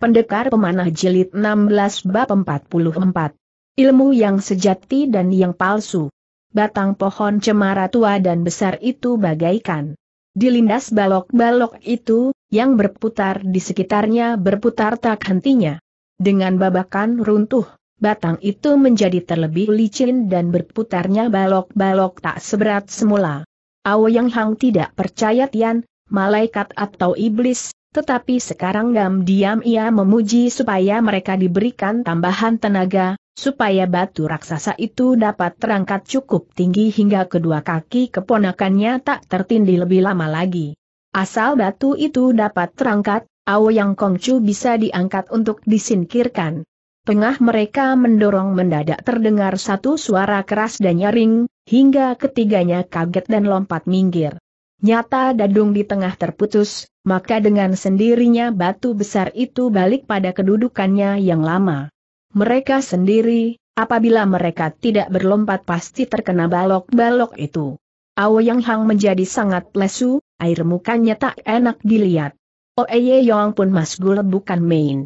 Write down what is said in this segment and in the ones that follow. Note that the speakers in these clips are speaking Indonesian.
Pendekar Pemanah Jilid 16 Bab 44 Ilmu yang sejati dan yang palsu Batang pohon cemara tua dan besar itu bagaikan Dilindas balok-balok itu, yang berputar di sekitarnya berputar tak hentinya Dengan babakan runtuh, batang itu menjadi terlebih licin dan berputarnya balok-balok tak seberat semula yang Hang tidak percaya Tian, malaikat atau iblis, tetapi sekarang diam-diam ia memuji supaya mereka diberikan tambahan tenaga, supaya batu raksasa itu dapat terangkat cukup tinggi hingga kedua kaki keponakannya tak tertindih lebih lama lagi. Asal batu itu dapat terangkat, Ao Yang Kongcu bisa diangkat untuk disingkirkan. Tengah mereka mendorong mendadak terdengar satu suara keras dan nyaring, hingga ketiganya kaget dan lompat minggir. Nyata dadung di tengah terputus, maka dengan sendirinya batu besar itu balik pada kedudukannya yang lama. Mereka sendiri, apabila mereka tidak berlompat pasti terkena balok-balok itu. Aoyang Hang menjadi sangat lesu, air mukanya tak enak dilihat. Oeye oh, Yong pun masgul bukan main.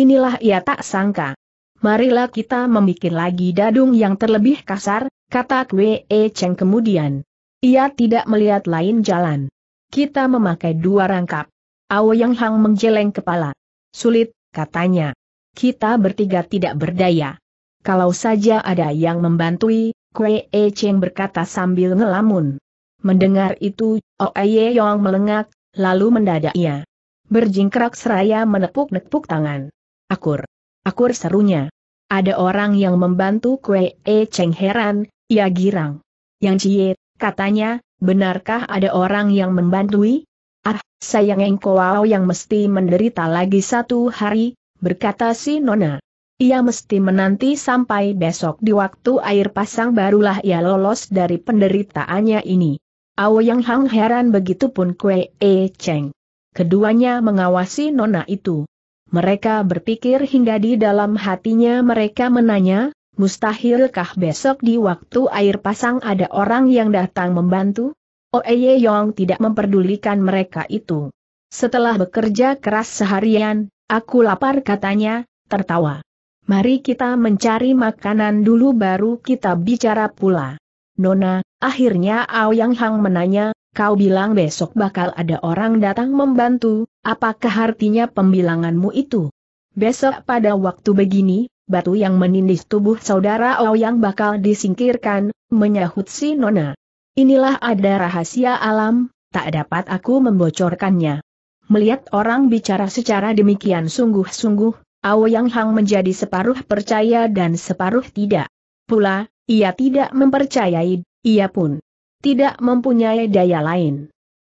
Inilah ia tak sangka. Marilah kita membuat lagi dadung yang terlebih kasar, kata Kwe E Cheng kemudian. Ia tidak melihat lain jalan. Kita memakai dua rangkap. Ao Yang Hang menjeleng kepala. Sulit, katanya. Kita bertiga tidak berdaya. Kalau saja ada yang membantui, Kwe E Cheng berkata sambil ngelamun. Mendengar itu, Oe Yong melengak, lalu mendadak ia, Berjingkrak seraya menepuk-nepuk tangan. Akur. Akur serunya. Ada orang yang membantu Kwe E Cheng heran, ia girang. Yang Cie Katanya, benarkah ada orang yang membantui? Ah, sayang engkau yang mesti menderita lagi satu hari, berkata si Nona. Ia mesti menanti sampai besok di waktu air pasang barulah ia lolos dari penderitaannya ini. Yang Hang heran begitu pun Kue E Cheng. Keduanya mengawasi Nona itu. Mereka berpikir hingga di dalam hatinya mereka menanya, mustahilkah besok di waktu air pasang ada orang yang datang membantu? Oeye oh, Yong tidak memperdulikan mereka itu. Setelah bekerja keras seharian, aku lapar katanya, tertawa. Mari kita mencari makanan dulu baru kita bicara pula. Nona, akhirnya Aoyang Hang menanya, kau bilang besok bakal ada orang datang membantu, apakah artinya pembilanganmu itu? Besok pada waktu begini, batu yang menindih tubuh saudara yang bakal disingkirkan, menyahut si Nona. Inilah ada rahasia alam, tak dapat aku membocorkannya. Melihat orang bicara secara demikian sungguh-sungguh, yang Hang menjadi separuh percaya dan separuh tidak. Pula, ia tidak mempercayai, ia pun tidak mempunyai daya lain.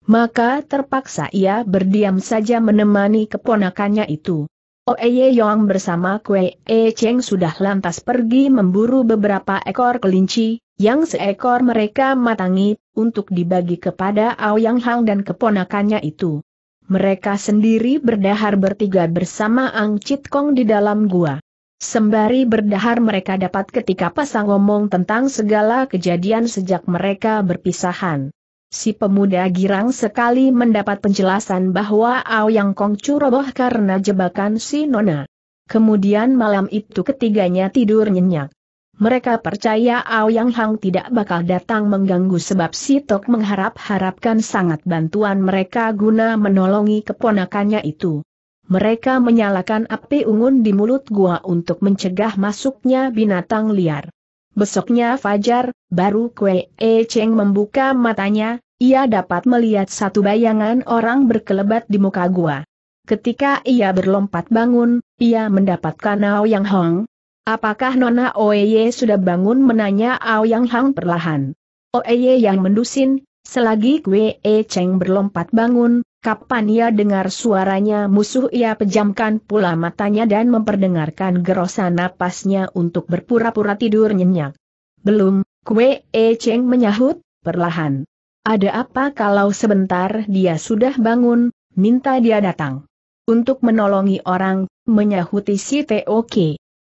Maka terpaksa ia berdiam saja menemani keponakannya itu. Oeye Yong bersama Kue E Cheng sudah lantas pergi memburu beberapa ekor kelinci, yang seekor mereka matangi, untuk dibagi kepada Ao Yang Hang dan keponakannya itu. Mereka sendiri berdahar bertiga bersama Ang Chit Kong di dalam gua. Sembari berdahar mereka dapat ketika pasang ngomong tentang segala kejadian sejak mereka berpisahan. Si pemuda girang sekali mendapat penjelasan bahwa Ao Yang Kong roboh karena jebakan si Nona. Kemudian malam itu ketiganya tidur nyenyak. Mereka percaya Ao Yang Hang tidak bakal datang mengganggu sebab si Tok mengharap-harapkan sangat bantuan mereka guna menolongi keponakannya itu. Mereka menyalakan api unggun di mulut gua untuk mencegah masuknya binatang liar. Besoknya Fajar, baru Kwe e Cheng membuka matanya, ia dapat melihat satu bayangan orang berkelebat di muka gua. Ketika ia berlompat bangun, ia mendapatkan Ao Yang Hong. Apakah Nona Oeye sudah bangun menanya Ao Yang Hong perlahan. Oeye yang mendusin, selagi Kwe e Cheng berlompat bangun, Kapan ia dengar suaranya musuh ia pejamkan pula matanya dan memperdengarkan gerosan napasnya untuk berpura-pura tidur nyenyak. Belum, Kue E Cheng menyahut, perlahan. Ada apa kalau sebentar dia sudah bangun, minta dia datang. Untuk menolongi orang, menyahuti si T.O.K.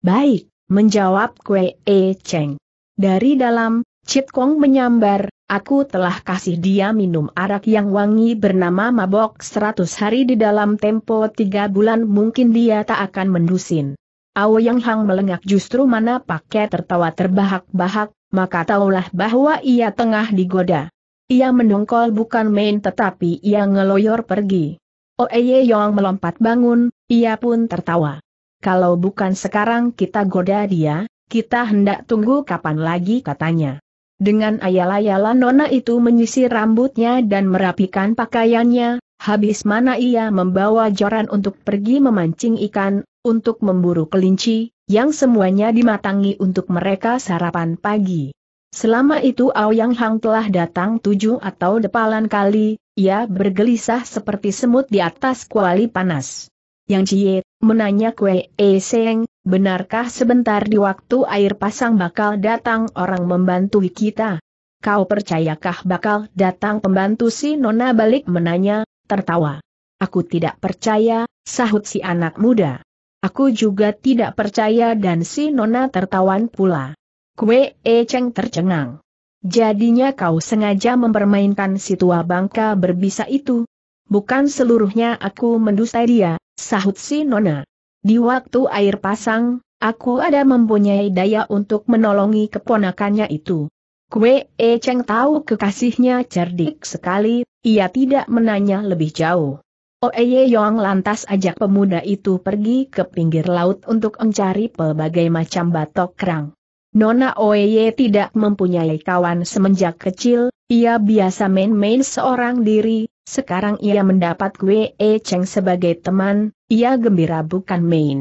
Baik, menjawab Kue E Cheng. Dari dalam, Cit Kong menyambar, Aku telah kasih dia minum arak yang wangi bernama mabok 100 hari di dalam tempo tiga bulan mungkin dia tak akan mendusin. Ao Yang Hang melengak justru mana pakai tertawa terbahak-bahak, maka taulah bahwa ia tengah digoda. Ia mendongkol bukan main tetapi ia ngeloyor pergi. Oeye Yong melompat bangun, ia pun tertawa. Kalau bukan sekarang kita goda dia, kita hendak tunggu kapan lagi katanya. Dengan ayal-ayala nona itu menyisir rambutnya dan merapikan pakaiannya, habis mana ia membawa joran untuk pergi memancing ikan, untuk memburu kelinci, yang semuanya dimatangi untuk mereka sarapan pagi. Selama itu Aoyang Hang telah datang tujuh atau depalan kali, ia bergelisah seperti semut di atas kuali panas. Yang Cie, menanya Kue E eh, Seng, benarkah sebentar di waktu air pasang bakal datang orang membantu kita? Kau percayakah bakal datang pembantu si Nona balik menanya, tertawa. Aku tidak percaya, sahut si anak muda. Aku juga tidak percaya dan si Nona tertawan pula. Kue E eh, Cheng tercengang. Jadinya kau sengaja mempermainkan si tua bangka berbisa itu. Bukan seluruhnya aku mendustai dia, Sahut si Nona. Di waktu air pasang, aku ada mempunyai daya untuk menolongi keponakannya itu. Kue E Cheng tahu kekasihnya cerdik sekali, ia tidak menanya lebih jauh. Oeye Yong lantas ajak pemuda itu pergi ke pinggir laut untuk mencari pelbagai macam batok kerang. Nona Oeye tidak mempunyai kawan semenjak kecil, ia biasa main-main seorang diri, sekarang ia mendapat Kwe E Cheng sebagai teman, ia gembira bukan main.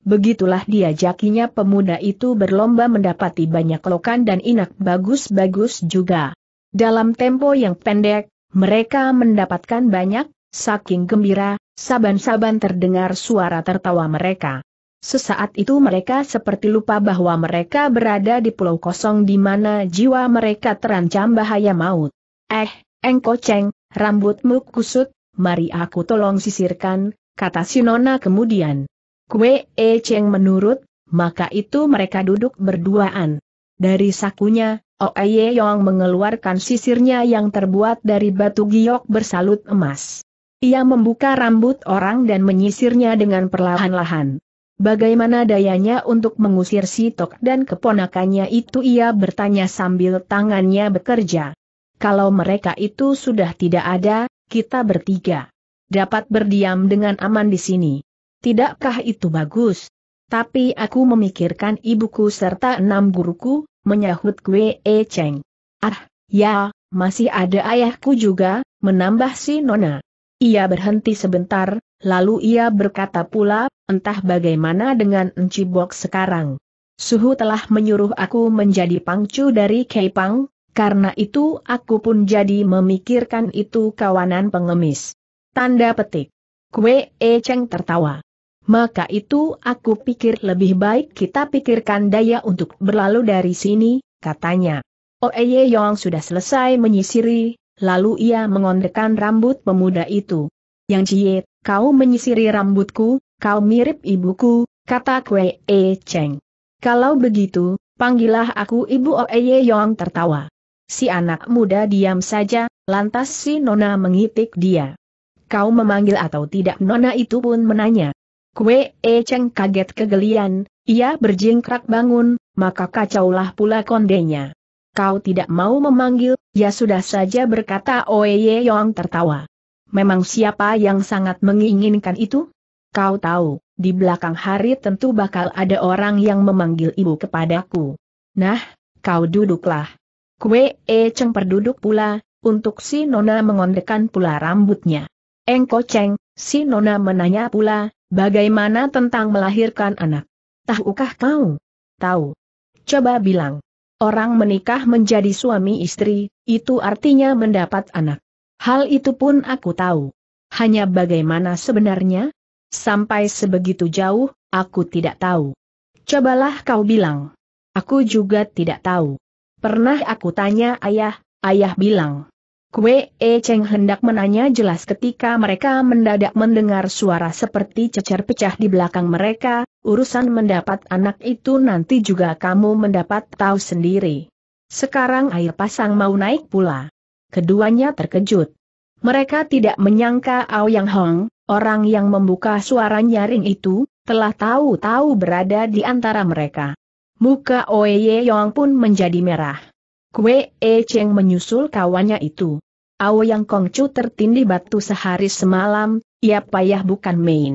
Begitulah dia diajakinya pemuda itu berlomba mendapati banyak lokan dan inak bagus-bagus juga. Dalam tempo yang pendek, mereka mendapatkan banyak, saking gembira, saban-saban terdengar suara tertawa mereka. Sesaat itu mereka seperti lupa bahwa mereka berada di pulau kosong di mana jiwa mereka terancam bahaya maut. Eh, Engko Cheng, rambutmu kusut, mari aku tolong sisirkan, kata Sinona kemudian. Kue E Cheng menurut, maka itu mereka duduk berduaan. Dari sakunya, Oe Yong mengeluarkan sisirnya yang terbuat dari batu giok bersalut emas. Ia membuka rambut orang dan menyisirnya dengan perlahan-lahan. Bagaimana dayanya untuk mengusir si Tok dan keponakannya itu ia bertanya sambil tangannya bekerja. Kalau mereka itu sudah tidak ada, kita bertiga dapat berdiam dengan aman di sini. Tidakkah itu bagus? Tapi aku memikirkan ibuku serta enam guruku, menyahut Kwe E Cheng. Ah, ya, masih ada ayahku juga, menambah si Nona. Ia berhenti sebentar, lalu ia berkata pula, entah bagaimana dengan Enci Bok sekarang. Suhu telah menyuruh aku menjadi pangcu dari Pang, karena itu aku pun jadi memikirkan itu kawanan pengemis. Tanda petik. Kue E Cheng tertawa. Maka itu aku pikir lebih baik kita pikirkan daya untuk berlalu dari sini, katanya. Oeye oh, Yong sudah selesai menyisiri, lalu ia mengondekan rambut pemuda itu. Yang Cie, kau menyisiri rambutku, kau mirip ibuku, kata Kwe E Cheng. Kalau begitu, panggillah aku ibu Oeye Yong tertawa. Si anak muda diam saja, lantas si Nona mengitik dia. Kau memanggil atau tidak Nona itu pun menanya. Kue E Cheng kaget kegelian, ia berjingkrak bangun, maka kacaulah pula kondenya. Kau tidak mau memanggil, ya sudah saja berkata Oe Ye Yong tertawa. Memang siapa yang sangat menginginkan itu? Kau tahu, di belakang hari tentu bakal ada orang yang memanggil ibu kepadaku. Nah, kau duduklah. Kue E Cheng perduduk pula, untuk si Nona mengondekan pula rambutnya. Engko Cheng, si Nona menanya pula, bagaimana tentang melahirkan anak? Tahukah kau? Tahu. Coba bilang. Orang menikah menjadi suami istri, itu artinya mendapat anak. Hal itu pun aku tahu. Hanya bagaimana sebenarnya? Sampai sebegitu jauh, aku tidak tahu. Cobalah kau bilang. Aku juga tidak tahu. Pernah aku tanya ayah, ayah bilang. Kue E Cheng hendak menanya jelas ketika mereka mendadak mendengar suara seperti cecer pecah di belakang mereka, urusan mendapat anak itu nanti juga kamu mendapat tahu sendiri. Sekarang air pasang mau naik pula. Keduanya terkejut. Mereka tidak menyangka Yang Hong, orang yang membuka suara nyaring itu, telah tahu-tahu berada di antara mereka. Muka Oe Yong pun menjadi merah. Kue E Cheng menyusul kawannya itu. Ao Yang Kongcu tertindih batu sehari semalam, ia payah bukan main.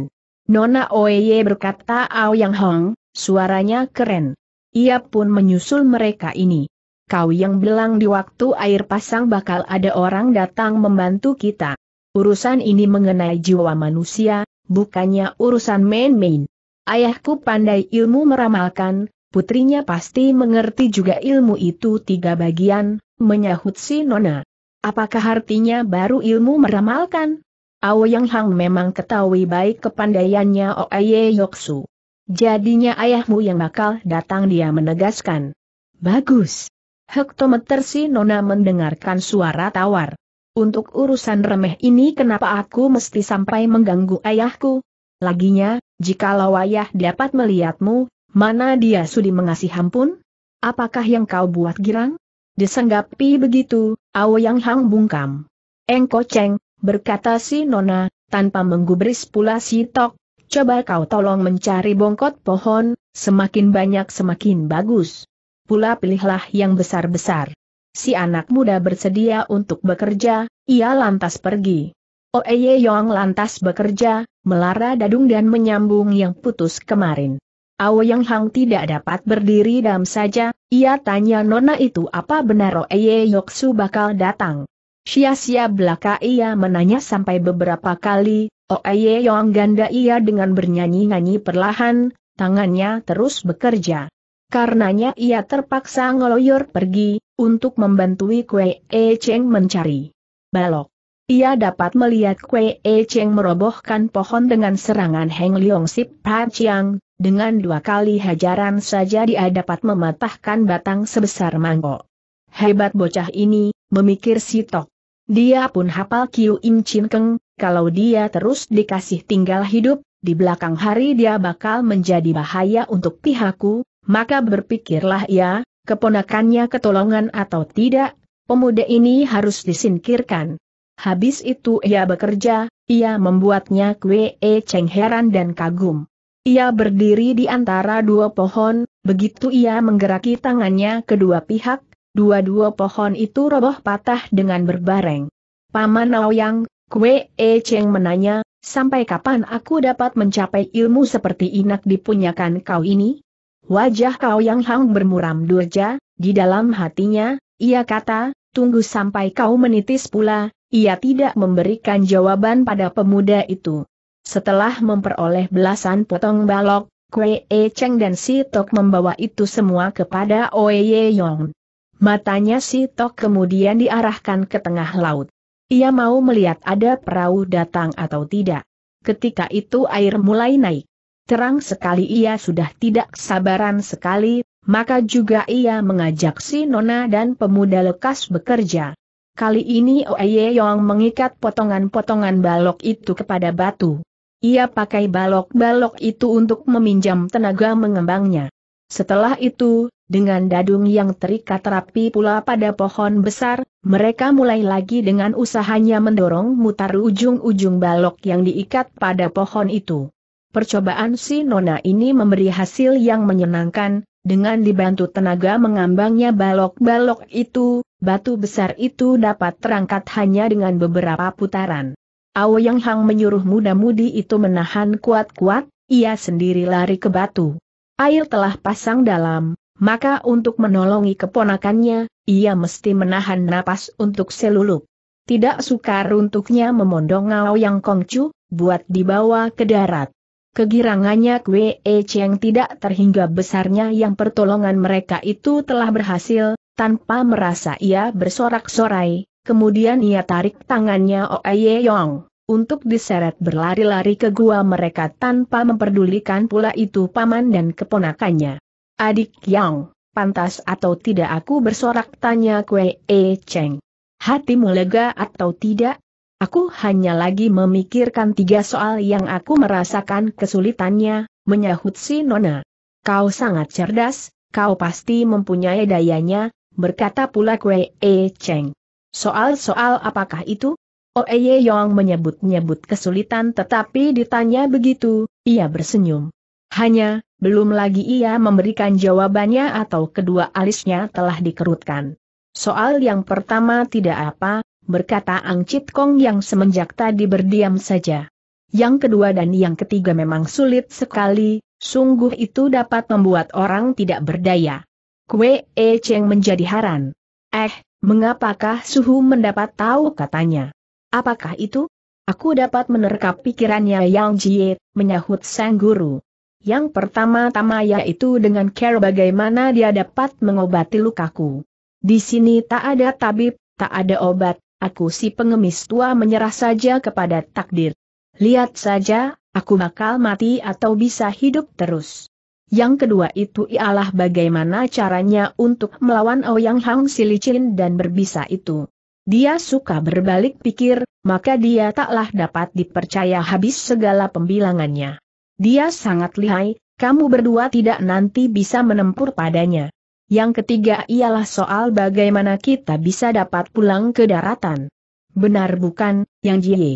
Nona Oe berkata Ao Yang Hong, suaranya keren. Ia pun menyusul mereka ini. Kau yang bilang di waktu air pasang bakal ada orang datang membantu kita. Urusan ini mengenai jiwa manusia, bukannya urusan main-main. Ayahku pandai ilmu meramalkan, putrinya pasti mengerti juga ilmu itu tiga bagian, menyahut si Nona. Apakah artinya baru ilmu meramalkan? Yang Hang memang ketahui baik kepandaiannya Oye Yoksu. Jadinya ayahmu yang bakal datang dia menegaskan. Bagus. Hektometer si Nona mendengarkan suara tawar. Untuk urusan remeh ini kenapa aku mesti sampai mengganggu ayahku? Laginya, jikalau ayah dapat melihatmu, Mana dia sudi mengasih ampun? Apakah yang kau buat girang? Disenggapi begitu, Yang Hang bungkam. Engko ceng, berkata si Nona, tanpa menggubris pula si Tok, coba kau tolong mencari bongkot pohon, semakin banyak semakin bagus. Pula pilihlah yang besar-besar. Si anak muda bersedia untuk bekerja, ia lantas pergi. Oeye Yong lantas bekerja, melara dadung dan menyambung yang putus kemarin. Aoyang Hang tidak dapat berdiri dam saja, ia tanya nona itu apa benar Oye Yoksu bakal datang. Sia-sia belaka ia menanya sampai beberapa kali, Oye Yong ganda ia dengan bernyanyi-nyanyi perlahan, tangannya terus bekerja. Karenanya ia terpaksa ngeloyor pergi, untuk membantui Kue E Cheng mencari balok. Ia dapat melihat Kue E Cheng merobohkan pohon dengan serangan Heng Leong Sip Chiang, dengan dua kali hajaran saja dia dapat mematahkan batang sebesar mangkok. Hebat bocah ini, memikir si Tok. Dia pun hafal Kiu Im Chin Keng, kalau dia terus dikasih tinggal hidup, di belakang hari dia bakal menjadi bahaya untuk pihakku, maka berpikirlah ia, keponakannya ketolongan atau tidak, pemuda ini harus disingkirkan. Habis itu ia bekerja, ia membuatnya kue e ceng heran dan kagum. Ia berdiri di antara dua pohon, begitu ia menggeraki tangannya kedua pihak, dua-dua pohon itu roboh patah dengan berbareng. Paman Naoyang, Kue E Cheng menanya, sampai kapan aku dapat mencapai ilmu seperti inak dipunyakan kau ini? Wajah kau yang hang bermuram durja, di dalam hatinya, ia kata, tunggu sampai kau menitis pula, ia tidak memberikan jawaban pada pemuda itu. Setelah memperoleh belasan potong balok, Kwe E Cheng dan Si Tok membawa itu semua kepada Oe Ye Yong. Matanya Si Tok kemudian diarahkan ke tengah laut. Ia mau melihat ada perahu datang atau tidak. Ketika itu air mulai naik. Terang sekali ia sudah tidak sabaran sekali, maka juga ia mengajak si Nona dan pemuda lekas bekerja. Kali ini Oe Ye Yong mengikat potongan-potongan balok itu kepada batu. Ia pakai balok-balok itu untuk meminjam tenaga mengembangnya. Setelah itu, dengan dadung yang terikat rapi pula pada pohon besar, mereka mulai lagi dengan usahanya mendorong mutar ujung-ujung balok yang diikat pada pohon itu. Percobaan si Nona ini memberi hasil yang menyenangkan, dengan dibantu tenaga mengambangnya balok-balok itu, batu besar itu dapat terangkat hanya dengan beberapa putaran. Ao Yang Hang menyuruh muda-mudi itu menahan kuat-kuat, ia sendiri lari ke batu. Air telah pasang dalam, maka untuk menolongi keponakannya, ia mesti menahan napas untuk selulup. Tidak sukar untuknya memondong Ao Yang Kongcu, buat dibawa ke darat. Kegirangannya Kwe E Cheng tidak terhingga besarnya yang pertolongan mereka itu telah berhasil, tanpa merasa ia bersorak-sorai, Kemudian ia tarik tangannya Oye Yong, untuk diseret berlari-lari ke gua mereka tanpa memperdulikan pula itu paman dan keponakannya. Adik Yong, pantas atau tidak aku bersorak tanya Kwee E Cheng. Hatimu lega atau tidak? Aku hanya lagi memikirkan tiga soal yang aku merasakan kesulitannya, menyahut si Nona. Kau sangat cerdas, kau pasti mempunyai dayanya, berkata pula Kwee E Cheng. Soal-soal apakah itu? Oeye Yong menyebut-nyebut kesulitan tetapi ditanya begitu, ia bersenyum. Hanya, belum lagi ia memberikan jawabannya atau kedua alisnya telah dikerutkan. Soal yang pertama tidak apa, berkata Ang Chit Kong yang semenjak tadi berdiam saja. Yang kedua dan yang ketiga memang sulit sekali, sungguh itu dapat membuat orang tidak berdaya. Kue E Cheng menjadi haran. Eh, Mengapakah suhu mendapat tahu katanya? Apakah itu? Aku dapat menerka pikirannya Yang Jie, menyahut sang guru. Yang pertama-tama yaitu dengan care bagaimana dia dapat mengobati lukaku. Di sini tak ada tabib, tak ada obat, aku si pengemis tua menyerah saja kepada takdir. Lihat saja, aku bakal mati atau bisa hidup terus. Yang kedua itu ialah bagaimana caranya untuk melawan Ouyang Hang Silicin dan berbisa itu. Dia suka berbalik pikir, maka dia taklah dapat dipercaya habis segala pembilangannya. Dia sangat lihai, kamu berdua tidak nanti bisa menempur padanya. Yang ketiga ialah soal bagaimana kita bisa dapat pulang ke daratan. Benar bukan, Yang Jie?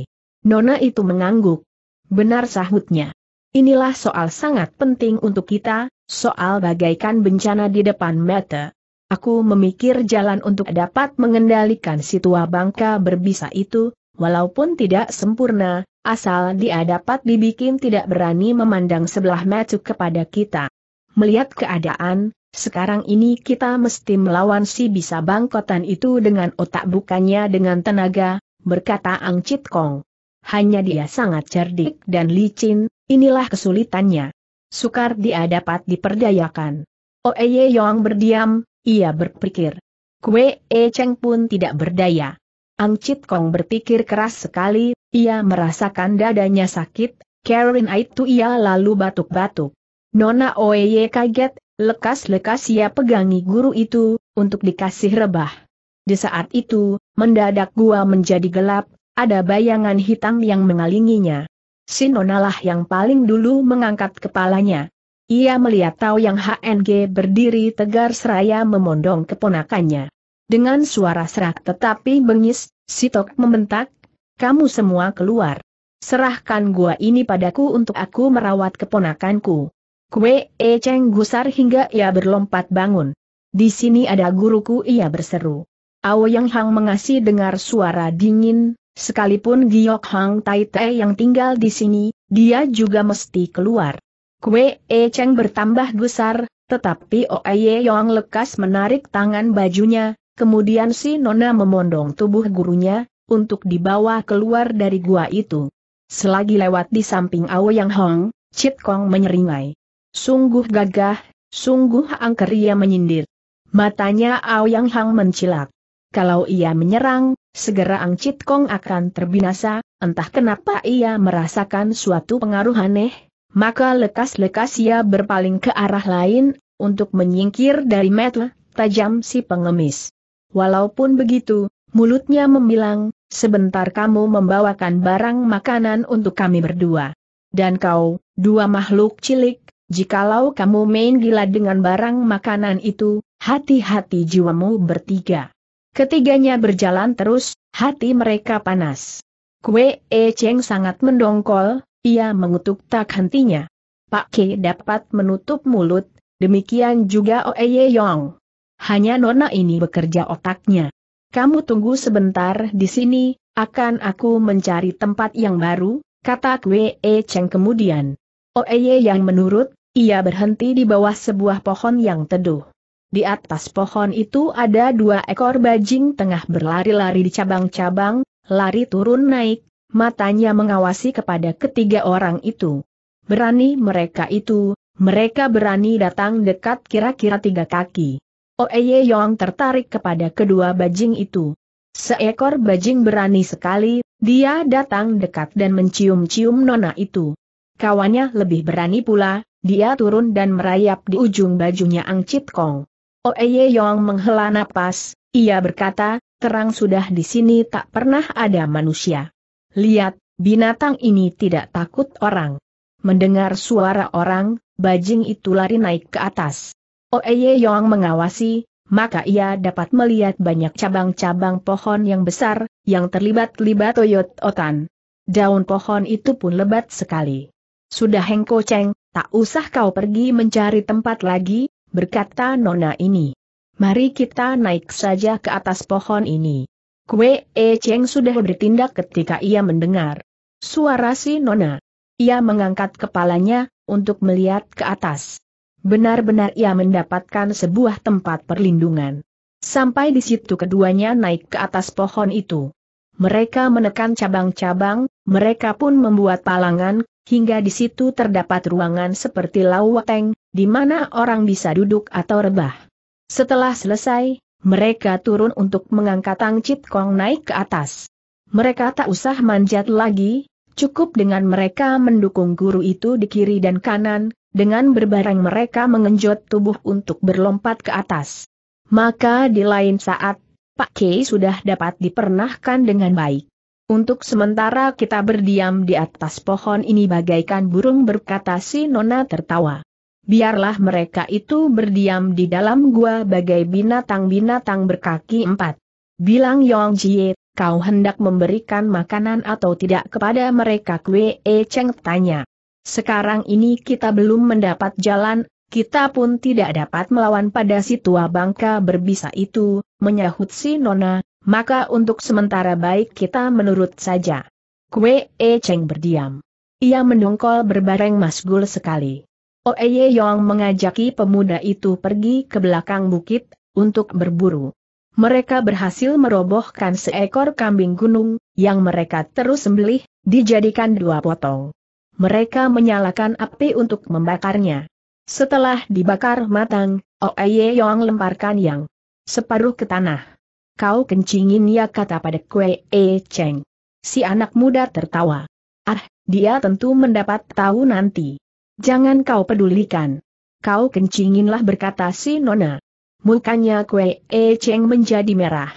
Nona itu mengangguk. Benar sahutnya. Inilah soal sangat penting untuk kita, soal bagaikan bencana di depan mata. Aku memikir jalan untuk dapat mengendalikan si bangka berbisa itu, walaupun tidak sempurna, asal dia dapat dibikin tidak berani memandang sebelah mata kepada kita. Melihat keadaan, sekarang ini kita mesti melawan si bisa bangkotan itu dengan otak bukannya dengan tenaga, berkata Ang Chit Kong. Hanya dia sangat cerdik dan licin, Inilah kesulitannya. Sukar dia dapat diperdayakan. Oeye Yong berdiam, ia berpikir. Kue E Cheng pun tidak berdaya. Ang Chit Kong berpikir keras sekali, ia merasakan dadanya sakit, Karen itu ia lalu batuk-batuk. Nona Oeye kaget, lekas-lekas ia pegangi guru itu, untuk dikasih rebah. Di saat itu, mendadak gua menjadi gelap, ada bayangan hitam yang mengalinginya. Sinonalah yang paling dulu mengangkat kepalanya. Ia melihat Tao Yang HNG berdiri tegar seraya memondong keponakannya. Dengan suara serak tetapi bengis, Sitok membentak, kamu semua keluar. Serahkan gua ini padaku untuk aku merawat keponakanku. Kue E Cheng gusar hingga ia berlompat bangun. Di sini ada guruku ia berseru. Ao Yang Hang mengasi dengar suara dingin, Sekalipun Giok Hang Tai Tai yang tinggal di sini, dia juga mesti keluar. Kue E Cheng bertambah gusar, tetapi Oe Yong lekas menarik tangan bajunya, kemudian si Nona memondong tubuh gurunya, untuk dibawa keluar dari gua itu. Selagi lewat di samping Yang Hong, Chit Kong menyeringai. Sungguh gagah, sungguh angker ia menyindir. Matanya Yang Hang mencilak. Kalau ia menyerang, segera Ang Chit Kong akan terbinasa, entah kenapa ia merasakan suatu pengaruh aneh, maka lekas-lekas ia berpaling ke arah lain, untuk menyingkir dari metel, tajam si pengemis. Walaupun begitu, mulutnya membilang, sebentar kamu membawakan barang makanan untuk kami berdua. Dan kau, dua makhluk cilik, jikalau kamu main gila dengan barang makanan itu, hati-hati jiwamu bertiga. Ketiganya berjalan terus, hati mereka panas. Kue E Cheng sangat mendongkol, ia mengutuk tak hentinya. Pak K dapat menutup mulut, demikian juga Oe Ye Yong. Hanya nona ini bekerja otaknya. Kamu tunggu sebentar di sini, akan aku mencari tempat yang baru, kata Kue E Cheng kemudian. Oe Ye yang menurut, ia berhenti di bawah sebuah pohon yang teduh. Di atas pohon itu ada dua ekor bajing tengah berlari-lari di cabang-cabang, lari turun naik, matanya mengawasi kepada ketiga orang itu. Berani mereka itu, mereka berani datang dekat kira-kira tiga kaki. Oeye Yong tertarik kepada kedua bajing itu. Seekor bajing berani sekali, dia datang dekat dan mencium-cium nona itu. Kawannya lebih berani pula, dia turun dan merayap di ujung bajunya Ang Chit Kong. Oeye Yong menghela napas, ia berkata, terang sudah di sini tak pernah ada manusia. Lihat, binatang ini tidak takut orang. Mendengar suara orang, bajing itu lari naik ke atas. Oeye Yong mengawasi, maka ia dapat melihat banyak cabang-cabang pohon yang besar, yang terlibat-libat toyot otan. Daun pohon itu pun lebat sekali. Sudah Hengko ceng, tak usah kau pergi mencari tempat lagi, berkata Nona ini. Mari kita naik saja ke atas pohon ini. Kue E Cheng sudah bertindak ketika ia mendengar suara si Nona. Ia mengangkat kepalanya untuk melihat ke atas. Benar-benar ia mendapatkan sebuah tempat perlindungan. Sampai di situ keduanya naik ke atas pohon itu. Mereka menekan cabang-cabang, mereka pun membuat palangan, hingga di situ terdapat ruangan seperti lauweteng, di mana orang bisa duduk atau rebah. Setelah selesai, mereka turun untuk mengangkat Tang Chit Kong naik ke atas. Mereka tak usah manjat lagi, cukup dengan mereka mendukung guru itu di kiri dan kanan, dengan berbareng mereka mengenjot tubuh untuk berlompat ke atas. Maka di lain saat, Pak K sudah dapat dipernahkan dengan baik. Untuk sementara kita berdiam di atas pohon ini bagaikan burung berkata si Nona tertawa biarlah mereka itu berdiam di dalam gua bagai binatang-binatang berkaki empat. Bilang Yong Jie, kau hendak memberikan makanan atau tidak kepada mereka Kwe E Cheng tanya. Sekarang ini kita belum mendapat jalan, kita pun tidak dapat melawan pada si tua bangka berbisa itu, menyahut si Nona, maka untuk sementara baik kita menurut saja. Kwe E Cheng berdiam. Ia menungkol berbareng masgul sekali. Oeye Yong mengajaki pemuda itu pergi ke belakang bukit, untuk berburu. Mereka berhasil merobohkan seekor kambing gunung, yang mereka terus sembelih, dijadikan dua potong. Mereka menyalakan api untuk membakarnya. Setelah dibakar matang, Oeye Yong lemparkan yang separuh ke tanah. Kau kencingin ya kata pada kue E Cheng. Si anak muda tertawa. Ah, dia tentu mendapat tahu nanti. Jangan kau pedulikan. Kau kencinginlah berkata si Nona. Mukanya Kue E Cheng menjadi merah.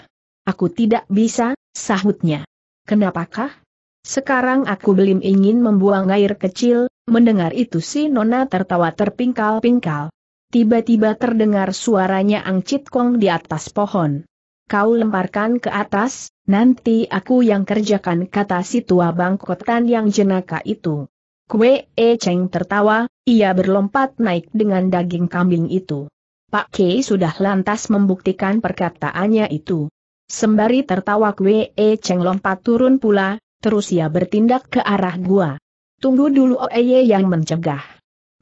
Aku tidak bisa, sahutnya. Kenapakah? Sekarang aku belum ingin membuang air kecil, mendengar itu si Nona tertawa terpingkal-pingkal. Tiba-tiba terdengar suaranya Angcit Kong di atas pohon. Kau lemparkan ke atas, nanti aku yang kerjakan kata si tua bangkotan yang jenaka itu. Kue E Cheng tertawa, ia berlompat naik dengan daging kambing itu. Pak K sudah lantas membuktikan perkataannya itu. Sembari tertawa Kue E Cheng lompat turun pula, terus ia bertindak ke arah gua. Tunggu dulu Oeye yang mencegah.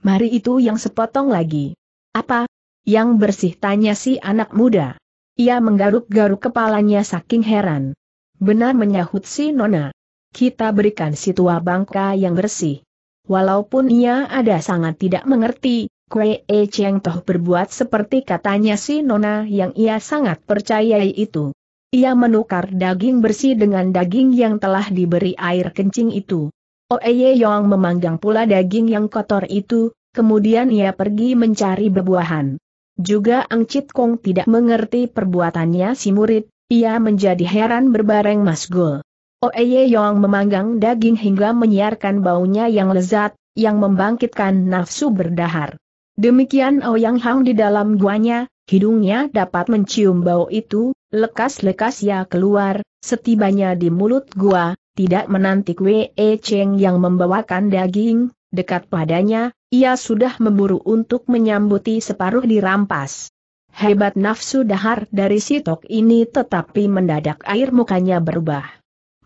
Mari itu yang sepotong lagi. Apa? Yang bersih tanya si anak muda. Ia menggaruk-garuk kepalanya saking heran. Benar menyahut si Nona. Kita berikan si tua bangka yang bersih. Walaupun ia ada sangat tidak mengerti, Kwe E Cheng Toh berbuat seperti katanya si Nona yang ia sangat percayai itu. Ia menukar daging bersih dengan daging yang telah diberi air kencing itu. Oeye oh, Yong memanggang pula daging yang kotor itu, kemudian ia pergi mencari bebuahan. Juga Ang Chit Kong tidak mengerti perbuatannya si murid, ia menjadi heran berbareng Mas Gul. Oeye Yong memanggang daging hingga menyiarkan baunya yang lezat, yang membangkitkan nafsu berdahar. Demikian Ouyang oh Hang di dalam guanya, hidungnya dapat mencium bau itu, lekas-lekas ia keluar, setibanya di mulut gua, tidak menantik Wei Cheng yang membawakan daging, dekat padanya, ia sudah memburu untuk menyambuti separuh dirampas. Hebat nafsu dahar dari sitok ini tetapi mendadak air mukanya berubah.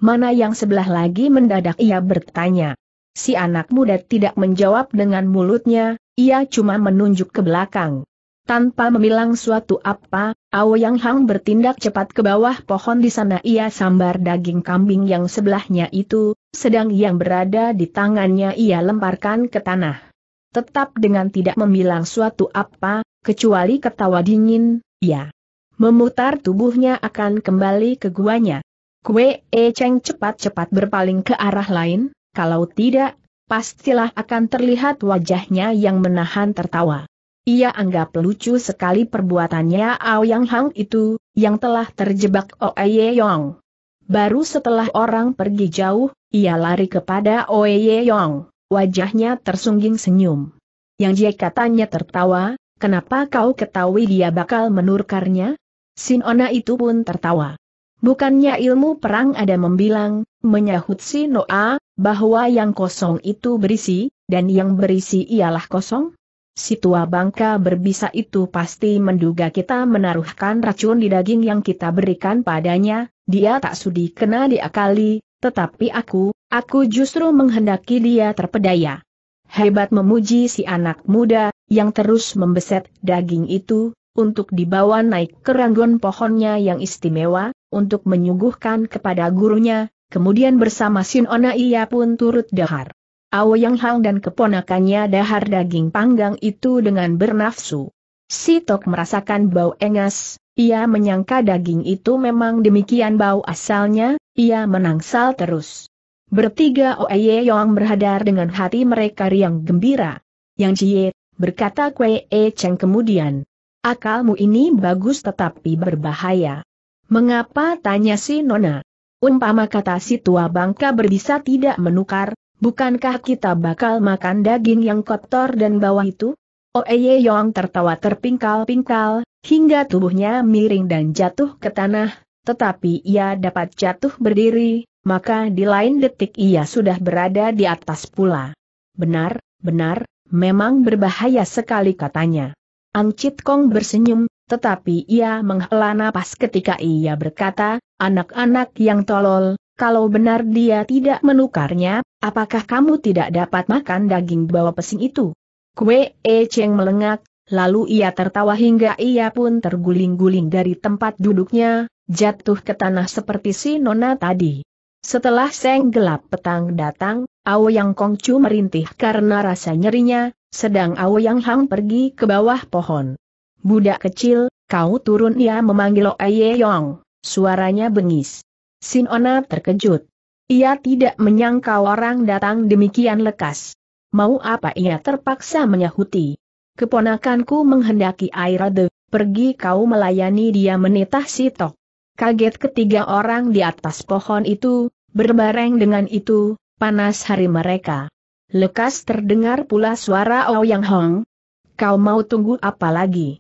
Mana yang sebelah lagi mendadak ia bertanya. Si anak muda tidak menjawab dengan mulutnya, ia cuma menunjuk ke belakang. Tanpa memilang suatu apa, Yang Hang bertindak cepat ke bawah pohon di sana ia sambar daging kambing yang sebelahnya itu, sedang yang berada di tangannya ia lemparkan ke tanah. Tetap dengan tidak memilang suatu apa, kecuali ketawa dingin, ia memutar tubuhnya akan kembali ke guanya. Kue E Cheng cepat-cepat berpaling ke arah lain, kalau tidak, pastilah akan terlihat wajahnya yang menahan tertawa. Ia anggap lucu sekali perbuatannya Ao Yang Hang itu, yang telah terjebak Oe Yong. Baru setelah orang pergi jauh, ia lari kepada Oe Yong. Wajahnya tersungging senyum. Yang dia katanya tertawa, kenapa kau ketahui dia bakal menurkarnya? Sinona itu pun tertawa. Bukannya ilmu perang ada membilang, menyahut si Noa, bahwa yang kosong itu berisi, dan yang berisi ialah kosong? Si tua bangka berbisa itu pasti menduga kita menaruhkan racun di daging yang kita berikan padanya, dia tak sudi kena diakali, tetapi aku, aku justru menghendaki dia terpedaya. Hebat memuji si anak muda, yang terus membeset daging itu, untuk dibawa naik keranggon pohonnya yang istimewa, untuk menyuguhkan kepada gurunya, kemudian bersama Sin Ona ia pun turut dahar. Yang Hang dan keponakannya dahar daging panggang itu dengan bernafsu. Si Tok merasakan bau engas, ia menyangka daging itu memang demikian bau asalnya, ia menangsal terus. Bertiga Oye Yong berhadar dengan hati mereka riang gembira. Yang Jie, berkata Kwe E Cheng kemudian. Akalmu ini bagus tetapi berbahaya. Mengapa tanya si Nona? Umpama kata si tua bangka berbisa tidak menukar, bukankah kita bakal makan daging yang kotor dan bawah itu? Oeye Yong tertawa terpingkal-pingkal, hingga tubuhnya miring dan jatuh ke tanah, tetapi ia dapat jatuh berdiri, maka di lain detik ia sudah berada di atas pula. Benar, benar, memang berbahaya sekali katanya. Angcit Kong bersenyum, tetapi ia menghela napas ketika ia berkata, anak-anak yang tolol, kalau benar dia tidak menukarnya, apakah kamu tidak dapat makan daging bawang pesing itu? Kue E Cheng melengak, lalu ia tertawa hingga ia pun terguling-guling dari tempat duduknya, jatuh ke tanah seperti si nona tadi. Setelah seng gelap petang datang, ao Yang Kongcu merintih karena rasa nyerinya, sedang ao yang Hang pergi ke bawah pohon. Budak kecil, kau turun ia memanggil Oye Yong. Suaranya bengis. Sinona terkejut. Ia tidak menyangka orang datang demikian lekas. Mau apa ia terpaksa menyahuti. Keponakanku menghendaki air Airade, pergi kau melayani dia menitah Sitok. Kaget ketiga orang di atas pohon itu, berbareng dengan itu, panas hari mereka. Lekas terdengar pula suara Ouyang Hong. Kau mau tunggu apa lagi?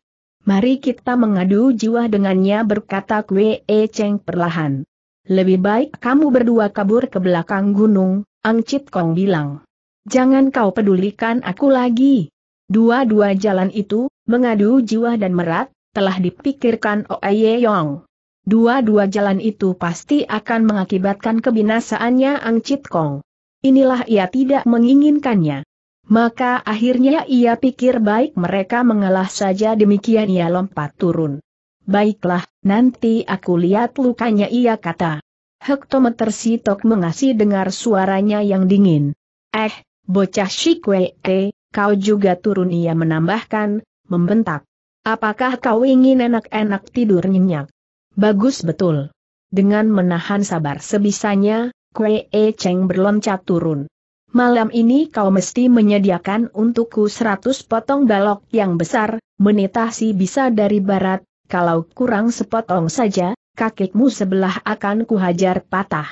Mari kita mengadu jiwa dengannya berkata Kwe E Cheng perlahan. Lebih baik kamu berdua kabur ke belakang gunung, Ang Chit Kong bilang. Jangan kau pedulikan aku lagi. Dua-dua jalan itu, mengadu jiwa dan merat, telah dipikirkan Oye Yong. Dua-dua jalan itu pasti akan mengakibatkan kebinasaannya Ang Chit Kong. Inilah ia tidak menginginkannya. Maka akhirnya ia pikir baik mereka mengalah saja demikian ia lompat turun. Baiklah, nanti aku lihat lukanya ia kata. Hektometer Sitok mengasih dengar suaranya yang dingin. Eh, bocah Shikwe, eh, kau juga turun ia menambahkan, membentak. Apakah kau ingin enak-enak tidur nyenyak? Bagus betul. Dengan menahan sabar sebisanya, kwee E eh, Cheng berloncat turun. Malam ini kau mesti menyediakan untukku seratus potong balok yang besar, menitasi bisa dari barat, kalau kurang sepotong saja, kakekmu sebelah akan kuhajar patah.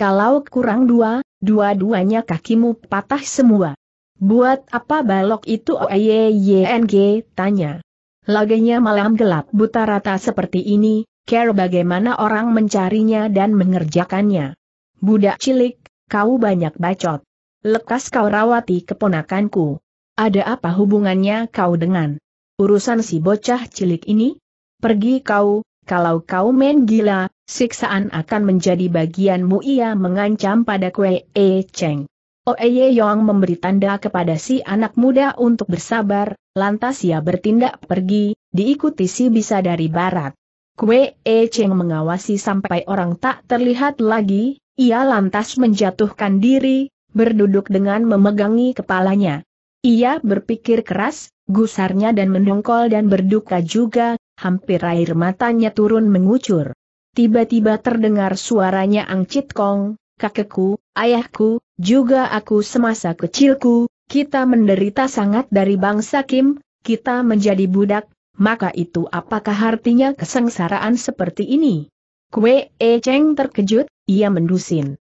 Kalau kurang dua, dua-duanya kakimu patah semua. Buat apa balok itu OYYNG oh, tanya. Laganya malam gelap buta rata seperti ini, care bagaimana orang mencarinya dan mengerjakannya. Budak cilik, kau banyak bacot. Lekas kau rawati keponakanku. Ada apa hubungannya kau dengan urusan si bocah cilik ini? Pergi kau, kalau kau main gila, siksaan akan menjadi bagianmu ia mengancam pada kue E Cheng. Oeye Yong memberi tanda kepada si anak muda untuk bersabar, lantas ia bertindak pergi, diikuti si bisa dari barat. Kue E Cheng mengawasi sampai orang tak terlihat lagi, ia lantas menjatuhkan diri, berduduk dengan memegangi kepalanya. Ia berpikir keras, gusarnya dan mendongkol dan berduka juga, hampir air matanya turun mengucur. Tiba-tiba terdengar suaranya Angcit Kong, kakekku, ayahku, juga aku semasa kecilku, kita menderita sangat dari bangsa Kim, kita menjadi budak, maka itu apakah artinya kesengsaraan seperti ini? Kue E Cheng terkejut, ia mendusin.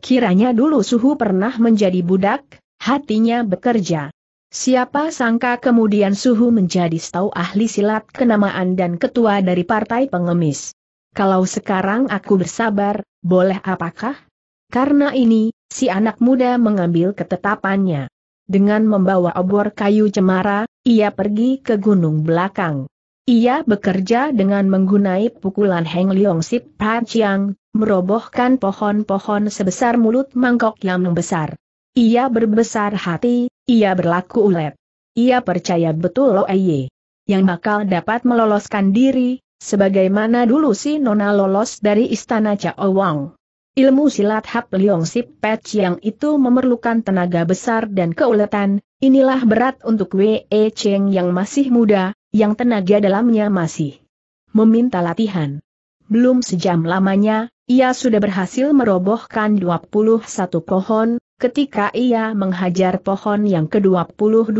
Kiranya dulu Suhu pernah menjadi budak, hatinya bekerja. Siapa sangka kemudian Suhu menjadi stau ahli silat kenamaan dan ketua dari partai pengemis. Kalau sekarang aku bersabar, boleh apakah? Karena ini, si anak muda mengambil ketetapannya. Dengan membawa obor kayu cemara, ia pergi ke gunung belakang. Ia bekerja dengan menggunai pukulan Heng Leong Sip pan Chiang, merobohkan pohon-pohon sebesar mulut mangkok yang membesar. Ia berbesar hati, ia berlaku ulet. Ia percaya betul lo Eye, yang bakal dapat meloloskan diri, sebagaimana dulu si Nona lolos dari istana Cao Wang. Ilmu silat Hap Leong Sip Pet yang itu memerlukan tenaga besar dan keuletan, inilah berat untuk Wei e Cheng yang masih muda, yang tenaga dalamnya masih meminta latihan. Belum sejam lamanya, ia sudah berhasil merobohkan 21 pohon, ketika ia menghajar pohon yang ke-22,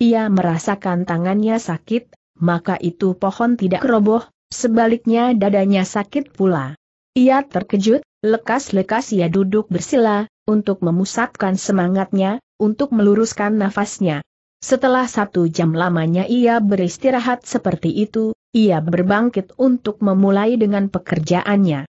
ia merasakan tangannya sakit, maka itu pohon tidak roboh, sebaliknya dadanya sakit pula. Ia terkejut, lekas-lekas ia duduk bersila, untuk memusatkan semangatnya, untuk meluruskan nafasnya. Setelah satu jam lamanya ia beristirahat seperti itu, ia berbangkit untuk memulai dengan pekerjaannya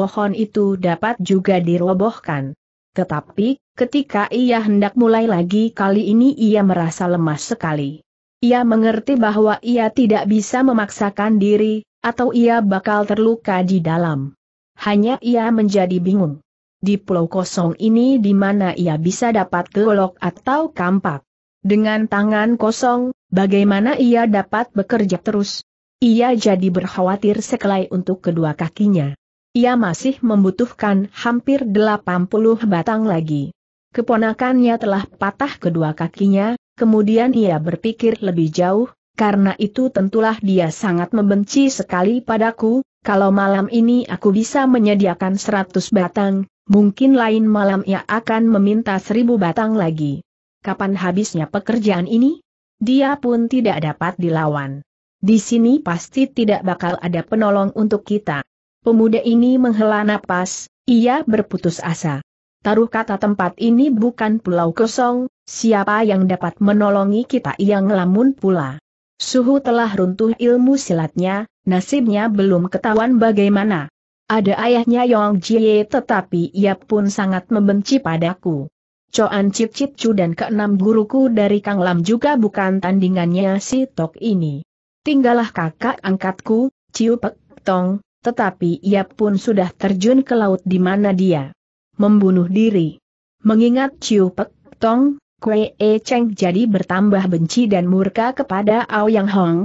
pohon itu dapat juga dirobohkan. Tetapi, ketika ia hendak mulai lagi kali ini ia merasa lemas sekali. Ia mengerti bahwa ia tidak bisa memaksakan diri, atau ia bakal terluka di dalam. Hanya ia menjadi bingung. Di pulau kosong ini di mana ia bisa dapat golok atau kampak. Dengan tangan kosong, bagaimana ia dapat bekerja terus? Ia jadi berkhawatir sekali untuk kedua kakinya. Ia masih membutuhkan hampir 80 batang lagi. Keponakannya telah patah kedua kakinya, kemudian ia berpikir lebih jauh, karena itu tentulah dia sangat membenci sekali padaku, kalau malam ini aku bisa menyediakan 100 batang, mungkin lain malam ia akan meminta 1000 batang lagi. Kapan habisnya pekerjaan ini? Dia pun tidak dapat dilawan. Di sini pasti tidak bakal ada penolong untuk kita. Pemuda ini menghela napas, ia berputus asa. Taruh kata tempat ini bukan pulau kosong, siapa yang dapat menolongi kita ia ngelamun pula. Suhu telah runtuh ilmu silatnya, nasibnya belum ketahuan bagaimana. Ada ayahnya Yong Jie tetapi ia pun sangat membenci padaku. Coan Cip Cip Chu dan keenam guruku dari Kang Lam juga bukan tandingannya si Tok ini. Tinggallah kakak angkatku, Ciu Pek Tong, tetapi ia pun sudah terjun ke laut di mana dia membunuh diri. Mengingat Ciu Pek Tong, Kwe E Cheng jadi bertambah benci dan murka kepada Ao Yang Hong.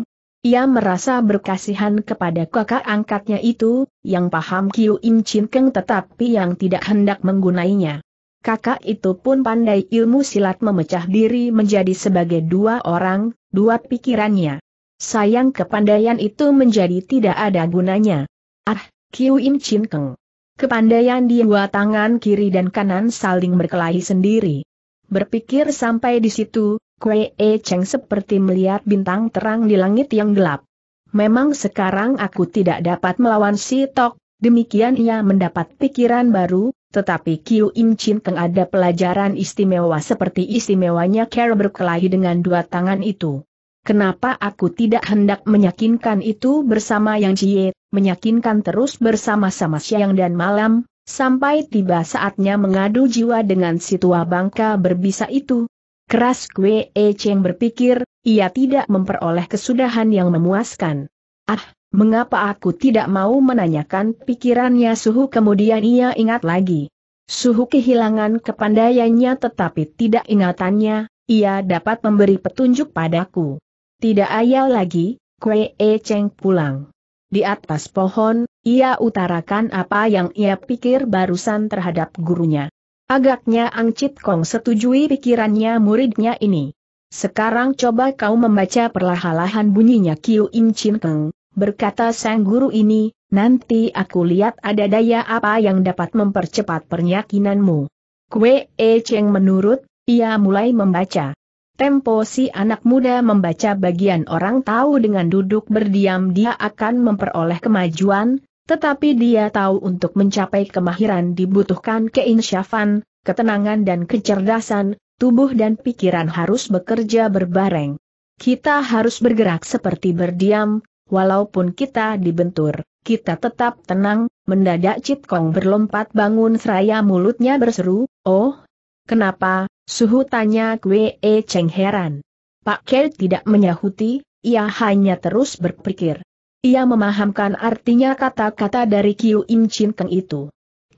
Ia merasa berkasihan kepada kakak angkatnya itu, yang paham Kiu Im Chin Keng tetapi yang tidak hendak menggunainya. Kakak itu pun pandai ilmu silat memecah diri menjadi sebagai dua orang, dua pikirannya. Sayang kepandaian itu menjadi tidak ada gunanya. Ah, Kiu Im Chin Keng. Kepandaian di dua tangan kiri dan kanan saling berkelahi sendiri. Berpikir sampai di situ, Kue E Cheng seperti melihat bintang terang di langit yang gelap. Memang sekarang aku tidak dapat melawan si Tok, demikian ia mendapat pikiran baru, tetapi Kiu Im Chin Keng ada pelajaran istimewa seperti istimewanya Carol berkelahi dengan dua tangan itu. Kenapa aku tidak hendak menyakinkan itu bersama Yang Cie, menyakinkan terus bersama-sama siang dan malam, sampai tiba saatnya mengadu jiwa dengan si tua bangka berbisa itu? Keras Gue E Cheng berpikir, ia tidak memperoleh kesudahan yang memuaskan. Ah, mengapa aku tidak mau menanyakan pikirannya Suhu kemudian ia ingat lagi. Suhu kehilangan kepandaiannya tetapi tidak ingatannya, ia dapat memberi petunjuk padaku. Tidak ayal lagi, Kue E Cheng pulang. Di atas pohon, ia utarakan apa yang ia pikir barusan terhadap gurunya. Agaknya Ang Chit Kong setujui pikirannya muridnya ini. Sekarang coba kau membaca perlahan-lahan bunyinya Kiu Im Chin Keng, berkata sang guru ini, nanti aku lihat ada daya apa yang dapat mempercepat pernyakinanmu. Kue E Cheng menurut, ia mulai membaca. Tempo si anak muda membaca bagian orang tahu dengan duduk berdiam dia akan memperoleh kemajuan, tetapi dia tahu untuk mencapai kemahiran dibutuhkan keinsyafan, ketenangan dan kecerdasan, tubuh dan pikiran harus bekerja berbareng. Kita harus bergerak seperti berdiam, walaupun kita dibentur, kita tetap tenang, mendadak Cit Kong berlompat bangun seraya mulutnya berseru, oh, kenapa, Suhu tanya Kwe E Cheng heran. Pak Kel tidak menyahuti, ia hanya terus berpikir. Ia memahamkan artinya kata-kata dari Kiu Im Chin Keng itu.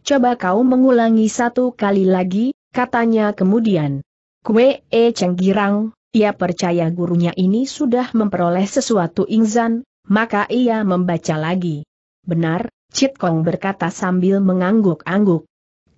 Coba kau mengulangi satu kali lagi, katanya kemudian. Kue E Cheng girang, ia percaya gurunya ini sudah memperoleh sesuatu ingzan, maka ia membaca lagi. Benar, Chit Kong berkata sambil mengangguk-angguk.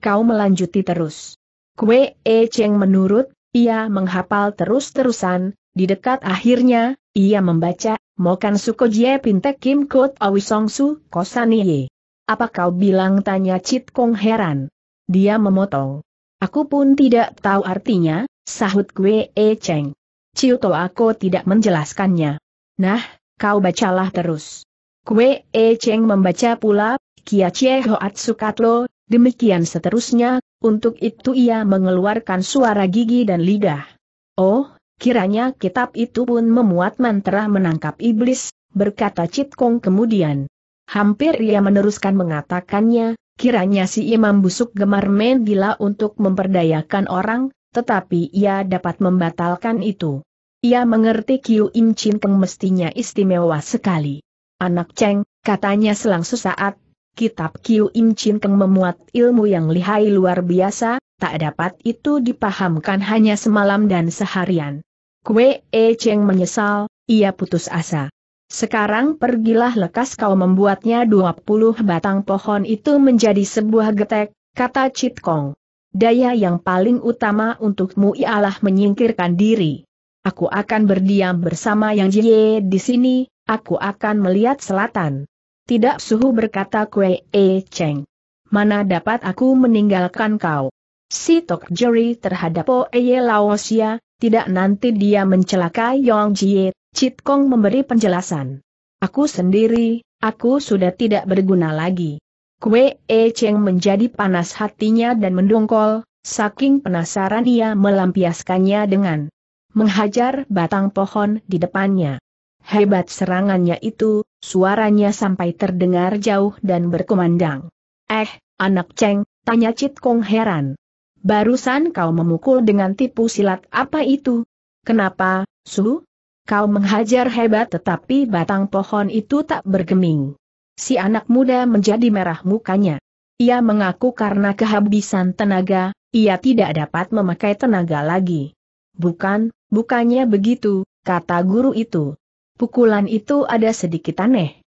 Kau melanjuti terus. Kue E Cheng menurut, ia menghapal terus-terusan, di dekat akhirnya, ia membaca, Mokan Suko Jie Pintek Kim Kot Awi Song Su Kosanie. Apa kau bilang tanya Cit Kong heran. Dia memotong. Aku pun tidak tahu artinya, sahut Kue E Cheng. Ciuto aku tidak menjelaskannya. Nah, kau bacalah terus. Kue E Cheng membaca pula, Kia Chie Hoat Lo, Demikian seterusnya, untuk itu ia mengeluarkan suara gigi dan lidah. Oh, kiranya kitab itu pun memuat mantra menangkap iblis, berkata Cit Kong kemudian. Hampir ia meneruskan mengatakannya, kiranya si imam busuk gemar main gila untuk memperdayakan orang, tetapi ia dapat membatalkan itu. Ia mengerti Kiu Im Chin Keng mestinya istimewa sekali. Anak Cheng, katanya selang sesaat, kitab Kiu Im Chin Keng memuat ilmu yang lihai luar biasa, tak dapat itu dipahamkan hanya semalam dan seharian. Kue E Cheng menyesal, ia putus asa. Sekarang pergilah lekas kau membuatnya 20 batang pohon itu menjadi sebuah getek, kata Cit Kong. Daya yang paling utama untukmu ialah menyingkirkan diri. Aku akan berdiam bersama Yang Jie di sini, aku akan melihat selatan. Tidak suhu berkata Kue E Cheng. Mana dapat aku meninggalkan kau? Si Tok Jori terhadap po Eye Laosia, tidak nanti dia mencelakai Yong Jie, Cit Kong memberi penjelasan. Aku sendiri, aku sudah tidak berguna lagi. Kue E Cheng menjadi panas hatinya dan mendongkol, saking penasaran ia melampiaskannya dengan menghajar batang pohon di depannya. Hebat serangannya itu, Suaranya sampai terdengar jauh dan berkumandang. Eh, anak ceng, tanya Cit Kong heran. Barusan kau memukul dengan tipu silat apa itu? Kenapa, Su? Kau menghajar hebat tetapi batang pohon itu tak bergeming. Si anak muda menjadi merah mukanya. Ia mengaku karena kehabisan tenaga, ia tidak dapat memakai tenaga lagi. Bukan, bukannya begitu, kata guru itu. Pukulan itu ada sedikit aneh.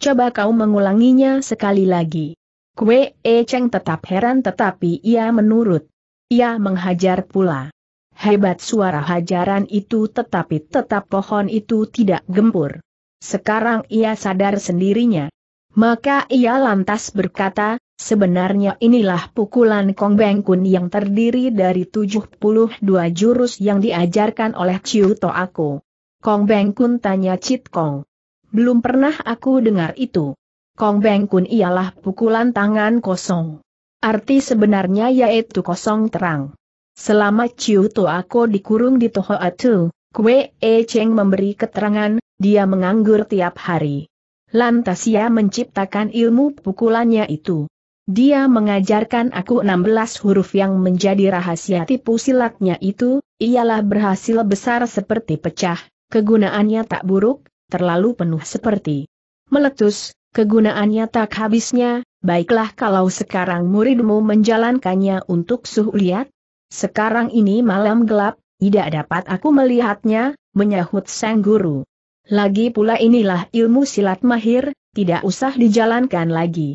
Coba kau mengulanginya sekali lagi. Kue E Cheng tetap heran tetapi ia menurut. Ia menghajar pula. Hebat suara hajaran itu tetapi tetap pohon itu tidak gempur. Sekarang ia sadar sendirinya. Maka ia lantas berkata, sebenarnya inilah pukulan Kong Beng Kun yang terdiri dari 72 jurus yang diajarkan oleh Chiu To Aku. Kong Beng Kun tanya Cit Kong. Belum pernah aku dengar itu. Kong Beng Kun ialah pukulan tangan kosong. Arti sebenarnya yaitu kosong terang. Selama Ciu aku dikurung di Toho Atu, Kue E Cheng memberi keterangan, dia menganggur tiap hari. Lantas ia menciptakan ilmu pukulannya itu. Dia mengajarkan aku 16 huruf yang menjadi rahasia tipu silatnya itu, ialah berhasil besar seperti pecah kegunaannya tak buruk, terlalu penuh seperti meletus, kegunaannya tak habisnya, baiklah kalau sekarang muridmu menjalankannya untuk suh lihat. Sekarang ini malam gelap, tidak dapat aku melihatnya, menyahut sang guru. Lagi pula inilah ilmu silat mahir, tidak usah dijalankan lagi.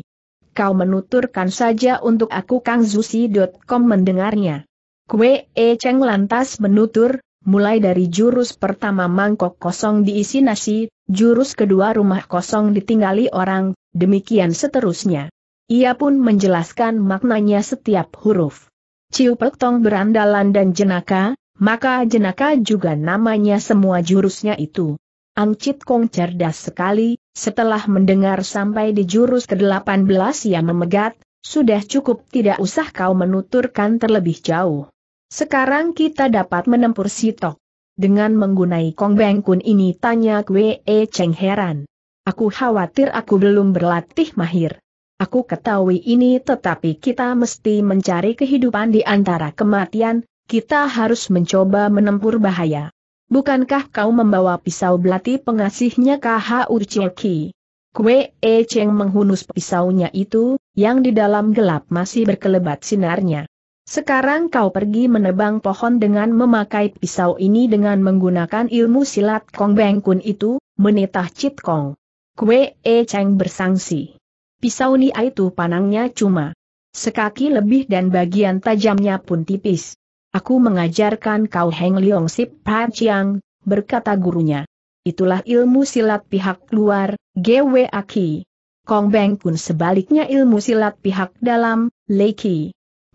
Kau menuturkan saja untuk aku kangzusi.com mendengarnya. Kue E Cheng lantas menutur, Mulai dari jurus pertama mangkok kosong diisi nasi, jurus kedua rumah kosong ditinggali orang, demikian seterusnya. Ia pun menjelaskan maknanya setiap huruf. Ciu Tong berandalan dan jenaka, maka jenaka juga namanya semua jurusnya itu. Angcit Kong cerdas sekali, setelah mendengar sampai di jurus ke-18 ia memegat, sudah cukup tidak usah kau menuturkan terlebih jauh. Sekarang kita dapat menempur Sitok. Dengan menggunai Kong Beng Kun ini tanya Kwe e Cheng heran. Aku khawatir aku belum berlatih mahir. Aku ketahui ini tetapi kita mesti mencari kehidupan di antara kematian, kita harus mencoba menempur bahaya. Bukankah kau membawa pisau belati pengasihnya KH Uchiaki? Kue E Cheng menghunus pisaunya itu, yang di dalam gelap masih berkelebat sinarnya. Sekarang kau pergi menebang pohon dengan memakai pisau ini dengan menggunakan ilmu silat Kong Beng Kun itu, menitah Cit Kong. Kue E Cheng bersangsi. Pisau ni itu panangnya cuma sekaki lebih dan bagian tajamnya pun tipis. Aku mengajarkan kau Heng liong Sip Pa Chiang, berkata gurunya. Itulah ilmu silat pihak luar, gwe Aki. Kong Beng Kun sebaliknya ilmu silat pihak dalam, Leki.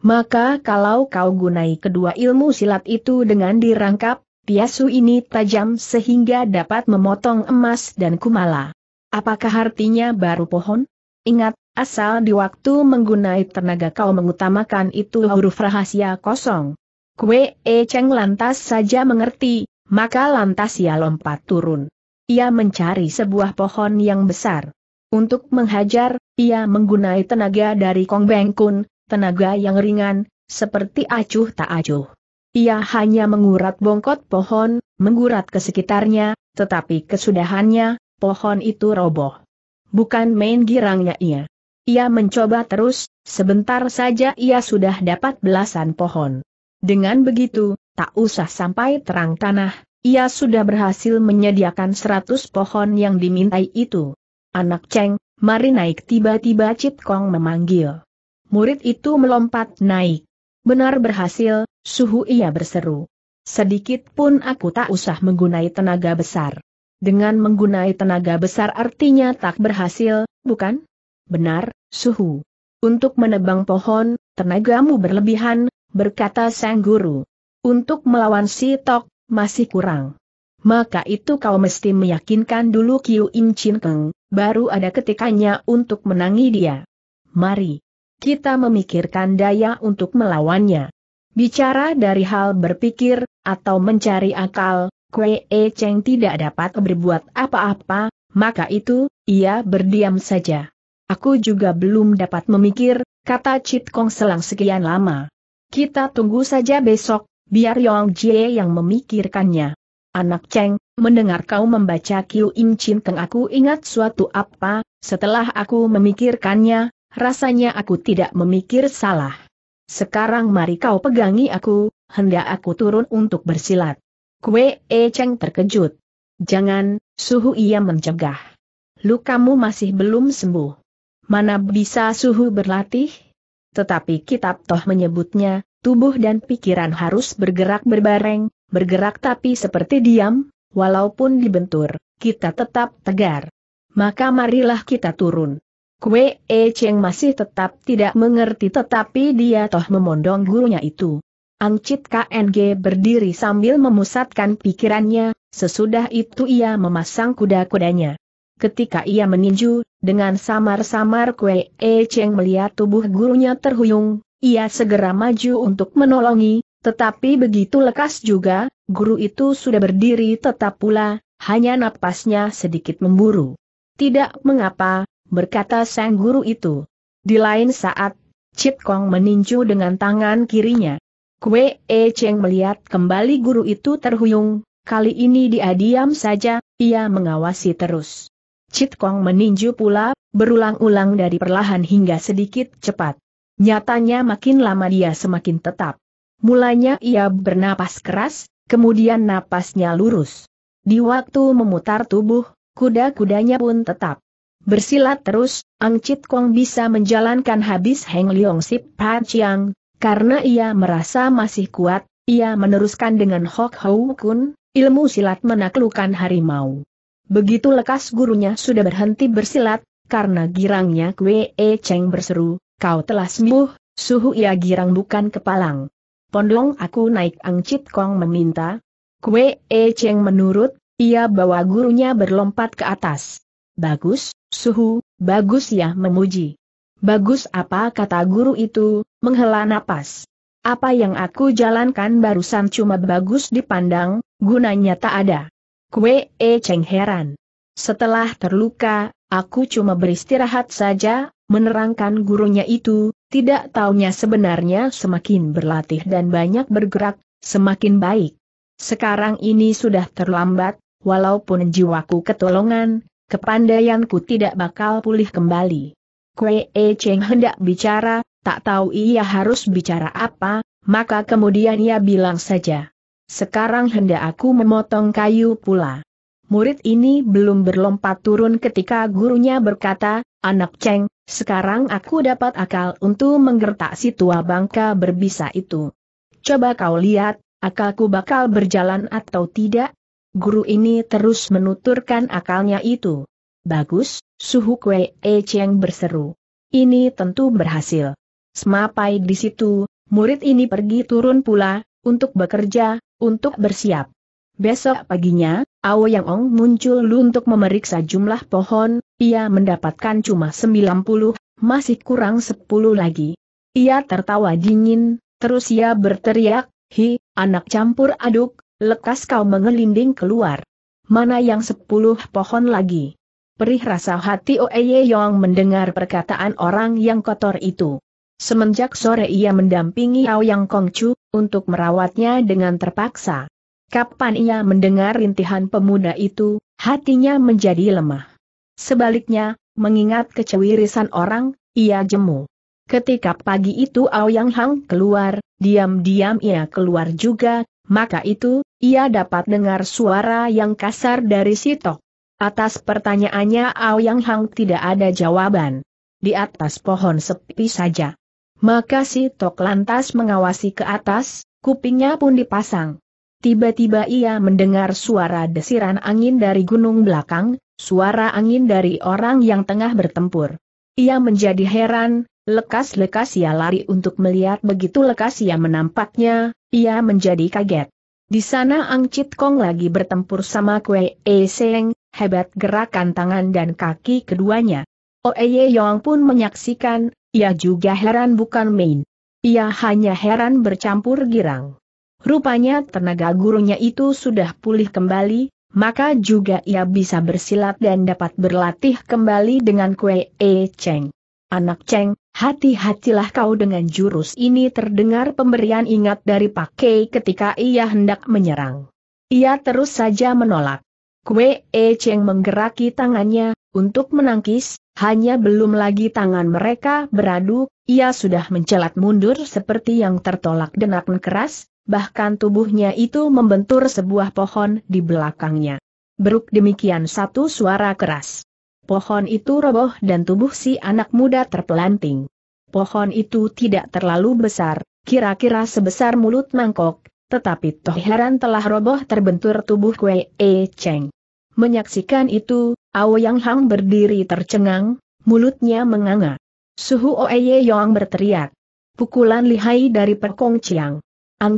Maka kalau kau gunai kedua ilmu silat itu dengan dirangkap, piasu ini tajam sehingga dapat memotong emas dan kumala. Apakah artinya baru pohon? Ingat, asal di waktu menggunai tenaga kau mengutamakan itu huruf rahasia kosong. Kue E Cheng lantas saja mengerti, maka lantas ia lompat turun. Ia mencari sebuah pohon yang besar. Untuk menghajar, ia menggunai tenaga dari Kong Beng Kun, tenaga yang ringan, seperti acuh tak acuh. Ia hanya mengurat bongkot pohon, mengurat ke sekitarnya, tetapi kesudahannya, pohon itu roboh. Bukan main girangnya ia. Ia mencoba terus, sebentar saja ia sudah dapat belasan pohon. Dengan begitu, tak usah sampai terang tanah, ia sudah berhasil menyediakan seratus pohon yang dimintai itu. Anak Cheng, mari naik tiba-tiba Cip Kong memanggil murid itu melompat naik. Benar berhasil, suhu ia berseru. Sedikit pun aku tak usah menggunai tenaga besar. Dengan menggunai tenaga besar artinya tak berhasil, bukan? Benar, suhu. Untuk menebang pohon, tenagamu berlebihan, berkata sang guru. Untuk melawan si Tok, masih kurang. Maka itu kau mesti meyakinkan dulu Kiu Im Chin Keng, baru ada ketikanya untuk menangi dia. Mari kita memikirkan daya untuk melawannya. Bicara dari hal berpikir, atau mencari akal, Kue E Cheng tidak dapat berbuat apa-apa, maka itu, ia berdiam saja. Aku juga belum dapat memikir, kata Chit Kong selang sekian lama. Kita tunggu saja besok, biar Yong Jie yang memikirkannya. Anak Cheng, mendengar kau membaca Kiu Im Chin teng aku ingat suatu apa, setelah aku memikirkannya, rasanya aku tidak memikir salah. Sekarang mari kau pegangi aku, hendak aku turun untuk bersilat. Kue E Cheng terkejut. Jangan, suhu ia mencegah. Lukamu masih belum sembuh. Mana bisa suhu berlatih? Tetapi kitab toh menyebutnya, tubuh dan pikiran harus bergerak berbareng, bergerak tapi seperti diam, walaupun dibentur, kita tetap tegar. Maka marilah kita turun. Kue E Cheng masih tetap tidak mengerti tetapi dia toh memondong gurunya itu. Angcit KNG berdiri sambil memusatkan pikirannya, sesudah itu ia memasang kuda-kudanya. Ketika ia meninju, dengan samar-samar Kue E Cheng melihat tubuh gurunya terhuyung, ia segera maju untuk menolongi, tetapi begitu lekas juga, guru itu sudah berdiri tetap pula, hanya napasnya sedikit memburu. Tidak mengapa, berkata sang guru itu. Di lain saat, Chit Kong meninju dengan tangan kirinya. Kue E Cheng melihat kembali guru itu terhuyung, kali ini dia diam saja, ia mengawasi terus. Chit Kong meninju pula, berulang-ulang dari perlahan hingga sedikit cepat. Nyatanya makin lama dia semakin tetap. Mulanya ia bernapas keras, kemudian napasnya lurus. Di waktu memutar tubuh, kuda-kudanya pun tetap. Bersilat terus, Ang Chit Kong bisa menjalankan habis Heng Liong Sip Pa Chiang, karena ia merasa masih kuat, ia meneruskan dengan Hok Hou Kun, ilmu silat menaklukkan harimau. Begitu lekas gurunya sudah berhenti bersilat, karena girangnya Kwe E Cheng berseru, kau telah sembuh, suhu ia girang bukan kepalang. Pondong aku naik Ang Chit Kong meminta. Kwe E Cheng menurut, ia bawa gurunya berlompat ke atas. Bagus, Suhu, bagus ya memuji. Bagus apa kata guru itu, menghela napas. Apa yang aku jalankan barusan cuma bagus dipandang, gunanya tak ada. Kue e ceng heran. Setelah terluka, aku cuma beristirahat saja, menerangkan gurunya itu, tidak taunya sebenarnya semakin berlatih dan banyak bergerak, semakin baik. Sekarang ini sudah terlambat, walaupun jiwaku ketolongan, kepandaianku tidak bakal pulih kembali. Kue E Cheng hendak bicara, tak tahu ia harus bicara apa, maka kemudian ia bilang saja. Sekarang hendak aku memotong kayu pula. Murid ini belum berlompat turun ketika gurunya berkata, Anak Cheng, sekarang aku dapat akal untuk menggertak si tua bangka berbisa itu. Coba kau lihat, akalku bakal berjalan atau tidak? Guru ini terus menuturkan akalnya itu. Bagus, Suhu Kwe E Cheng berseru. Ini tentu berhasil. Semapai di situ, murid ini pergi turun pula, untuk bekerja, untuk bersiap. Besok paginya, Ao Yang Ong muncul untuk memeriksa jumlah pohon, ia mendapatkan cuma 90, masih kurang 10 lagi. Ia tertawa dingin, terus ia berteriak, Hi, anak campur aduk, Lekas kau mengelinding keluar. Mana yang sepuluh pohon lagi? Perih rasa hati Oeye Yong mendengar perkataan orang yang kotor itu. Semenjak sore ia mendampingi Aoyang Kongcu, untuk merawatnya dengan terpaksa. Kapan ia mendengar rintihan pemuda itu, hatinya menjadi lemah. Sebaliknya, mengingat kecewirisan orang, ia jemu. Ketika pagi itu Aoyang Hang keluar, diam-diam ia keluar juga, maka itu, ia dapat dengar suara yang kasar dari Sitok. Atas pertanyaannya Aoyang Hang tidak ada jawaban. Di atas pohon sepi saja. Maka Sitok lantas mengawasi ke atas, kupingnya pun dipasang. Tiba-tiba ia mendengar suara desiran angin dari gunung belakang, suara angin dari orang yang tengah bertempur. Ia menjadi heran, Lekas-lekas ia lari untuk melihat begitu lekas ia menampaknya, ia menjadi kaget. Di sana Ang Chit Kong lagi bertempur sama Kue E Seng, hebat gerakan tangan dan kaki keduanya. Oeye Yong pun menyaksikan, ia juga heran bukan main. Ia hanya heran bercampur girang. Rupanya tenaga gurunya itu sudah pulih kembali, maka juga ia bisa bersilat dan dapat berlatih kembali dengan Kue E Cheng. Anak Cheng, hati-hatilah kau dengan jurus ini terdengar pemberian ingat dari Pak Kei ketika ia hendak menyerang. Ia terus saja menolak. Kue E Cheng menggeraki tangannya, untuk menangkis, hanya belum lagi tangan mereka beradu, ia sudah mencelat mundur seperti yang tertolak denak keras, bahkan tubuhnya itu membentur sebuah pohon di belakangnya. Beruk demikian satu suara keras. Pohon itu roboh dan tubuh si anak muda terpelanting. Pohon itu tidak terlalu besar, kira-kira sebesar mulut mangkok, tetapi toh heran telah roboh terbentur tubuh Kue E Cheng. Menyaksikan itu, Yang Hang berdiri tercengang, mulutnya menganga. Suhu Oeye Yong berteriak. Pukulan lihai dari Perkong Chiang.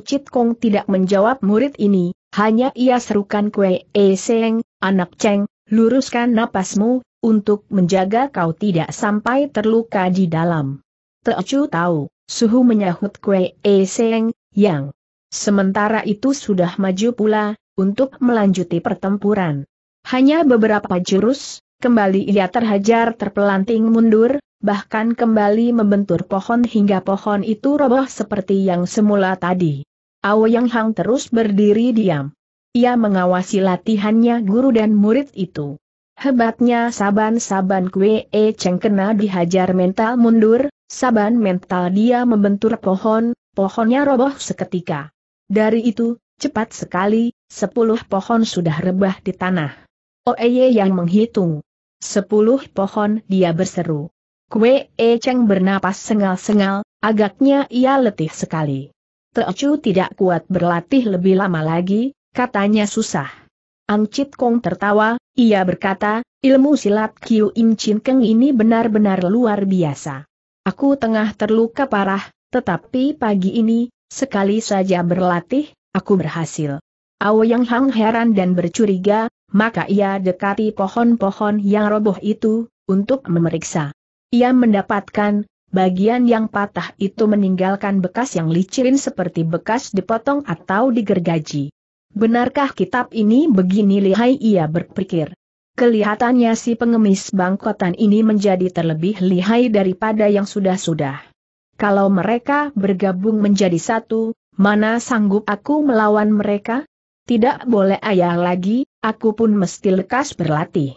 Chit Kong tidak menjawab murid ini, hanya ia serukan Kue E Seng, anak Cheng, luruskan napasmu, untuk menjaga kau tidak sampai terluka di dalam. Teocu tahu, suhu menyahut kue E Seng, yang sementara itu sudah maju pula, untuk melanjuti pertempuran. Hanya beberapa jurus, kembali ia terhajar terpelanting mundur, bahkan kembali membentur pohon hingga pohon itu roboh seperti yang semula tadi. Yang Hang terus berdiri diam. Ia mengawasi latihannya guru dan murid itu. Hebatnya saban-saban kue e ceng kena dihajar mental mundur, saban mental dia membentur pohon, pohonnya roboh seketika. Dari itu, cepat sekali, sepuluh pohon sudah rebah di tanah. Oeye yang menghitung. Sepuluh pohon dia berseru. Kue e ceng bernapas sengal-sengal, agaknya ia letih sekali. Teocu tidak kuat berlatih lebih lama lagi, katanya susah. Chit Kong tertawa, ia berkata, ilmu silat Kiu Im Chin Keng ini benar-benar luar biasa. Aku tengah terluka parah, tetapi pagi ini, sekali saja berlatih, aku berhasil. Yang Hang heran dan bercuriga, maka ia dekati pohon-pohon yang roboh itu, untuk memeriksa. Ia mendapatkan, bagian yang patah itu meninggalkan bekas yang licin seperti bekas dipotong atau digergaji. Benarkah kitab ini begini lihai ia berpikir? Kelihatannya si pengemis bangkotan ini menjadi terlebih lihai daripada yang sudah-sudah. Kalau mereka bergabung menjadi satu, mana sanggup aku melawan mereka? Tidak boleh ayah lagi, aku pun mesti lekas berlatih.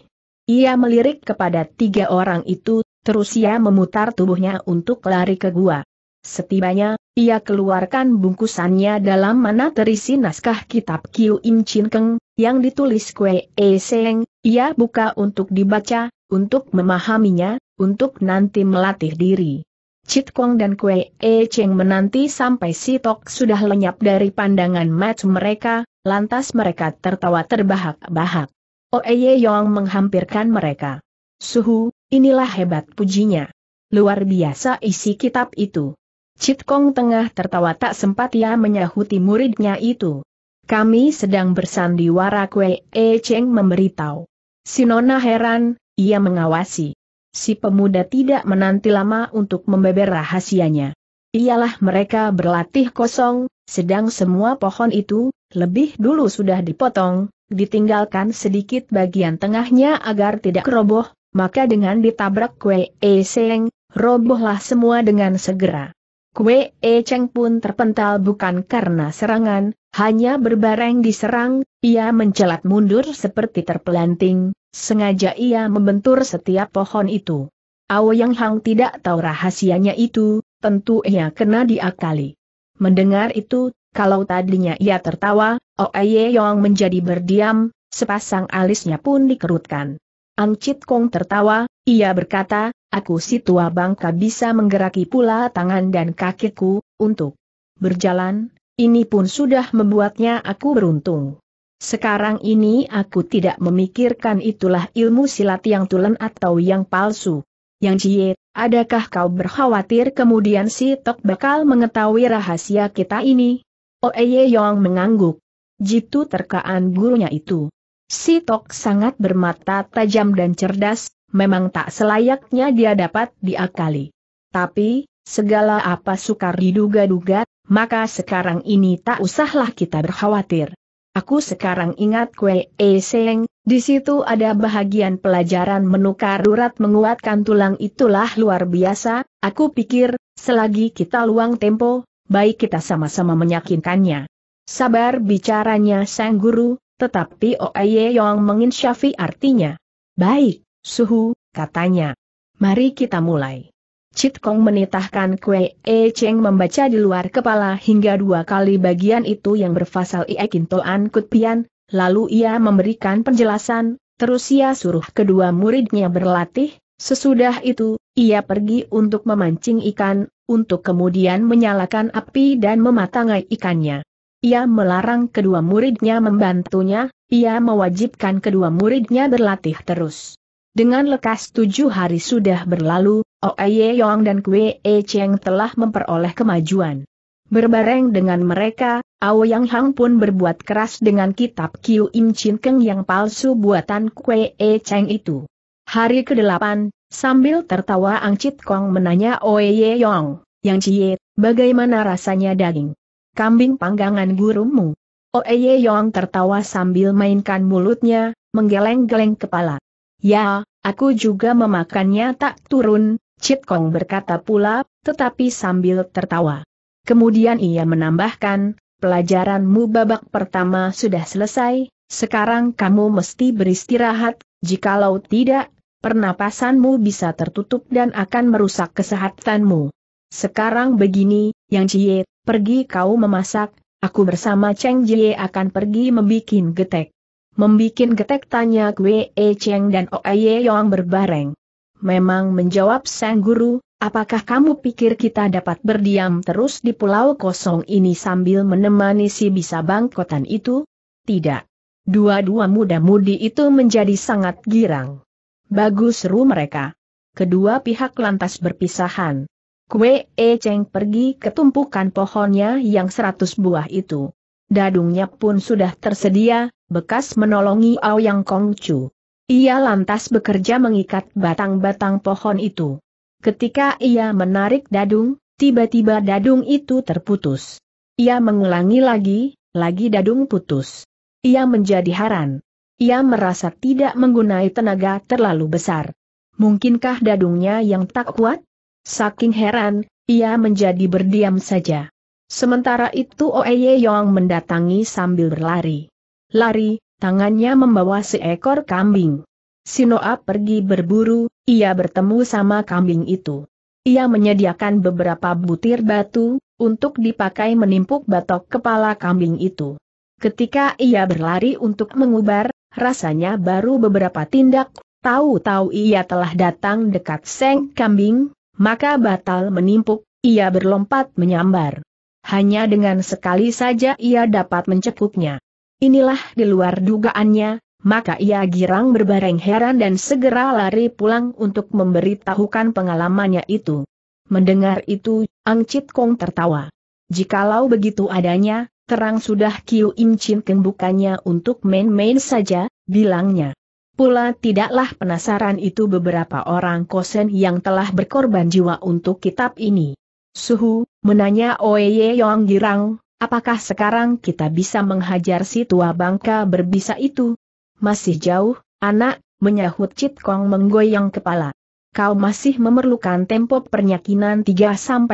Ia melirik kepada tiga orang itu, terus ia memutar tubuhnya untuk lari ke gua. Setibanya, ia keluarkan bungkusannya dalam mana terisi naskah kitab Kiu Im Chin Keng, yang ditulis Kwe E Seng, ia buka untuk dibaca, untuk memahaminya, untuk nanti melatih diri. Cit Kong dan Kwe E Cheng menanti sampai si Tok sudah lenyap dari pandangan match mereka, lantas mereka tertawa terbahak-bahak. Oeye Yong menghampirkan mereka. Suhu, inilah hebat pujinya. Luar biasa isi kitab itu. Cit Kong tengah tertawa tak sempat ia menyahuti muridnya itu. Kami sedang bersandiwara Kue E Cheng memberitahu. Sinona heran, ia mengawasi. Si pemuda tidak menanti lama untuk membeber rahasianya. Ialah mereka berlatih kosong, sedang semua pohon itu, lebih dulu sudah dipotong, ditinggalkan sedikit bagian tengahnya agar tidak roboh, maka dengan ditabrak kue e Cheng, robohlah semua dengan segera. Kue E Cheng pun terpental bukan karena serangan, hanya berbareng diserang, ia mencelat mundur seperti terpelanting, sengaja ia membentur setiap pohon itu. Ao Yang Hang tidak tahu rahasianya itu, tentu ia kena diakali. Mendengar itu, kalau tadinya ia tertawa, Oeye Yong menjadi berdiam, sepasang alisnya pun dikerutkan. An Chit Kong tertawa, ia berkata, aku si tua bangka bisa menggeraki pula tangan dan kakiku, untuk berjalan, ini pun sudah membuatnya aku beruntung. Sekarang ini aku tidak memikirkan itulah ilmu silat yang tulen atau yang palsu. Yang Cie, adakah kau berkhawatir kemudian si Tok bakal mengetahui rahasia kita ini? Oeye oh, Yong mengangguk. Jitu terkaan gurunya itu. Si Tok sangat bermata tajam dan cerdas, memang tak selayaknya dia dapat diakali. Tapi, segala apa sukar diduga-duga, maka sekarang ini tak usahlah kita berkhawatir. Aku sekarang ingat kue eseng, di situ ada bahagian pelajaran menukar urat menguatkan tulang itulah luar biasa, aku pikir, selagi kita luang tempo, baik kita sama-sama menyakinkannya. Sabar bicaranya sang guru, tetapi Oye Yong menginsyafi artinya. Baik, suhu, katanya. Mari kita mulai. Cit Kong menitahkan Kue E Cheng membaca di luar kepala hingga dua kali bagian itu yang berfasal Ie Kintoan Kutpian, lalu ia memberikan penjelasan, terus ia suruh kedua muridnya berlatih, sesudah itu, ia pergi untuk memancing ikan, untuk kemudian menyalakan api dan mematangai ikannya. Ia melarang kedua muridnya membantunya, ia mewajibkan kedua muridnya berlatih terus. Dengan lekas tujuh hari sudah berlalu, Oeye Yong dan Kwe E Cheng telah memperoleh kemajuan. Berbareng dengan mereka, Ao Yang Hang pun berbuat keras dengan kitab Kiu Im Chin Keng yang palsu buatan Kue E Cheng itu. Hari ke-8, sambil tertawa Ang Chit Kong menanya Oe Ye Yong, Yang Cie, bagaimana rasanya daging? kambing panggangan gurumu. Oeye Yong tertawa sambil mainkan mulutnya, menggeleng-geleng kepala. Ya, aku juga memakannya tak turun, Cit Kong berkata pula, tetapi sambil tertawa. Kemudian ia menambahkan, pelajaranmu babak pertama sudah selesai, sekarang kamu mesti beristirahat, jikalau tidak, pernapasanmu bisa tertutup dan akan merusak kesehatanmu. Sekarang begini, Yang Cie, pergi kau memasak, aku bersama Cheng Jie akan pergi membikin getek. Membikin getek tanya Kwe E Cheng dan Oe Yong berbareng. Memang menjawab sang guru, apakah kamu pikir kita dapat berdiam terus di pulau kosong ini sambil menemani si bisa bangkotan itu? Tidak. Dua-dua muda-mudi itu menjadi sangat girang. Bagus seru mereka. Kedua pihak lantas berpisahan. Kue E Cheng pergi ke tumpukan pohonnya yang seratus buah itu. Dadungnya pun sudah tersedia, bekas menolongi Aoyang Kongcu. Ia lantas bekerja mengikat batang-batang pohon itu. Ketika ia menarik dadung, tiba-tiba dadung itu terputus. Ia mengulangi lagi, lagi dadung putus. Ia menjadi haran. Ia merasa tidak menggunai tenaga terlalu besar. Mungkinkah dadungnya yang tak kuat? Saking heran, ia menjadi berdiam saja. Sementara itu Oeye Yong mendatangi sambil berlari. Lari, tangannya membawa seekor kambing. Sinoa pergi berburu, ia bertemu sama kambing itu. Ia menyediakan beberapa butir batu, untuk dipakai menimpuk batok kepala kambing itu. Ketika ia berlari untuk mengubar, rasanya baru beberapa tindak, tahu-tahu ia telah datang dekat seng kambing, maka batal menimpuk, ia berlompat menyambar. Hanya dengan sekali saja ia dapat mencekuknya. Inilah di luar dugaannya, maka ia girang berbareng heran dan segera lari pulang untuk memberitahukan pengalamannya itu. Mendengar itu, Ang Chit Kong tertawa. Jikalau begitu adanya, terang sudah Kiu Im Chin kembukannya untuk main-main saja, bilangnya. Pula tidaklah penasaran itu beberapa orang kosen yang telah berkorban jiwa untuk kitab ini. Suhu, menanya Oye Yong Girang, apakah sekarang kita bisa menghajar si tua bangka berbisa itu? Masih jauh, anak, menyahut Cit Kong menggoyang kepala. Kau masih memerlukan tempo pernyakinan 3-5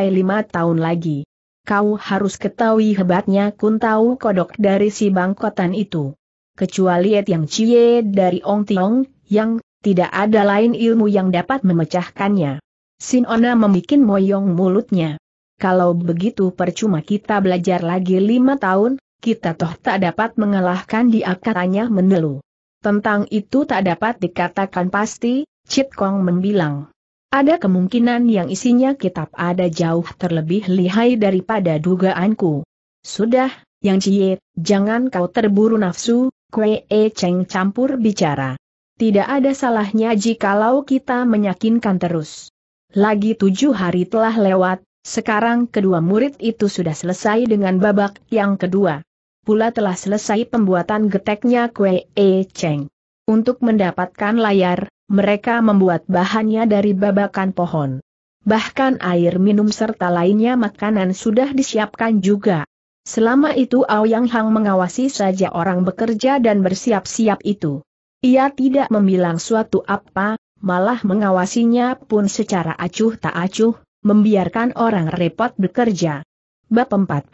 tahun lagi. Kau harus ketahui hebatnya kun tahu kodok dari si bangkotan itu kecuali yang cie dari Ong Tiong, yang tidak ada lain ilmu yang dapat memecahkannya. Sinona membuat moyong mulutnya. Kalau begitu percuma kita belajar lagi lima tahun, kita toh tak dapat mengalahkan di akaranya menelu. Tentang itu tak dapat dikatakan pasti, Chit Kong membilang. Ada kemungkinan yang isinya kitab ada jauh terlebih lihai daripada dugaanku. Sudah, Yang Cie, jangan kau terburu nafsu, Kue E Cheng campur bicara. Tidak ada salahnya jikalau kita menyakinkan terus. Lagi tujuh hari telah lewat, sekarang kedua murid itu sudah selesai dengan babak yang kedua. Pula telah selesai pembuatan geteknya kue E Cheng. Untuk mendapatkan layar, mereka membuat bahannya dari babakan pohon. Bahkan air minum serta lainnya makanan sudah disiapkan juga. Selama itu Aoyang Hang mengawasi saja orang bekerja dan bersiap-siap itu. Ia tidak membilang suatu apa, malah mengawasinya pun secara acuh tak acuh, membiarkan orang repot bekerja. Bab 45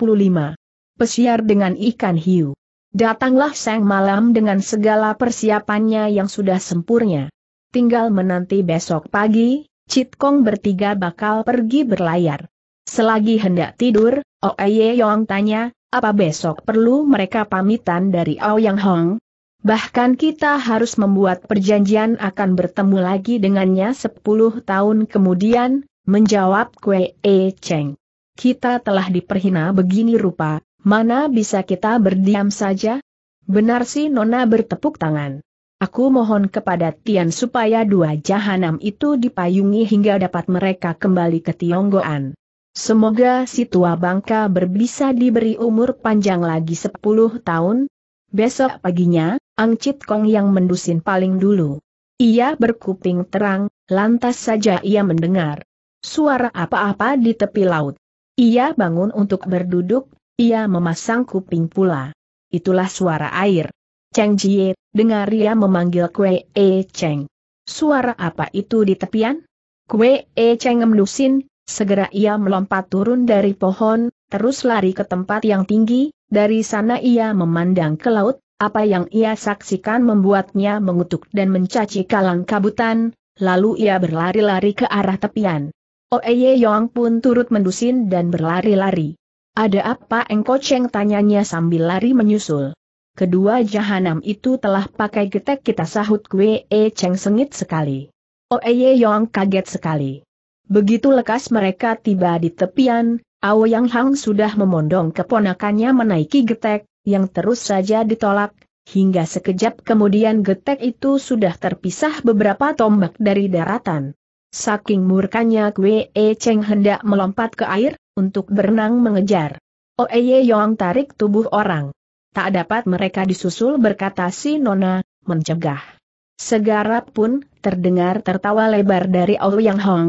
Pesiar dengan ikan hiu Datanglah sang malam dengan segala persiapannya yang sudah sempurna. Tinggal menanti besok pagi, Citkong Kong bertiga bakal pergi berlayar. Selagi hendak tidur, Oye oh Yong tanya, apa besok perlu mereka pamitan dari Ao oh Yang Hong? Bahkan kita harus membuat perjanjian akan bertemu lagi dengannya 10 tahun kemudian, menjawab Kwe E Cheng. Kita telah diperhina begini rupa, mana bisa kita berdiam saja? Benar sih Nona bertepuk tangan. Aku mohon kepada Tian supaya dua jahanam itu dipayungi hingga dapat mereka kembali ke Tionggoan. Semoga si tua bangka berbisa diberi umur panjang lagi 10 tahun. Besok paginya, Ang Chit Kong yang mendusin paling dulu. Ia berkuping terang, lantas saja ia mendengar suara apa-apa di tepi laut. Ia bangun untuk berduduk, ia memasang kuping pula. Itulah suara air. Cheng Jie, dengar ia memanggil Kue E Cheng. Suara apa itu di tepian? Kue E Cheng mendusin, Segera ia melompat turun dari pohon, terus lari ke tempat yang tinggi, dari sana ia memandang ke laut, apa yang ia saksikan membuatnya mengutuk dan mencaci kalang kabutan, lalu ia berlari-lari ke arah tepian. Oeye Yong pun turut mendusin dan berlari-lari. Ada apa engkau ceng tanyanya sambil lari menyusul. Kedua jahanam itu telah pakai getek kita sahut kue e ceng sengit sekali. Oeye Yong kaget sekali. Begitu lekas mereka tiba di tepian, Ao Yang Hang sudah memondong keponakannya menaiki getek, yang terus saja ditolak, hingga sekejap kemudian getek itu sudah terpisah beberapa tombak dari daratan. Saking murkanya Kwe E Cheng hendak melompat ke air, untuk berenang mengejar. Oeye Yong tarik tubuh orang. Tak dapat mereka disusul berkata si Nona, mencegah. Segarap pun, terdengar tertawa lebar dari Ao Yang Hong,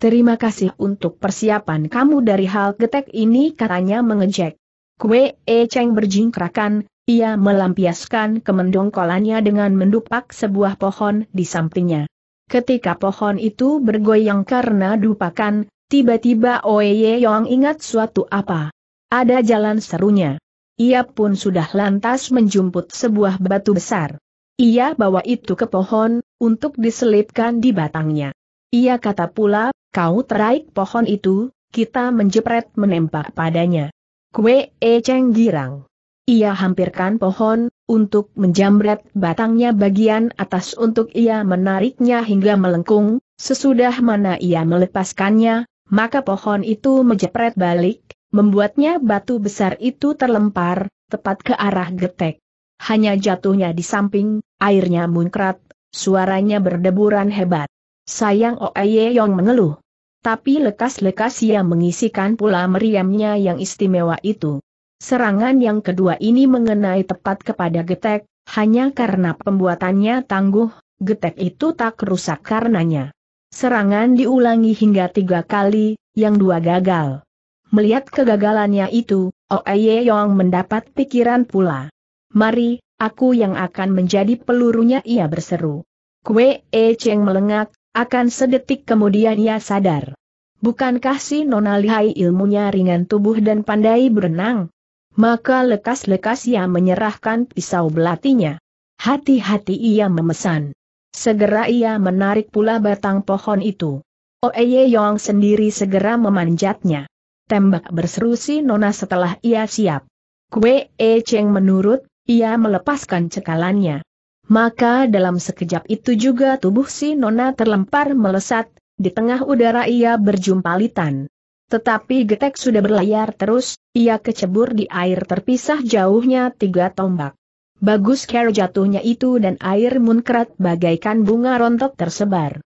Terima kasih untuk persiapan kamu dari hal getek ini katanya mengejek. Kue E Cheng berjingkrakan, ia melampiaskan kemendongkolannya dengan mendupak sebuah pohon di sampingnya. Ketika pohon itu bergoyang karena dupakan, tiba-tiba Oye Yong ingat suatu apa. Ada jalan serunya. Ia pun sudah lantas menjumput sebuah batu besar. Ia bawa itu ke pohon, untuk diselipkan di batangnya. Ia kata pula, kau teraik pohon itu, kita menjepret menembak padanya. Kue E Cheng girang. Ia hampirkan pohon, untuk menjamret batangnya bagian atas untuk ia menariknya hingga melengkung, sesudah mana ia melepaskannya, maka pohon itu menjepret balik, membuatnya batu besar itu terlempar, tepat ke arah getek. Hanya jatuhnya di samping, airnya munkrat, suaranya berdeburan hebat. Sayang Oe Yong mengeluh. Tapi lekas-lekas ia mengisikan pula meriamnya yang istimewa itu. Serangan yang kedua ini mengenai tepat kepada getek, hanya karena pembuatannya tangguh, getek itu tak rusak karenanya. Serangan diulangi hingga tiga kali, yang dua gagal. Melihat kegagalannya itu, Oe Yong mendapat pikiran pula. Mari, aku yang akan menjadi pelurunya ia berseru. Kue E Cheng melengak, akan sedetik kemudian ia sadar. Bukankah si nona lihai ilmunya ringan tubuh dan pandai berenang? Maka lekas-lekas ia menyerahkan pisau belatinya. Hati-hati ia memesan. Segera ia menarik pula batang pohon itu. Oeye Yong sendiri segera memanjatnya. Tembak berseru si nona setelah ia siap. Kue E Cheng menurut, ia melepaskan cekalannya. Maka dalam sekejap itu juga tubuh si Nona terlempar melesat, di tengah udara ia berjumpa litan. Tetapi getek sudah berlayar terus, ia kecebur di air terpisah jauhnya tiga tombak. Bagus care jatuhnya itu dan air munkrat bagaikan bunga rontok tersebar.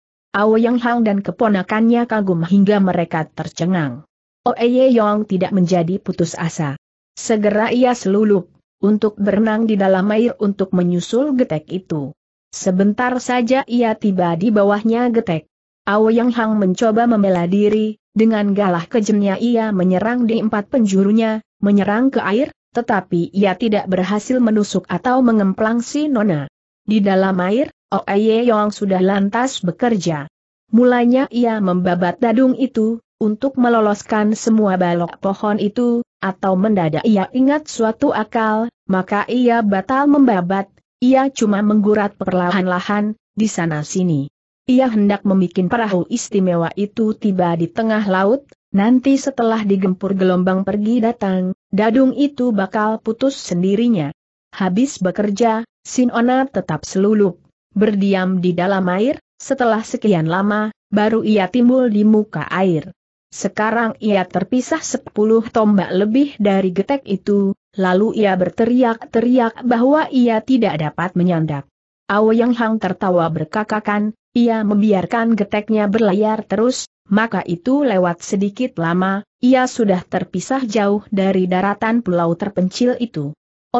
yang Hang dan keponakannya kagum hingga mereka tercengang. Oeye Yong tidak menjadi putus asa. Segera ia selulup, untuk berenang di dalam air untuk menyusul getek itu. Sebentar saja ia tiba di bawahnya getek. Yang Hang mencoba membela diri, dengan galah kejemnya ia menyerang di empat penjurunya, menyerang ke air, tetapi ia tidak berhasil menusuk atau mengemplang si Nona. Di dalam air, Oeye Yong sudah lantas bekerja. Mulanya ia membabat dadung itu, untuk meloloskan semua balok pohon itu, atau mendadak ia ingat suatu akal, maka ia batal membabat, ia cuma menggurat perlahan-lahan, di sana-sini. Ia hendak membuat perahu istimewa itu tiba di tengah laut, nanti setelah digempur gelombang pergi datang, dadung itu bakal putus sendirinya. Habis bekerja, Sinona tetap selulup, berdiam di dalam air, setelah sekian lama, baru ia timbul di muka air. Sekarang ia terpisah sepuluh tombak lebih dari getek itu, lalu ia berteriak-teriak bahwa ia tidak dapat menyandak. Aoyang Hang tertawa berkakakan, ia membiarkan geteknya berlayar terus, maka itu lewat sedikit lama, ia sudah terpisah jauh dari daratan pulau terpencil itu.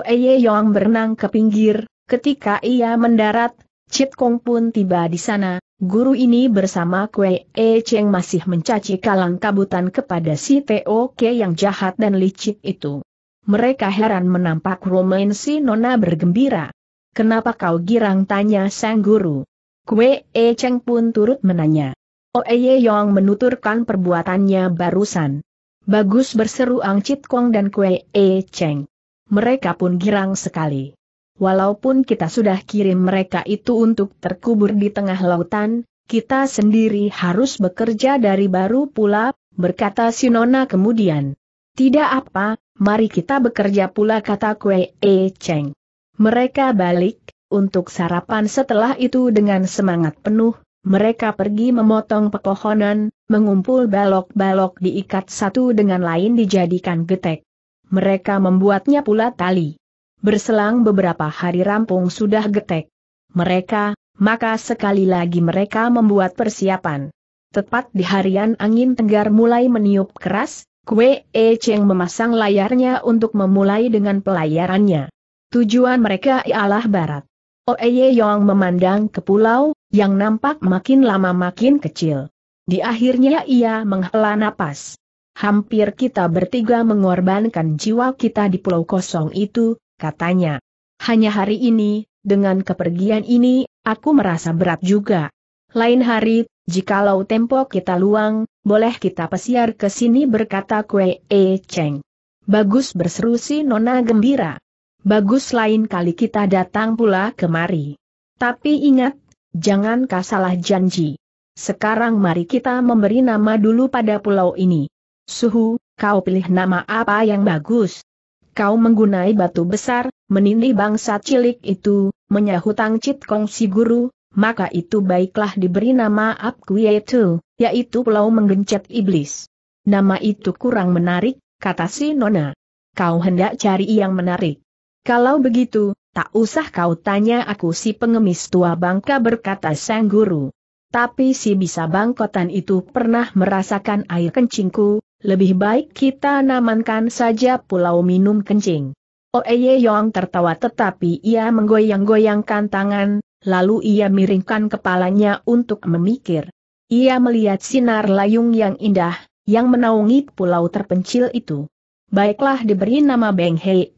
Ye Yong berenang ke pinggir, ketika ia mendarat, Chit Kong pun tiba di sana, Guru ini bersama Kue E Cheng masih mencaci kalang kabutan kepada si Teo TOK yang jahat dan licik itu. Mereka heran menampak Romain si Nona bergembira. Kenapa kau girang tanya sang guru? Kue E Cheng pun turut menanya. Oeye oh, Yong menuturkan perbuatannya barusan. Bagus berseru Ang Chit Kong dan Kue E Cheng. Mereka pun girang sekali. Walaupun kita sudah kirim mereka itu untuk terkubur di tengah lautan, kita sendiri harus bekerja dari baru pula, berkata Sinona kemudian. Tidak apa, mari kita bekerja pula kata Kue E Cheng. Mereka balik, untuk sarapan setelah itu dengan semangat penuh, mereka pergi memotong pepohonan, mengumpul balok-balok diikat satu dengan lain dijadikan getek. Mereka membuatnya pula tali. Berselang beberapa hari rampung sudah getek. Mereka, maka sekali lagi mereka membuat persiapan. Tepat di harian angin tenggar mulai meniup keras, Kue E Cheng memasang layarnya untuk memulai dengan pelayarannya. Tujuan mereka ialah barat. Oe Ye Yong memandang ke pulau, yang nampak makin lama makin kecil. Di akhirnya ia menghela napas. Hampir kita bertiga mengorbankan jiwa kita di pulau kosong itu, katanya. Hanya hari ini, dengan kepergian ini, aku merasa berat juga. Lain hari, jikalau tempo kita luang, boleh kita pesiar ke sini berkata Kue E Cheng. Bagus berseru si Nona gembira. Bagus lain kali kita datang pula kemari. Tapi ingat, jangan kasalah janji. Sekarang mari kita memberi nama dulu pada pulau ini. Suhu, kau pilih nama apa yang bagus? kau menggunai batu besar, menindih bangsa cilik itu, menyahut Ang Cit Kong si guru, maka itu baiklah diberi nama Tu, yaitu Pulau Menggencet Iblis. Nama itu kurang menarik, kata si Nona. Kau hendak cari yang menarik. Kalau begitu, tak usah kau tanya aku si pengemis tua bangka berkata sang guru. Tapi si bisa bangkotan itu pernah merasakan air kencingku, lebih baik kita namankan saja pulau minum kencing. Oeye oh, Yong tertawa tetapi ia menggoyang-goyangkan tangan, lalu ia miringkan kepalanya untuk memikir. Ia melihat sinar layung yang indah, yang menaungi pulau terpencil itu. Baiklah diberi nama Beng Hei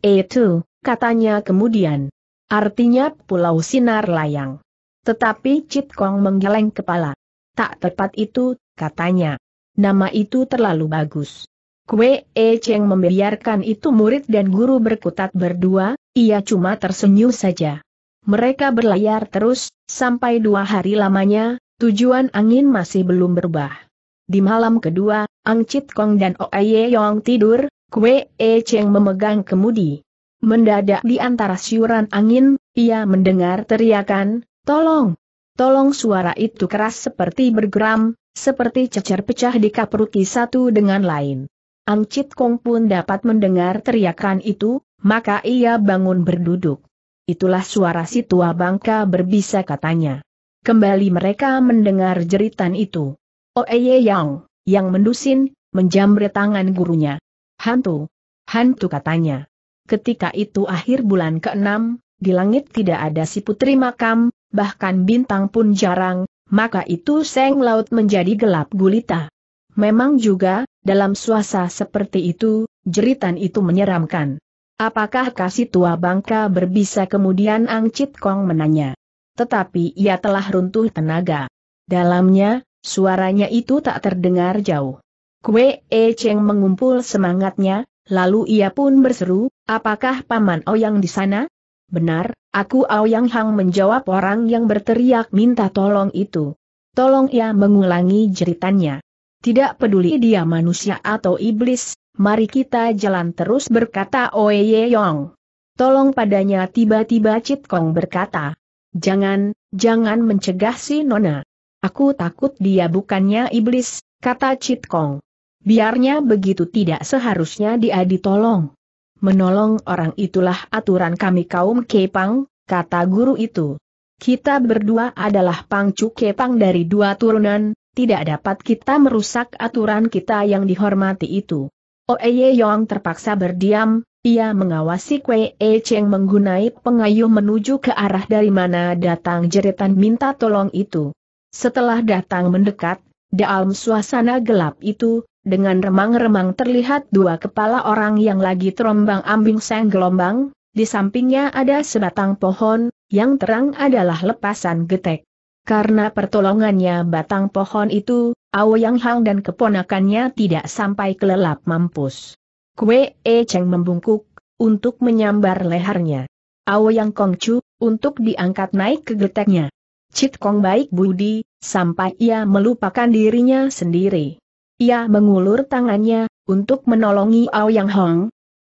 katanya kemudian. Artinya pulau sinar layang. Tetapi Chit Kong menggeleng kepala. Tak tepat itu, katanya. Nama itu terlalu bagus. Kue E Cheng membiarkan itu murid dan guru berkutat berdua, ia cuma tersenyum saja. Mereka berlayar terus, sampai dua hari lamanya, tujuan angin masih belum berubah. Di malam kedua, Ang Chit Kong dan O Ye Yong tidur, Kue E Cheng memegang kemudi. Mendadak di antara siuran angin, ia mendengar teriakan, Tolong! Tolong suara itu keras seperti bergeram, seperti cecer pecah di kapruki satu dengan lain. Angcit Kong pun dapat mendengar teriakan itu, maka ia bangun berduduk. Itulah suara si tua bangka berbisa katanya. Kembali mereka mendengar jeritan itu. Oeye Yang, yang mendusin, menjamret tangan gurunya. Hantu. Hantu katanya. Ketika itu akhir bulan ke-6, di langit tidak ada si putri makam, bahkan bintang pun jarang, maka itu seng laut menjadi gelap gulita. Memang juga, dalam suasana seperti itu, jeritan itu menyeramkan. Apakah kasih tua bangka berbisa kemudian Angcit Kong menanya. Tetapi ia telah runtuh tenaga. Dalamnya, suaranya itu tak terdengar jauh. Kue E Cheng mengumpul semangatnya, lalu ia pun berseru, apakah Paman oyang di sana? Benar, aku Aoyang Hang menjawab orang yang berteriak minta tolong itu. Tolong ia mengulangi ceritanya. Tidak peduli dia manusia atau iblis, mari kita jalan terus berkata Oye Yong. Tolong padanya tiba-tiba Cit Kong berkata. Jangan, jangan mencegah si Nona. Aku takut dia bukannya iblis, kata Cit Kong. Biarnya begitu tidak seharusnya dia ditolong menolong orang itulah aturan kami kaum Kepang, kata guru itu. Kita berdua adalah pangcu Kepang dari dua turunan, tidak dapat kita merusak aturan kita yang dihormati itu. Oeye Yong terpaksa berdiam, ia mengawasi Kwe E Cheng menggunai pengayuh menuju ke arah dari mana datang jeritan minta tolong itu. Setelah datang mendekat, dalam suasana gelap itu, dengan remang-remang terlihat dua kepala orang yang lagi terombang ambing seng gelombang, di sampingnya ada sebatang pohon, yang terang adalah lepasan getek. Karena pertolongannya batang pohon itu, Yang Hang dan keponakannya tidak sampai kelelap mampus. Kue E Cheng membungkuk, untuk menyambar lehernya. Yang Chu untuk diangkat naik ke geteknya. Cit Kong baik budi, sampai ia melupakan dirinya sendiri. Ia mengulur tangannya, untuk menolongi Yang Hong.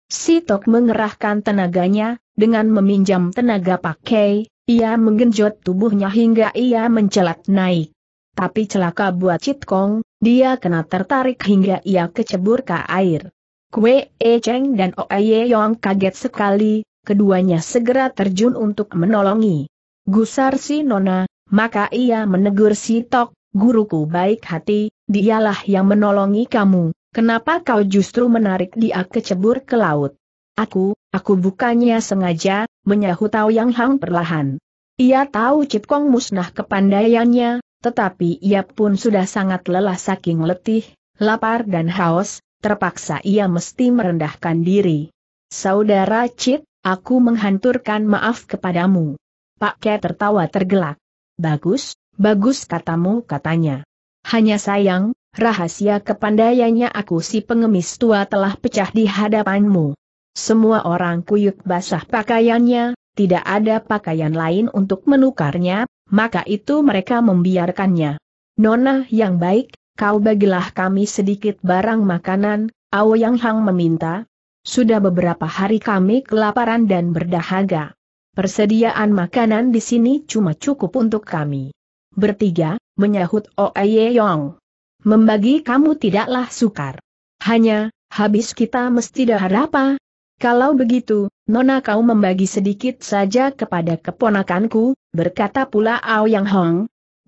Si Tok mengerahkan tenaganya, dengan meminjam tenaga pakai, ia menggenjot tubuhnya hingga ia mencelat naik. Tapi celaka buat Cit Kong, dia kena tertarik hingga ia kecebur ke air. Kue E Cheng dan O Ye Yong kaget sekali, keduanya segera terjun untuk menolongi. Gusar si Nona, maka ia menegur si Tok, guruku baik hati, Dialah yang menolongi kamu, kenapa kau justru menarik dia kecebur ke laut? Aku, aku bukannya sengaja, menyahut Tao Yang Hang perlahan. Ia tahu Cip Kong musnah kepandaiannya, tetapi ia pun sudah sangat lelah saking letih, lapar dan haus, terpaksa ia mesti merendahkan diri. Saudara Cip, aku menghanturkan maaf kepadamu. Pak Ke tertawa tergelak. Bagus, bagus katamu katanya. Hanya sayang, rahasia kepandaiannya aku si pengemis tua telah pecah di hadapanmu. Semua orang kuyuk basah pakaiannya, tidak ada pakaian lain untuk menukarnya, maka itu mereka membiarkannya. Nona yang baik, kau bagilah kami sedikit barang makanan, Ao Yang Hang meminta. Sudah beberapa hari kami kelaparan dan berdahaga. Persediaan makanan di sini cuma cukup untuk kami bertiga, menyahut Oe Yong. Membagi kamu tidaklah sukar. Hanya, habis kita mesti dahar apa? Kalau begitu, Nona kau membagi sedikit saja kepada keponakanku, berkata pula Yang Hong.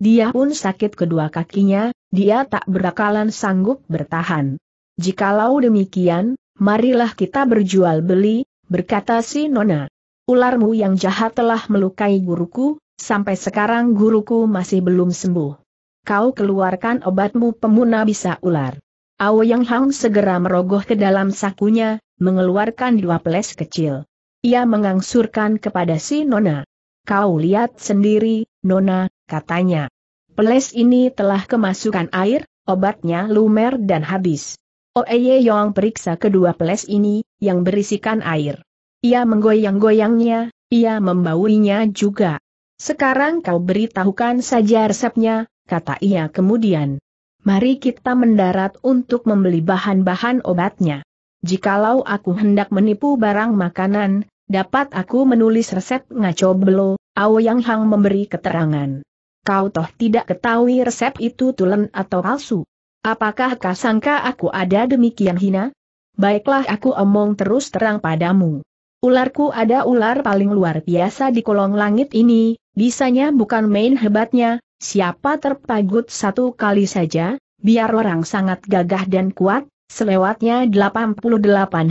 Dia pun sakit kedua kakinya, dia tak berakalan sanggup bertahan. Jikalau demikian, marilah kita berjual beli, berkata si Nona. Ularmu yang jahat telah melukai guruku, Sampai sekarang guruku masih belum sembuh. Kau keluarkan obatmu pemuna bisa ular. Yang Hang segera merogoh ke dalam sakunya, mengeluarkan dua peles kecil. Ia mengangsurkan kepada si Nona. Kau lihat sendiri, Nona, katanya. Peles ini telah kemasukan air, obatnya lumer dan habis. Oeye Yong periksa kedua peles ini, yang berisikan air. Ia menggoyang-goyangnya, ia membauinya juga. Sekarang kau beritahukan saja resepnya, kata ia kemudian. Mari kita mendarat untuk membeli bahan-bahan obatnya. Jikalau aku hendak menipu barang makanan, dapat aku menulis resep ngaco belo, Yang Hang memberi keterangan. Kau toh tidak ketahui resep itu tulen atau palsu. Apakah kau sangka aku ada demikian hina? Baiklah aku omong terus terang padamu. Ularku ada ular paling luar biasa di kolong langit ini, bisanya bukan main hebatnya, siapa terpagut satu kali saja, biar orang sangat gagah dan kuat, selewatnya 88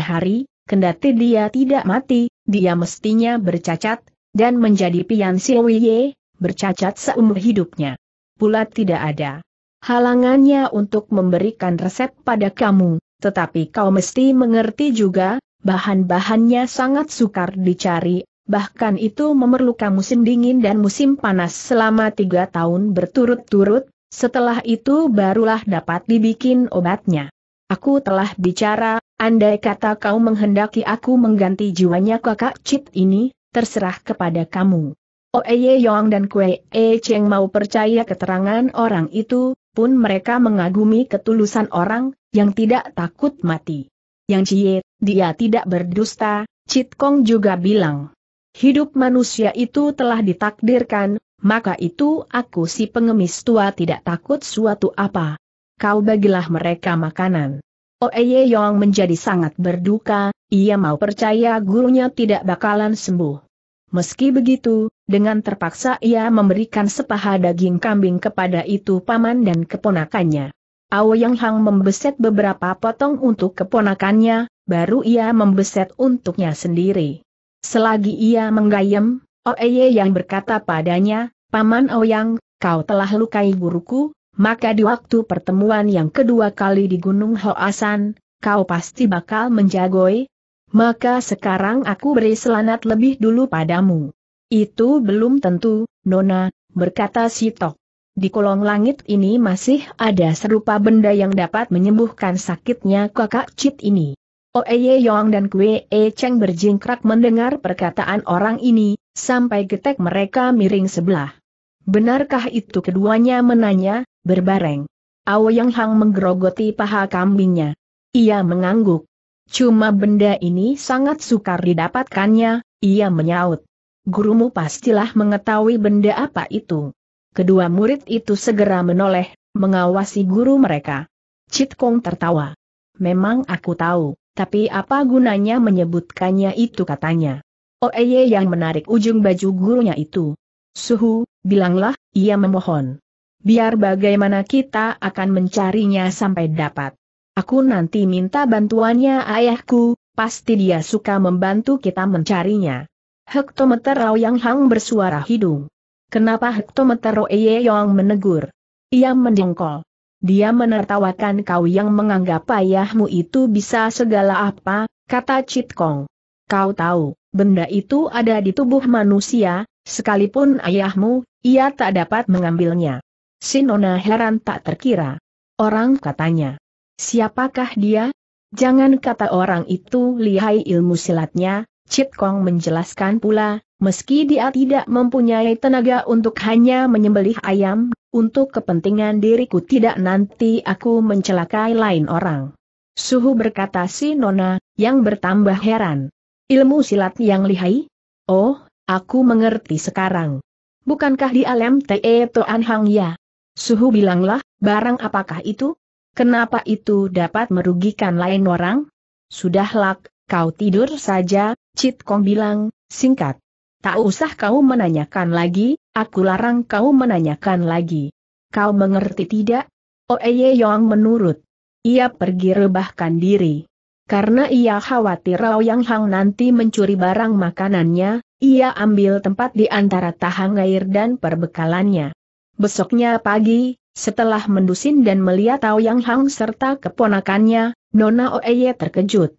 hari, kendati dia tidak mati, dia mestinya bercacat, dan menjadi pian siwiye, bercacat seumur hidupnya. Pula tidak ada halangannya untuk memberikan resep pada kamu, tetapi kau mesti mengerti juga, bahan-bahannya sangat sukar dicari, bahkan itu memerlukan musim dingin dan musim panas selama tiga tahun berturut-turut, setelah itu barulah dapat dibikin obatnya. Aku telah bicara, andai kata kau menghendaki aku mengganti jiwanya kakak Cip ini, terserah kepada kamu. Oeye oh, Yong dan Kue E Cheng mau percaya keterangan orang itu, pun mereka mengagumi ketulusan orang, yang tidak takut mati. Yang Cie, dia tidak berdusta, Cit Kong juga bilang. Hidup manusia itu telah ditakdirkan, maka itu aku si pengemis tua tidak takut suatu apa. Kau bagilah mereka makanan. Oeye oh, Yong menjadi sangat berduka, ia mau percaya gurunya tidak bakalan sembuh. Meski begitu, dengan terpaksa ia memberikan sepaha daging kambing kepada itu paman dan keponakannya. Yang Hang membeset beberapa potong untuk keponakannya, baru ia membeset untuknya sendiri. Selagi ia menggayam, Oeye yang berkata padanya, Paman Yang, kau telah lukai guruku, maka di waktu pertemuan yang kedua kali di Gunung Hoasan, kau pasti bakal menjagoi, maka sekarang aku beri selanat lebih dulu padamu. Itu belum tentu, Nona, berkata Sitok. Di kolong langit ini masih ada serupa benda yang dapat menyembuhkan sakitnya kakak Cit ini. Oeye Yong dan Kwe E Cheng berjingkrak mendengar perkataan orang ini, sampai getek mereka miring sebelah. Benarkah itu keduanya menanya, berbareng. Yang Hang menggerogoti paha kambingnya. Ia mengangguk. Cuma benda ini sangat sukar didapatkannya, ia menyaut. Gurumu pastilah mengetahui benda apa itu. Kedua murid itu segera menoleh, mengawasi guru mereka. Cit Kong tertawa. Memang aku tahu, tapi apa gunanya menyebutkannya itu katanya. Oeye oh, yang menarik ujung baju gurunya itu. Suhu, bilanglah, ia memohon. Biar bagaimana kita akan mencarinya sampai dapat. Aku nanti minta bantuannya ayahku, pasti dia suka membantu kita mencarinya. Hektometer Yang Hang bersuara hidung. Kenapa Hektometero Yong menegur? Ia mendengkol. Dia menertawakan kau yang menganggap ayahmu itu bisa segala apa, kata Chit Kong. Kau tahu, benda itu ada di tubuh manusia, sekalipun ayahmu, ia tak dapat mengambilnya. Sinona heran tak terkira. Orang katanya. Siapakah dia? Jangan kata orang itu lihai ilmu silatnya, Chit Kong menjelaskan pula, meski dia tidak mempunyai tenaga untuk hanya menyembelih ayam, untuk kepentingan diriku tidak nanti aku mencelakai lain orang. Suhu berkata si Nona, yang bertambah heran. Ilmu silat yang lihai? Oh, aku mengerti sekarang. Bukankah di alam Te Toan Hang ya? Suhu bilanglah, barang apakah itu? Kenapa itu dapat merugikan lain orang? Sudahlah, kau tidur saja, Cit Kong bilang, singkat. Tak usah kau menanyakan lagi, aku larang kau menanyakan lagi. Kau mengerti tidak? Oeye oh, Yong menurut. Ia pergi rebahkan diri. Karena ia khawatir Yang Hang nanti mencuri barang makanannya, ia ambil tempat di antara tahang air dan perbekalannya. Besoknya pagi, setelah mendusin dan melihat Yang Hang serta keponakannya, Nona Oeye terkejut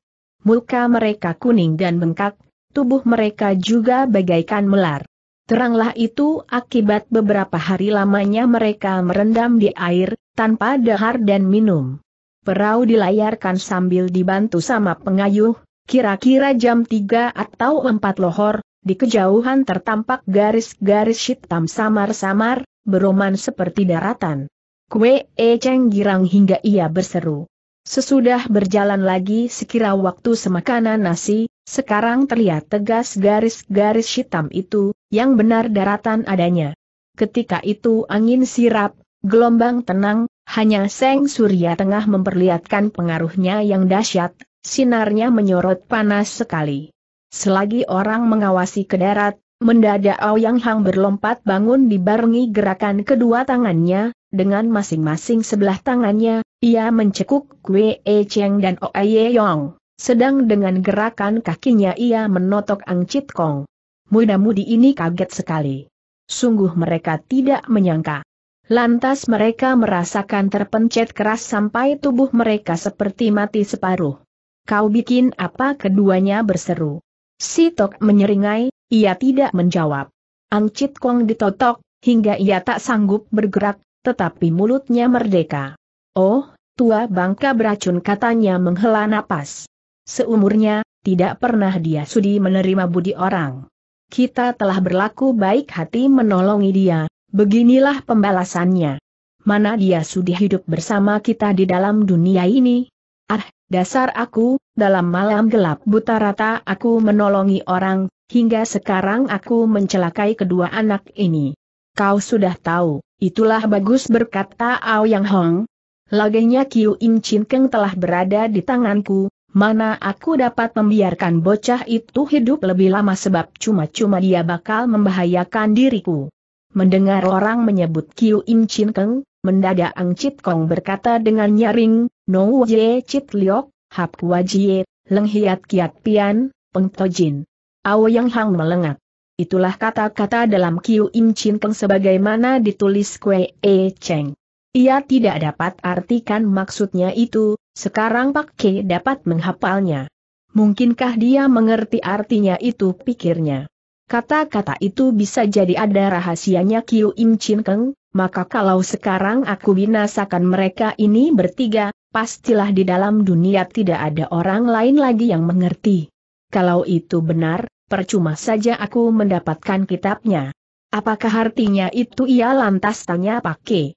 muka mereka kuning dan bengkak, tubuh mereka juga bagaikan melar. Teranglah itu akibat beberapa hari lamanya mereka merendam di air, tanpa dahar dan minum. Perahu dilayarkan sambil dibantu sama pengayuh, kira-kira jam 3 atau 4 lohor, di kejauhan tertampak garis-garis hitam samar-samar, beroman seperti daratan. Kue E ceng girang hingga ia berseru. Sesudah berjalan lagi sekira waktu semakanan nasi, sekarang terlihat tegas garis-garis hitam itu, yang benar daratan adanya. Ketika itu angin sirap, gelombang tenang, hanya seng surya tengah memperlihatkan pengaruhnya yang dahsyat, sinarnya menyorot panas sekali. Selagi orang mengawasi ke darat, mendadak Ao Yang Hang berlompat bangun dibarengi gerakan kedua tangannya, dengan masing-masing sebelah tangannya, ia mencekuk Kue E Cheng dan Ye Yong. Sedang dengan gerakan kakinya ia menotok Ang Chit Kong. Muda-mudi ini kaget sekali. Sungguh mereka tidak menyangka. Lantas mereka merasakan terpencet keras sampai tubuh mereka seperti mati separuh. Kau bikin apa keduanya berseru. Si Tok menyeringai, ia tidak menjawab. Ang Chit Kong ditotok, hingga ia tak sanggup bergerak, tetapi mulutnya merdeka. Oh, tua bangka beracun katanya menghela napas. Seumurnya, tidak pernah dia sudi menerima budi orang. Kita telah berlaku baik hati menolongi dia, beginilah pembalasannya. Mana dia sudi hidup bersama kita di dalam dunia ini? Ah, dasar aku, dalam malam gelap buta rata aku menolongi orang, hingga sekarang aku mencelakai kedua anak ini. Kau sudah tahu. Itulah bagus berkata Ao Yang Hong. Lagi Kiu In Chin Keng telah berada di tanganku, mana aku dapat membiarkan bocah itu hidup lebih lama sebab cuma-cuma dia bakal membahayakan diriku. Mendengar orang menyebut Kiu Im Chin Keng, mendadak Ang Chit Kong berkata dengan nyaring, No Ye Chit Liok, Hap Kua Jie, Leng Hiat Kiat Pian, Peng Tojin. Ao Yang Hang melengak. Itulah kata-kata dalam Kiu Im Chin Keng sebagaimana ditulis Kwe E Cheng. Ia tidak dapat artikan maksudnya itu, sekarang Pak Ke dapat menghapalnya. Mungkinkah dia mengerti artinya itu pikirnya. Kata-kata itu bisa jadi ada rahasianya Kiu Im Chin Keng, maka kalau sekarang aku binasakan mereka ini bertiga, pastilah di dalam dunia tidak ada orang lain lagi yang mengerti. Kalau itu benar, percuma saja aku mendapatkan kitabnya. Apakah artinya itu ia lantas tanya pakai?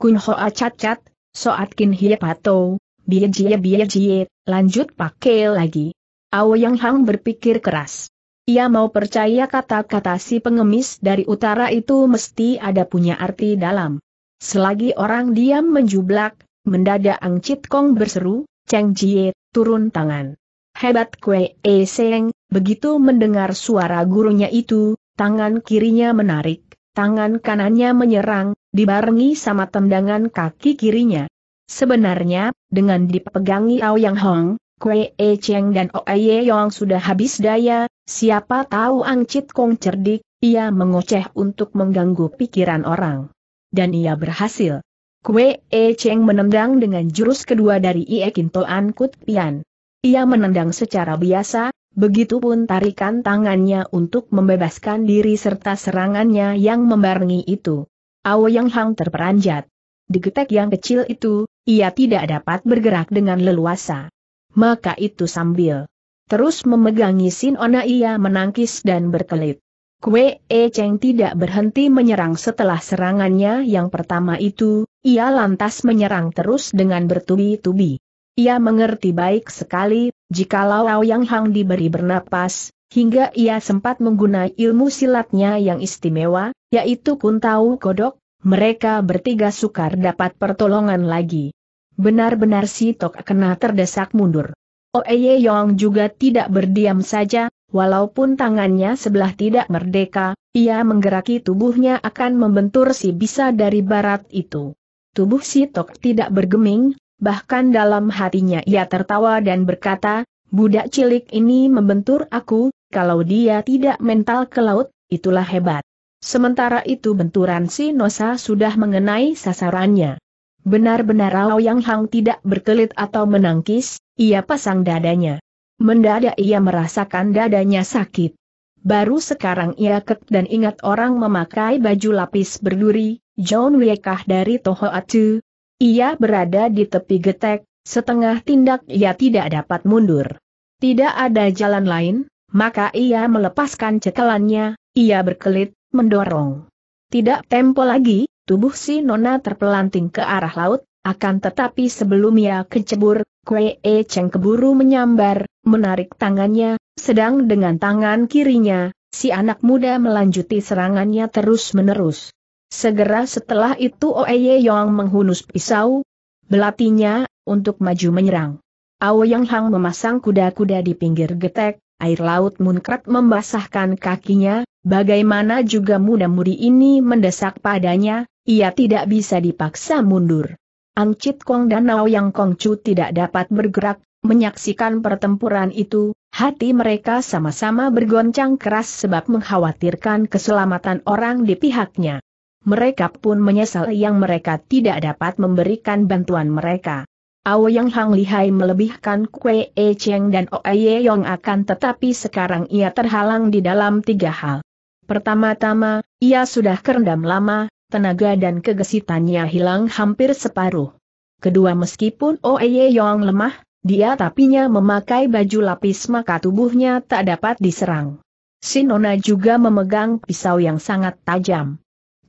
Kun Hoa cat, soat kin hie pato, bie jie bie jie, lanjut pakai lagi. Ao Yang Hang berpikir keras. Ia mau percaya kata-kata si pengemis dari utara itu mesti ada punya arti dalam. Selagi orang diam menjublak, mendadak Ang Chit Kong berseru, Cheng Jie, turun tangan. Hebat kue e seng, Begitu mendengar suara gurunya itu, tangan kirinya menarik, tangan kanannya menyerang, dibarengi sama tendangan kaki kirinya. Sebenarnya, dengan dipegangi Ao Yang Hong, Kwee E Cheng dan Oe Yong sudah habis daya, siapa tahu Ang Chit Kong cerdik, ia mengoceh untuk mengganggu pikiran orang. Dan ia berhasil. Kwee E Cheng menendang dengan jurus kedua dari Ie Kintoan Kut Pian. Ia menendang secara biasa, Begitupun tarikan tangannya untuk membebaskan diri serta serangannya yang membarengi itu. Yang Hang terperanjat. Digetek yang kecil itu, ia tidak dapat bergerak dengan leluasa. Maka itu sambil terus memegangi Sinona ia menangkis dan berkelit. Kue E Cheng tidak berhenti menyerang setelah serangannya yang pertama itu, ia lantas menyerang terus dengan bertubi-tubi. Ia mengerti baik sekali Jikalau Yang Hang diberi bernapas, hingga ia sempat menggunakan ilmu silatnya yang istimewa, yaitu kuntau kodok, mereka bertiga sukar dapat pertolongan lagi. Benar-benar si Tok kena terdesak mundur. Oeye Yong juga tidak berdiam saja, walaupun tangannya sebelah tidak merdeka, ia menggeraki tubuhnya akan membentur si bisa dari barat itu. Tubuh si Tok tidak bergeming, bahkan dalam hatinya ia tertawa dan berkata, budak cilik ini membentur aku, kalau dia tidak mental ke laut, itulah hebat. Sementara itu benturan si Nosa sudah mengenai sasarannya. Benar-benar Yang Hang tidak berkelit atau menangkis, ia pasang dadanya. Mendadak ia merasakan dadanya sakit. Baru sekarang ia kek dan ingat orang memakai baju lapis berduri, John Wiekah dari Toho Atu ia berada di tepi getek, setengah tindak ia tidak dapat mundur. Tidak ada jalan lain, maka ia melepaskan cekelannya, ia berkelit, mendorong. Tidak tempo lagi, tubuh si Nona terpelanting ke arah laut, akan tetapi sebelum ia kecebur, Kue E Cheng keburu menyambar, menarik tangannya, sedang dengan tangan kirinya, si anak muda melanjuti serangannya terus-menerus. Segera setelah itu Oeye Yong menghunus pisau, belatinya, untuk maju menyerang. Ao Yang Hang memasang kuda-kuda di pinggir getek, air laut munkrat membasahkan kakinya, bagaimana juga muda-mudi ini mendesak padanya, ia tidak bisa dipaksa mundur. Ang Chit Kong dan Ao Yang Kong Chu tidak dapat bergerak, menyaksikan pertempuran itu, hati mereka sama-sama bergoncang keras sebab mengkhawatirkan keselamatan orang di pihaknya mereka pun menyesal yang mereka tidak dapat memberikan bantuan mereka. Aoyang Hang Lihai melebihkan Kue E Cheng dan Oe Yong akan tetapi sekarang ia terhalang di dalam tiga hal. Pertama-tama, ia sudah kerendam lama, tenaga dan kegesitannya hilang hampir separuh. Kedua meskipun Oe Yong lemah, dia tapinya memakai baju lapis maka tubuhnya tak dapat diserang. Sinona juga memegang pisau yang sangat tajam.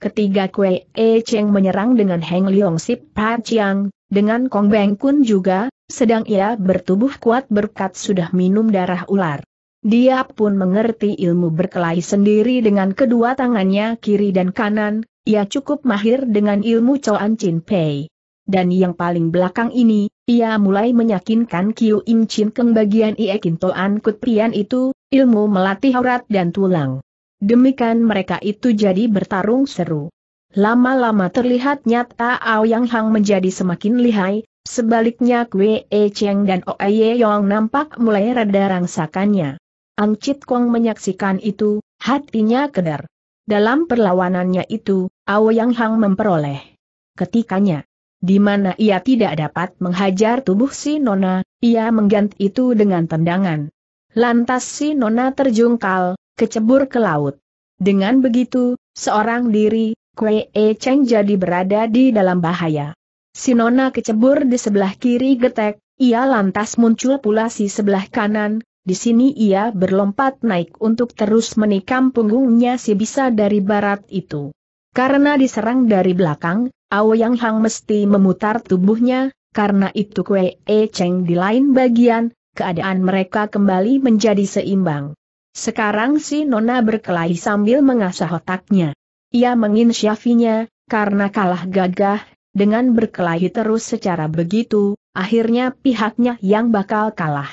Ketiga Kue E Cheng menyerang dengan Heng liong Sip Chiang, dengan Kong Beng Kun juga, sedang ia bertubuh kuat berkat sudah minum darah ular. Dia pun mengerti ilmu berkelahi sendiri dengan kedua tangannya kiri dan kanan, ia cukup mahir dengan ilmu Choan Chin Pei. Dan yang paling belakang ini, ia mulai meyakinkan Kiu Im Chin Keng bagian Ie toan Kut Pian itu, ilmu melatih aurat dan tulang. Demikian mereka itu jadi bertarung seru. Lama-lama terlihat nyata Yang Hang menjadi semakin lihai, sebaliknya Kue E Cheng dan Oe Yong nampak mulai reda rangsakannya. Ang Chit Kong menyaksikan itu, hatinya kedar. Dalam perlawanannya itu, Yang Hang memperoleh ketikanya. Di mana ia tidak dapat menghajar tubuh si Nona, ia mengganti itu dengan tendangan. Lantas si Nona terjungkal, kecebur ke laut. Dengan begitu, seorang diri, Kwe E Cheng jadi berada di dalam bahaya. Si Nona kecebur di sebelah kiri getek, ia lantas muncul pula si sebelah kanan, di sini ia berlompat naik untuk terus menikam punggungnya si bisa dari barat itu. Karena diserang dari belakang, Yang Hang mesti memutar tubuhnya, karena itu Kwe E Cheng di lain bagian, keadaan mereka kembali menjadi seimbang. Sekarang si Nona berkelahi sambil mengasah otaknya. Ia menginsyafinya, karena kalah gagah, dengan berkelahi terus secara begitu, akhirnya pihaknya yang bakal kalah.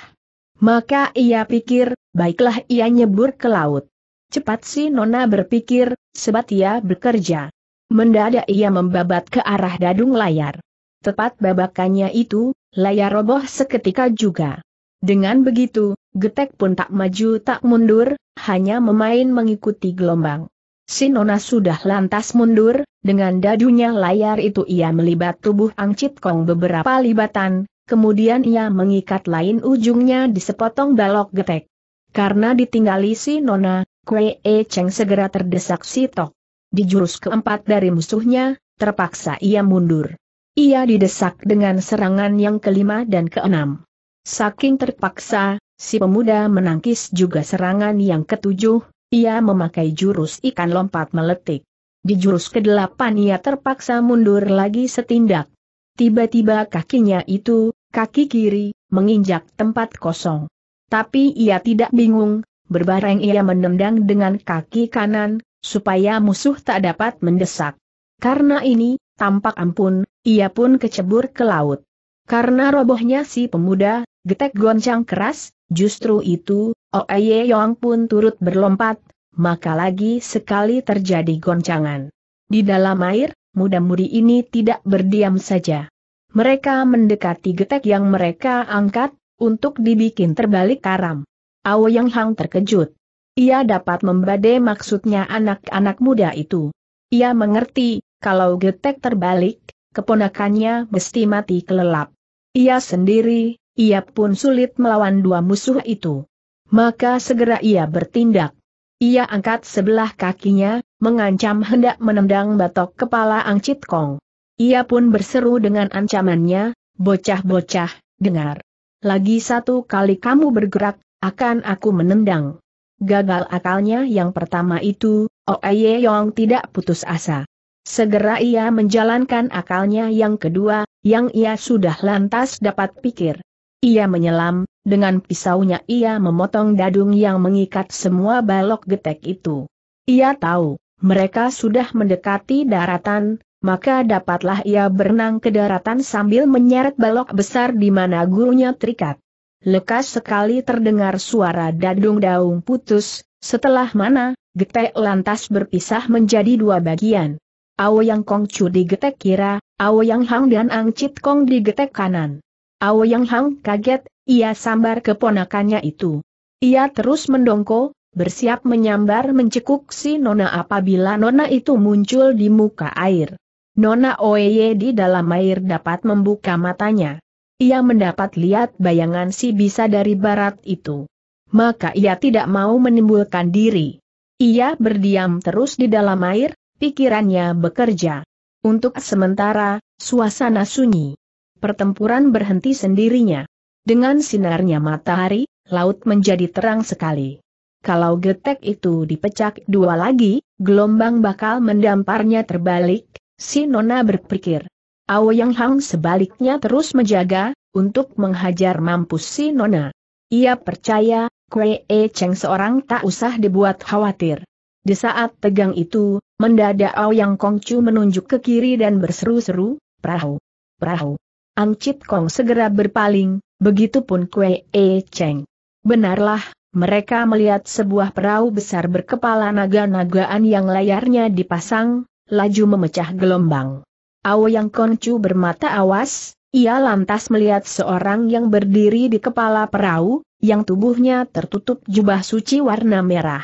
Maka ia pikir, baiklah ia nyebur ke laut. Cepat si Nona berpikir, sebat ia bekerja. Mendadak ia membabat ke arah dadung layar. Tepat babakannya itu, layar roboh seketika juga. Dengan begitu, Getek pun tak maju tak mundur, hanya memain mengikuti gelombang. Sinona sudah lantas mundur, dengan dadunya layar itu ia melibat tubuh Angcit Kong beberapa libatan, kemudian ia mengikat lain ujungnya di sepotong balok getek. Karena ditinggali si Nona, Kwe E Cheng segera terdesak sitok. Di jurus keempat dari musuhnya, terpaksa ia mundur. Ia didesak dengan serangan yang kelima dan keenam. Saking terpaksa, Si pemuda menangkis juga serangan yang ketujuh, ia memakai jurus ikan lompat meletik. Di jurus kedelapan ia terpaksa mundur lagi setindak. Tiba-tiba kakinya itu, kaki kiri, menginjak tempat kosong. Tapi ia tidak bingung, berbareng ia menendang dengan kaki kanan, supaya musuh tak dapat mendesak. Karena ini, tampak ampun, ia pun kecebur ke laut. Karena robohnya si pemuda, getek goncang keras, Justru itu, Oe Yong pun turut berlompat, maka lagi sekali terjadi goncangan. Di dalam air, muda-mudi ini tidak berdiam saja. Mereka mendekati getek yang mereka angkat, untuk dibikin terbalik karam. Aoyang Hang terkejut. Ia dapat membade maksudnya anak-anak muda itu. Ia mengerti, kalau getek terbalik, keponakannya mesti mati kelelap. Ia sendiri, ia pun sulit melawan dua musuh itu. Maka segera ia bertindak. Ia angkat sebelah kakinya, mengancam hendak menendang batok kepala Angcit Kong. Ia pun berseru dengan ancamannya, bocah-bocah, dengar. Lagi satu kali kamu bergerak, akan aku menendang. Gagal akalnya yang pertama itu, Oeye oh Yong tidak putus asa. Segera ia menjalankan akalnya yang kedua, yang ia sudah lantas dapat pikir. Ia menyelam, dengan pisaunya ia memotong dadung yang mengikat semua balok getek itu. Ia tahu, mereka sudah mendekati daratan, maka dapatlah ia berenang ke daratan sambil menyeret balok besar di mana gurunya terikat. Lekas sekali terdengar suara dadung daung putus, setelah mana, getek lantas berpisah menjadi dua bagian. yang Kong di getek kira, yang Hang dan Ang kong di getek kanan. Yang Hang kaget, ia sambar keponakannya itu. Ia terus mendongko, bersiap menyambar mencekuk si nona apabila nona itu muncul di muka air. Nona Oeye di dalam air dapat membuka matanya. Ia mendapat lihat bayangan si bisa dari barat itu. Maka ia tidak mau menimbulkan diri. Ia berdiam terus di dalam air, pikirannya bekerja. Untuk sementara, suasana sunyi pertempuran berhenti sendirinya. Dengan sinarnya matahari, laut menjadi terang sekali. Kalau getek itu dipecak dua lagi, gelombang bakal mendamparnya terbalik, si Nona berpikir. Yang Hang sebaliknya terus menjaga, untuk menghajar mampus si Nona. Ia percaya, Kue E Cheng seorang tak usah dibuat khawatir. Di saat tegang itu, mendadak Aoyang Kongcu menunjuk ke kiri dan berseru-seru, perahu, perahu. Chit Kong segera berpaling, begitupun Kue E Cheng. Benarlah, mereka melihat sebuah perahu besar berkepala naga-nagaan yang layarnya dipasang, laju memecah gelombang. Yang Koncu bermata awas, ia lantas melihat seorang yang berdiri di kepala perahu, yang tubuhnya tertutup jubah suci warna merah.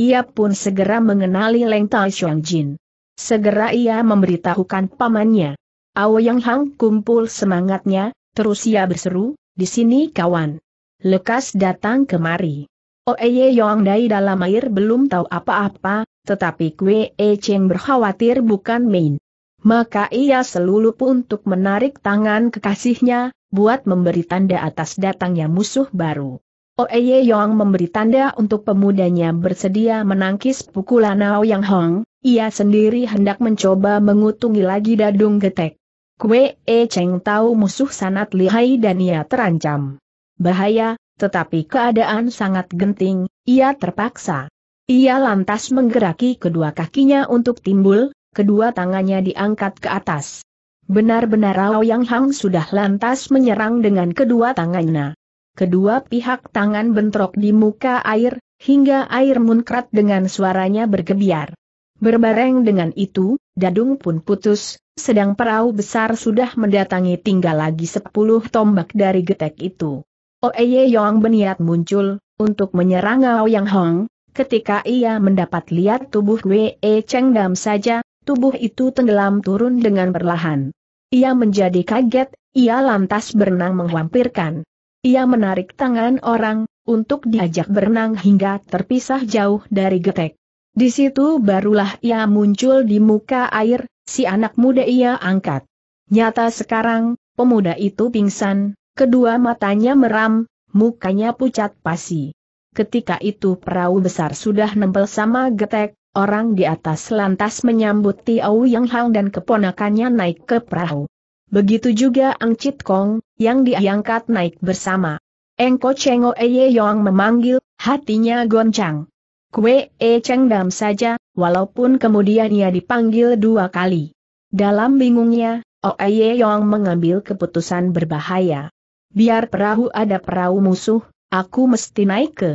Ia pun segera mengenali Leng Tai Jin. Segera ia memberitahukan pamannya. Ao Yang Hang kumpul semangatnya, terus ia berseru, di sini kawan. Lekas datang kemari. Oeye oh, Yong Dai dalam air belum tahu apa-apa, tetapi Kwe E Cheng berkhawatir bukan main. Maka ia selulup untuk menarik tangan kekasihnya, buat memberi tanda atas datangnya musuh baru. Oeye oh, Yong memberi tanda untuk pemudanya bersedia menangkis pukulan Ao Yang Hong, ia sendiri hendak mencoba mengutungi lagi dadung getek. Kue E Cheng tahu musuh sangat lihai dan ia terancam. Bahaya, tetapi keadaan sangat genting, ia terpaksa. Ia lantas menggeraki kedua kakinya untuk timbul, kedua tangannya diangkat ke atas. Benar-benar Rao Yang Hang sudah lantas menyerang dengan kedua tangannya. Kedua pihak tangan bentrok di muka air, hingga air munkrat dengan suaranya bergebiar. Berbareng dengan itu, dadung pun putus, sedang perahu besar sudah mendatangi tinggal lagi sepuluh tombak dari getek itu. Oeye Yong berniat muncul, untuk menyerang Ao Yang Hong, ketika ia mendapat lihat tubuh Wee Cheng Dam saja, tubuh itu tenggelam turun dengan perlahan. Ia menjadi kaget, ia lantas berenang menghampirkan. Ia menarik tangan orang, untuk diajak berenang hingga terpisah jauh dari getek. Di situ barulah ia muncul di muka air, si anak muda ia angkat. Nyata sekarang, pemuda itu pingsan, kedua matanya meram, mukanya pucat pasi. Ketika itu perahu besar sudah nempel sama getek, orang di atas lantas menyambut Tiau Yang Hang dan keponakannya naik ke perahu. Begitu juga Ang Chit Kong, yang diangkat naik bersama. Engko Chengo Eye Yong memanggil, hatinya goncang. Kue E dam saja, walaupun kemudian ia dipanggil dua kali. Dalam bingungnya, Oe oh Yong mengambil keputusan berbahaya. Biar perahu ada perahu musuh, aku mesti naik ke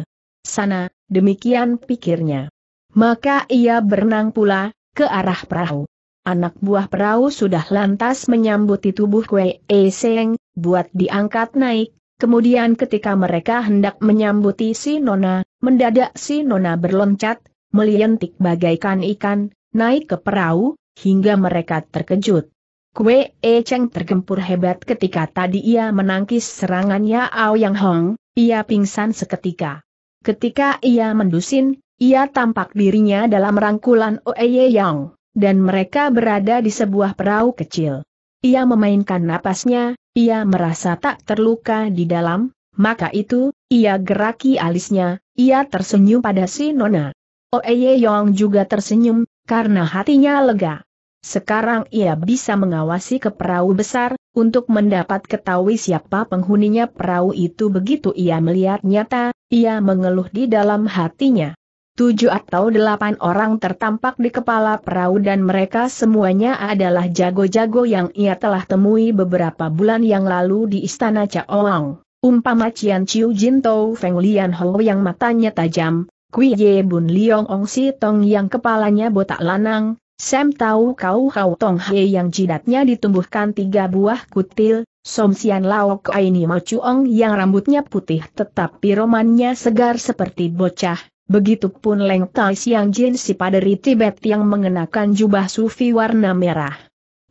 sana, demikian pikirnya. Maka ia berenang pula, ke arah perahu. Anak buah perahu sudah lantas menyambuti tubuh Kue E Seng, buat diangkat naik, kemudian ketika mereka hendak menyambuti si Nona, Mendadak si Nona berloncat, melientik bagaikan ikan, naik ke perahu, hingga mereka terkejut. Kue E Cheng tergempur hebat ketika tadi ia menangkis serangannya Ao Yang Hong, ia pingsan seketika. Ketika ia mendusin, ia tampak dirinya dalam rangkulan Oeye Yang, dan mereka berada di sebuah perahu kecil. Ia memainkan napasnya, ia merasa tak terluka di dalam, maka itu, ia geraki alisnya, ia tersenyum pada si Nona. Oeye Yong juga tersenyum, karena hatinya lega. Sekarang ia bisa mengawasi ke perahu besar, untuk mendapat ketahui siapa penghuninya perahu itu begitu ia melihat nyata, ia mengeluh di dalam hatinya. Tujuh atau delapan orang tertampak di kepala perahu dan mereka semuanya adalah jago-jago yang ia telah temui beberapa bulan yang lalu di istana Chaoang. Umpama Cian Chiu Jin Tou Feng Lian Ho yang matanya tajam, Kui Ye Bun Liong Ong Si Tong yang kepalanya botak lanang, Sam Tau Kau Kau Tong He yang jidatnya ditumbuhkan tiga buah kutil, Som Sian Lao Kaini Chu Chuong yang rambutnya putih tetapi romannya segar seperti bocah. Begitupun Leng Tai Siang Jin si paderi Tibet yang mengenakan jubah sufi warna merah.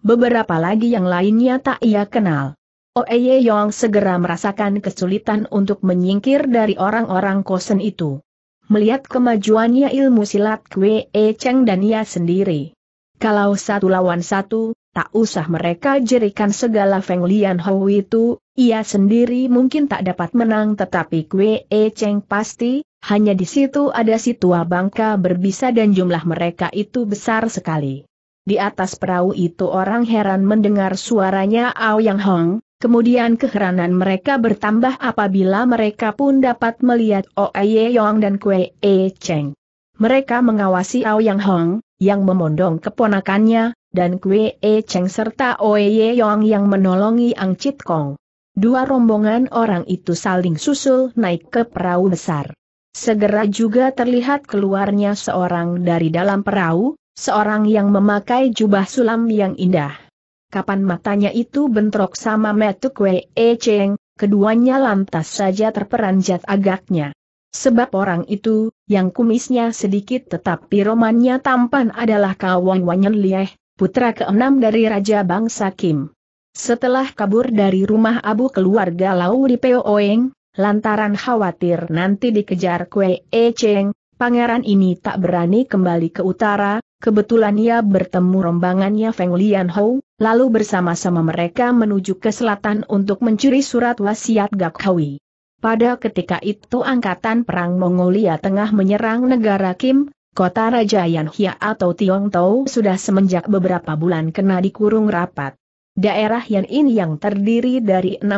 Beberapa lagi yang lainnya tak ia kenal. Oeye Yong segera merasakan kesulitan untuk menyingkir dari orang-orang kosen itu. Melihat kemajuannya ilmu silat Kwe E Cheng dan ia sendiri. Kalau satu lawan satu, tak usah mereka jerikan segala Feng Lian Hou itu, ia sendiri mungkin tak dapat menang tetapi Kwe E Cheng pasti, hanya di situ ada si tua bangka berbisa dan jumlah mereka itu besar sekali. Di atas perahu itu orang heran mendengar suaranya Ao Yang Hong, Kemudian keheranan mereka bertambah apabila mereka pun dapat melihat Oe oh Yong dan Kue E Cheng. Mereka mengawasi Ao Yang Hong, yang memondong keponakannya, dan Kue E Cheng serta Oe Yong yang menolongi Ang Chit Kong. Dua rombongan orang itu saling susul naik ke perahu besar. Segera juga terlihat keluarnya seorang dari dalam perahu, seorang yang memakai jubah sulam yang indah kapan matanya itu bentrok sama Metuk kue e Cheng, keduanya lantas saja terperanjat agaknya. Sebab orang itu, yang kumisnya sedikit tetapi romannya tampan adalah kawan Wanyan Lieh, putra keenam dari Raja Bangsa Kim. Setelah kabur dari rumah abu keluarga Lau di oeng, lantaran khawatir nanti dikejar Kue E Cheng, pangeran ini tak berani kembali ke utara, kebetulan ia bertemu rombongannya Feng Lianhou, lalu bersama-sama mereka menuju ke selatan untuk mencuri surat wasiat Gak Hui. Pada ketika itu angkatan perang Mongolia tengah menyerang negara Kim, kota Raja Yanhia atau Tau sudah semenjak beberapa bulan kena dikurung rapat. Daerah Yan In yang terdiri dari 16,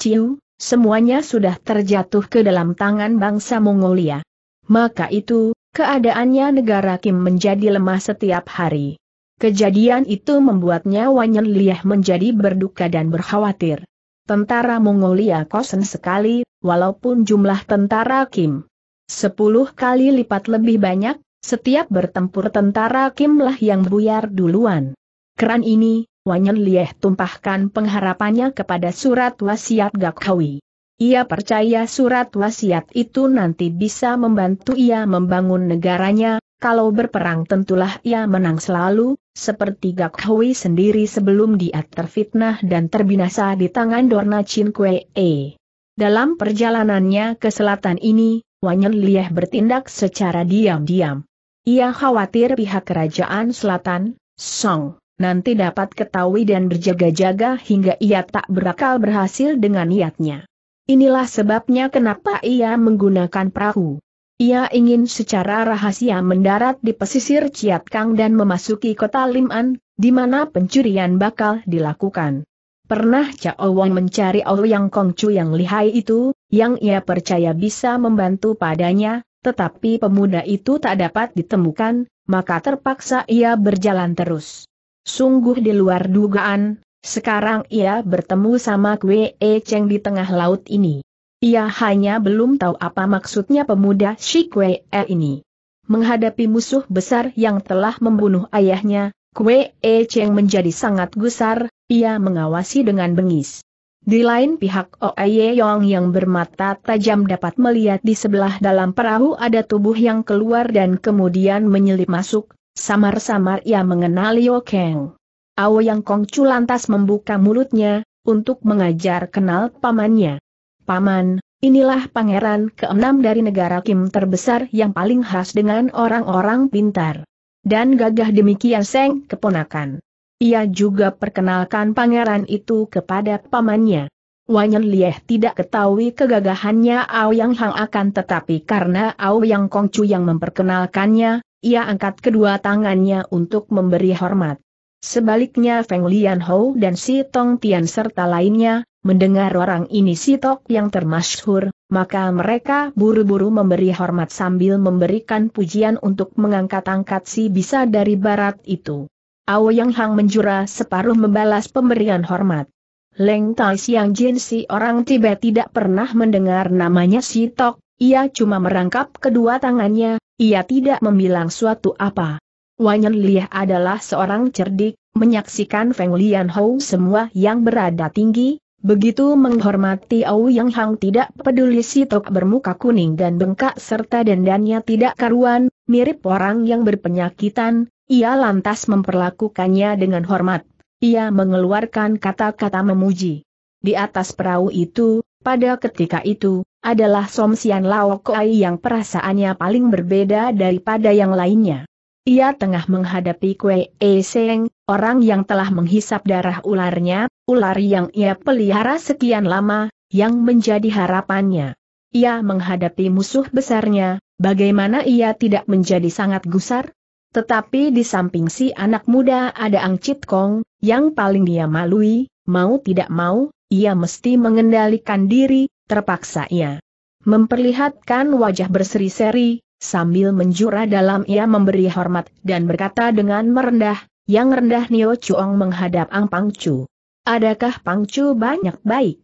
Ciu, semuanya sudah terjatuh ke dalam tangan bangsa Mongolia maka itu, keadaannya negara Kim menjadi lemah setiap hari. Kejadian itu membuatnya Wanyan Liah menjadi berduka dan berkhawatir. Tentara Mongolia kosong sekali, walaupun jumlah tentara Kim sepuluh kali lipat lebih banyak, setiap bertempur tentara Kim lah yang buyar duluan. Keran ini, Wanyan Liah tumpahkan pengharapannya kepada surat wasiat Gakhawi. Ia percaya surat wasiat itu nanti bisa membantu ia membangun negaranya, kalau berperang tentulah ia menang selalu, seperti Gak Hui sendiri sebelum dia terfitnah dan terbinasa di tangan Dorna Chin Kwe e. Dalam perjalanannya ke selatan ini, Wanyan Lieh bertindak secara diam-diam. Ia khawatir pihak kerajaan selatan, Song, nanti dapat ketahui dan berjaga-jaga hingga ia tak berakal berhasil dengan niatnya. Inilah sebabnya kenapa ia menggunakan perahu. Ia ingin secara rahasia mendarat di pesisir Ciatkang dan memasuki kota Liman, di mana pencurian bakal dilakukan. Pernah Cao Wang mencari Ouyang oh Kongcu yang lihai itu, yang ia percaya bisa membantu padanya, tetapi pemuda itu tak dapat ditemukan, maka terpaksa ia berjalan terus. Sungguh di luar dugaan, sekarang ia bertemu sama Kwe E Cheng di tengah laut ini. Ia hanya belum tahu apa maksudnya pemuda Shi Kwe E ini. Menghadapi musuh besar yang telah membunuh ayahnya, Kwe E Cheng menjadi sangat gusar, ia mengawasi dengan bengis. Di lain pihak Ye Yong yang bermata tajam dapat melihat di sebelah dalam perahu ada tubuh yang keluar dan kemudian menyelip masuk, samar-samar ia mengenali Yo Kang. Aoyang Kongcu lantas membuka mulutnya, untuk mengajar kenal pamannya. Paman, inilah pangeran keenam dari negara Kim terbesar yang paling khas dengan orang-orang pintar. Dan gagah demikian Seng keponakan. Ia juga perkenalkan pangeran itu kepada pamannya. Wanyan Lieh tidak ketahui kegagahannya Yang Hang akan tetapi karena Aoyang Kongcu yang memperkenalkannya, ia angkat kedua tangannya untuk memberi hormat. Sebaliknya Feng Lianhou dan Si Tong Tian serta lainnya, mendengar orang ini Si Tok yang termasyhur, maka mereka buru-buru memberi hormat sambil memberikan pujian untuk mengangkat-angkat si bisa dari barat itu. Yang Hang menjura separuh membalas pemberian hormat. Leng Tai Siang Jin si orang Tibet tidak pernah mendengar namanya Si Tok, ia cuma merangkap kedua tangannya, ia tidak membilang suatu apa. Wanyan Lieh adalah seorang cerdik, menyaksikan Feng Lian semua yang berada tinggi, begitu menghormati Au Yang Hang tidak peduli si tok bermuka kuning dan bengkak serta dendannya tidak karuan, mirip orang yang berpenyakitan, ia lantas memperlakukannya dengan hormat. Ia mengeluarkan kata-kata memuji. Di atas perahu itu, pada ketika itu, adalah Somsian Lao Kuai yang perasaannya paling berbeda daripada yang lainnya. Ia tengah menghadapi Kue E Seng, orang yang telah menghisap darah ularnya, ular yang ia pelihara sekian lama, yang menjadi harapannya. Ia menghadapi musuh besarnya, bagaimana ia tidak menjadi sangat gusar? Tetapi di samping si anak muda ada Ang Chit Kong, yang paling dia malui, mau tidak mau, ia mesti mengendalikan diri, terpaksa ia memperlihatkan wajah berseri-seri, sambil menjura dalam ia memberi hormat dan berkata dengan merendah, yang rendah Nio Chuong menghadap Ang Pang Chu. Adakah Pang Chu banyak baik?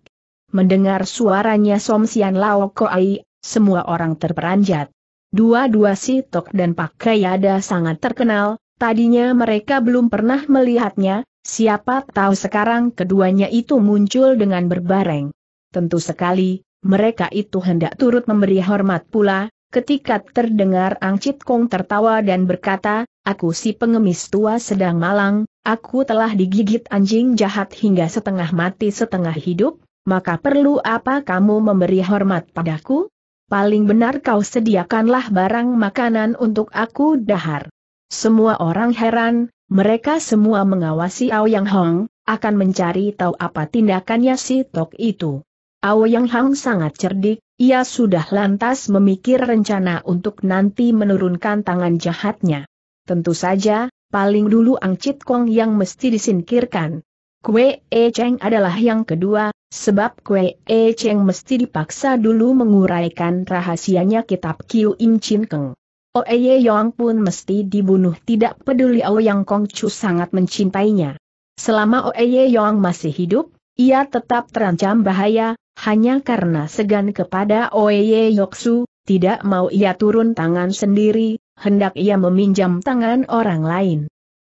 Mendengar suaranya Som Sian Lao Koai, semua orang terperanjat. Dua-dua si Tok dan Pak Kayada sangat terkenal, tadinya mereka belum pernah melihatnya, siapa tahu sekarang keduanya itu muncul dengan berbareng. Tentu sekali, mereka itu hendak turut memberi hormat pula, ketika terdengar Angcit Kong tertawa dan berkata, aku si pengemis tua sedang malang, aku telah digigit anjing jahat hingga setengah mati setengah hidup, maka perlu apa kamu memberi hormat padaku? Paling benar kau sediakanlah barang makanan untuk aku dahar. Semua orang heran, mereka semua mengawasi Yang Hong, akan mencari tahu apa tindakannya si Tok itu. Yang Hong sangat cerdik, ia sudah lantas memikir rencana untuk nanti menurunkan tangan jahatnya. Tentu saja, paling dulu Ang Chit Kong yang mesti disingkirkan. Kue E Cheng adalah yang kedua, sebab Kue E Cheng mesti dipaksa dulu menguraikan rahasianya kitab Kiu Im Chin Keng. Oeye Yong pun mesti dibunuh tidak peduli Ouyang Kong Chu sangat mencintainya. Selama Oeye Yong masih hidup, ia tetap terancam bahaya, hanya karena segan kepada Oye Yoksu, tidak mau ia turun tangan sendiri, hendak ia meminjam tangan orang lain.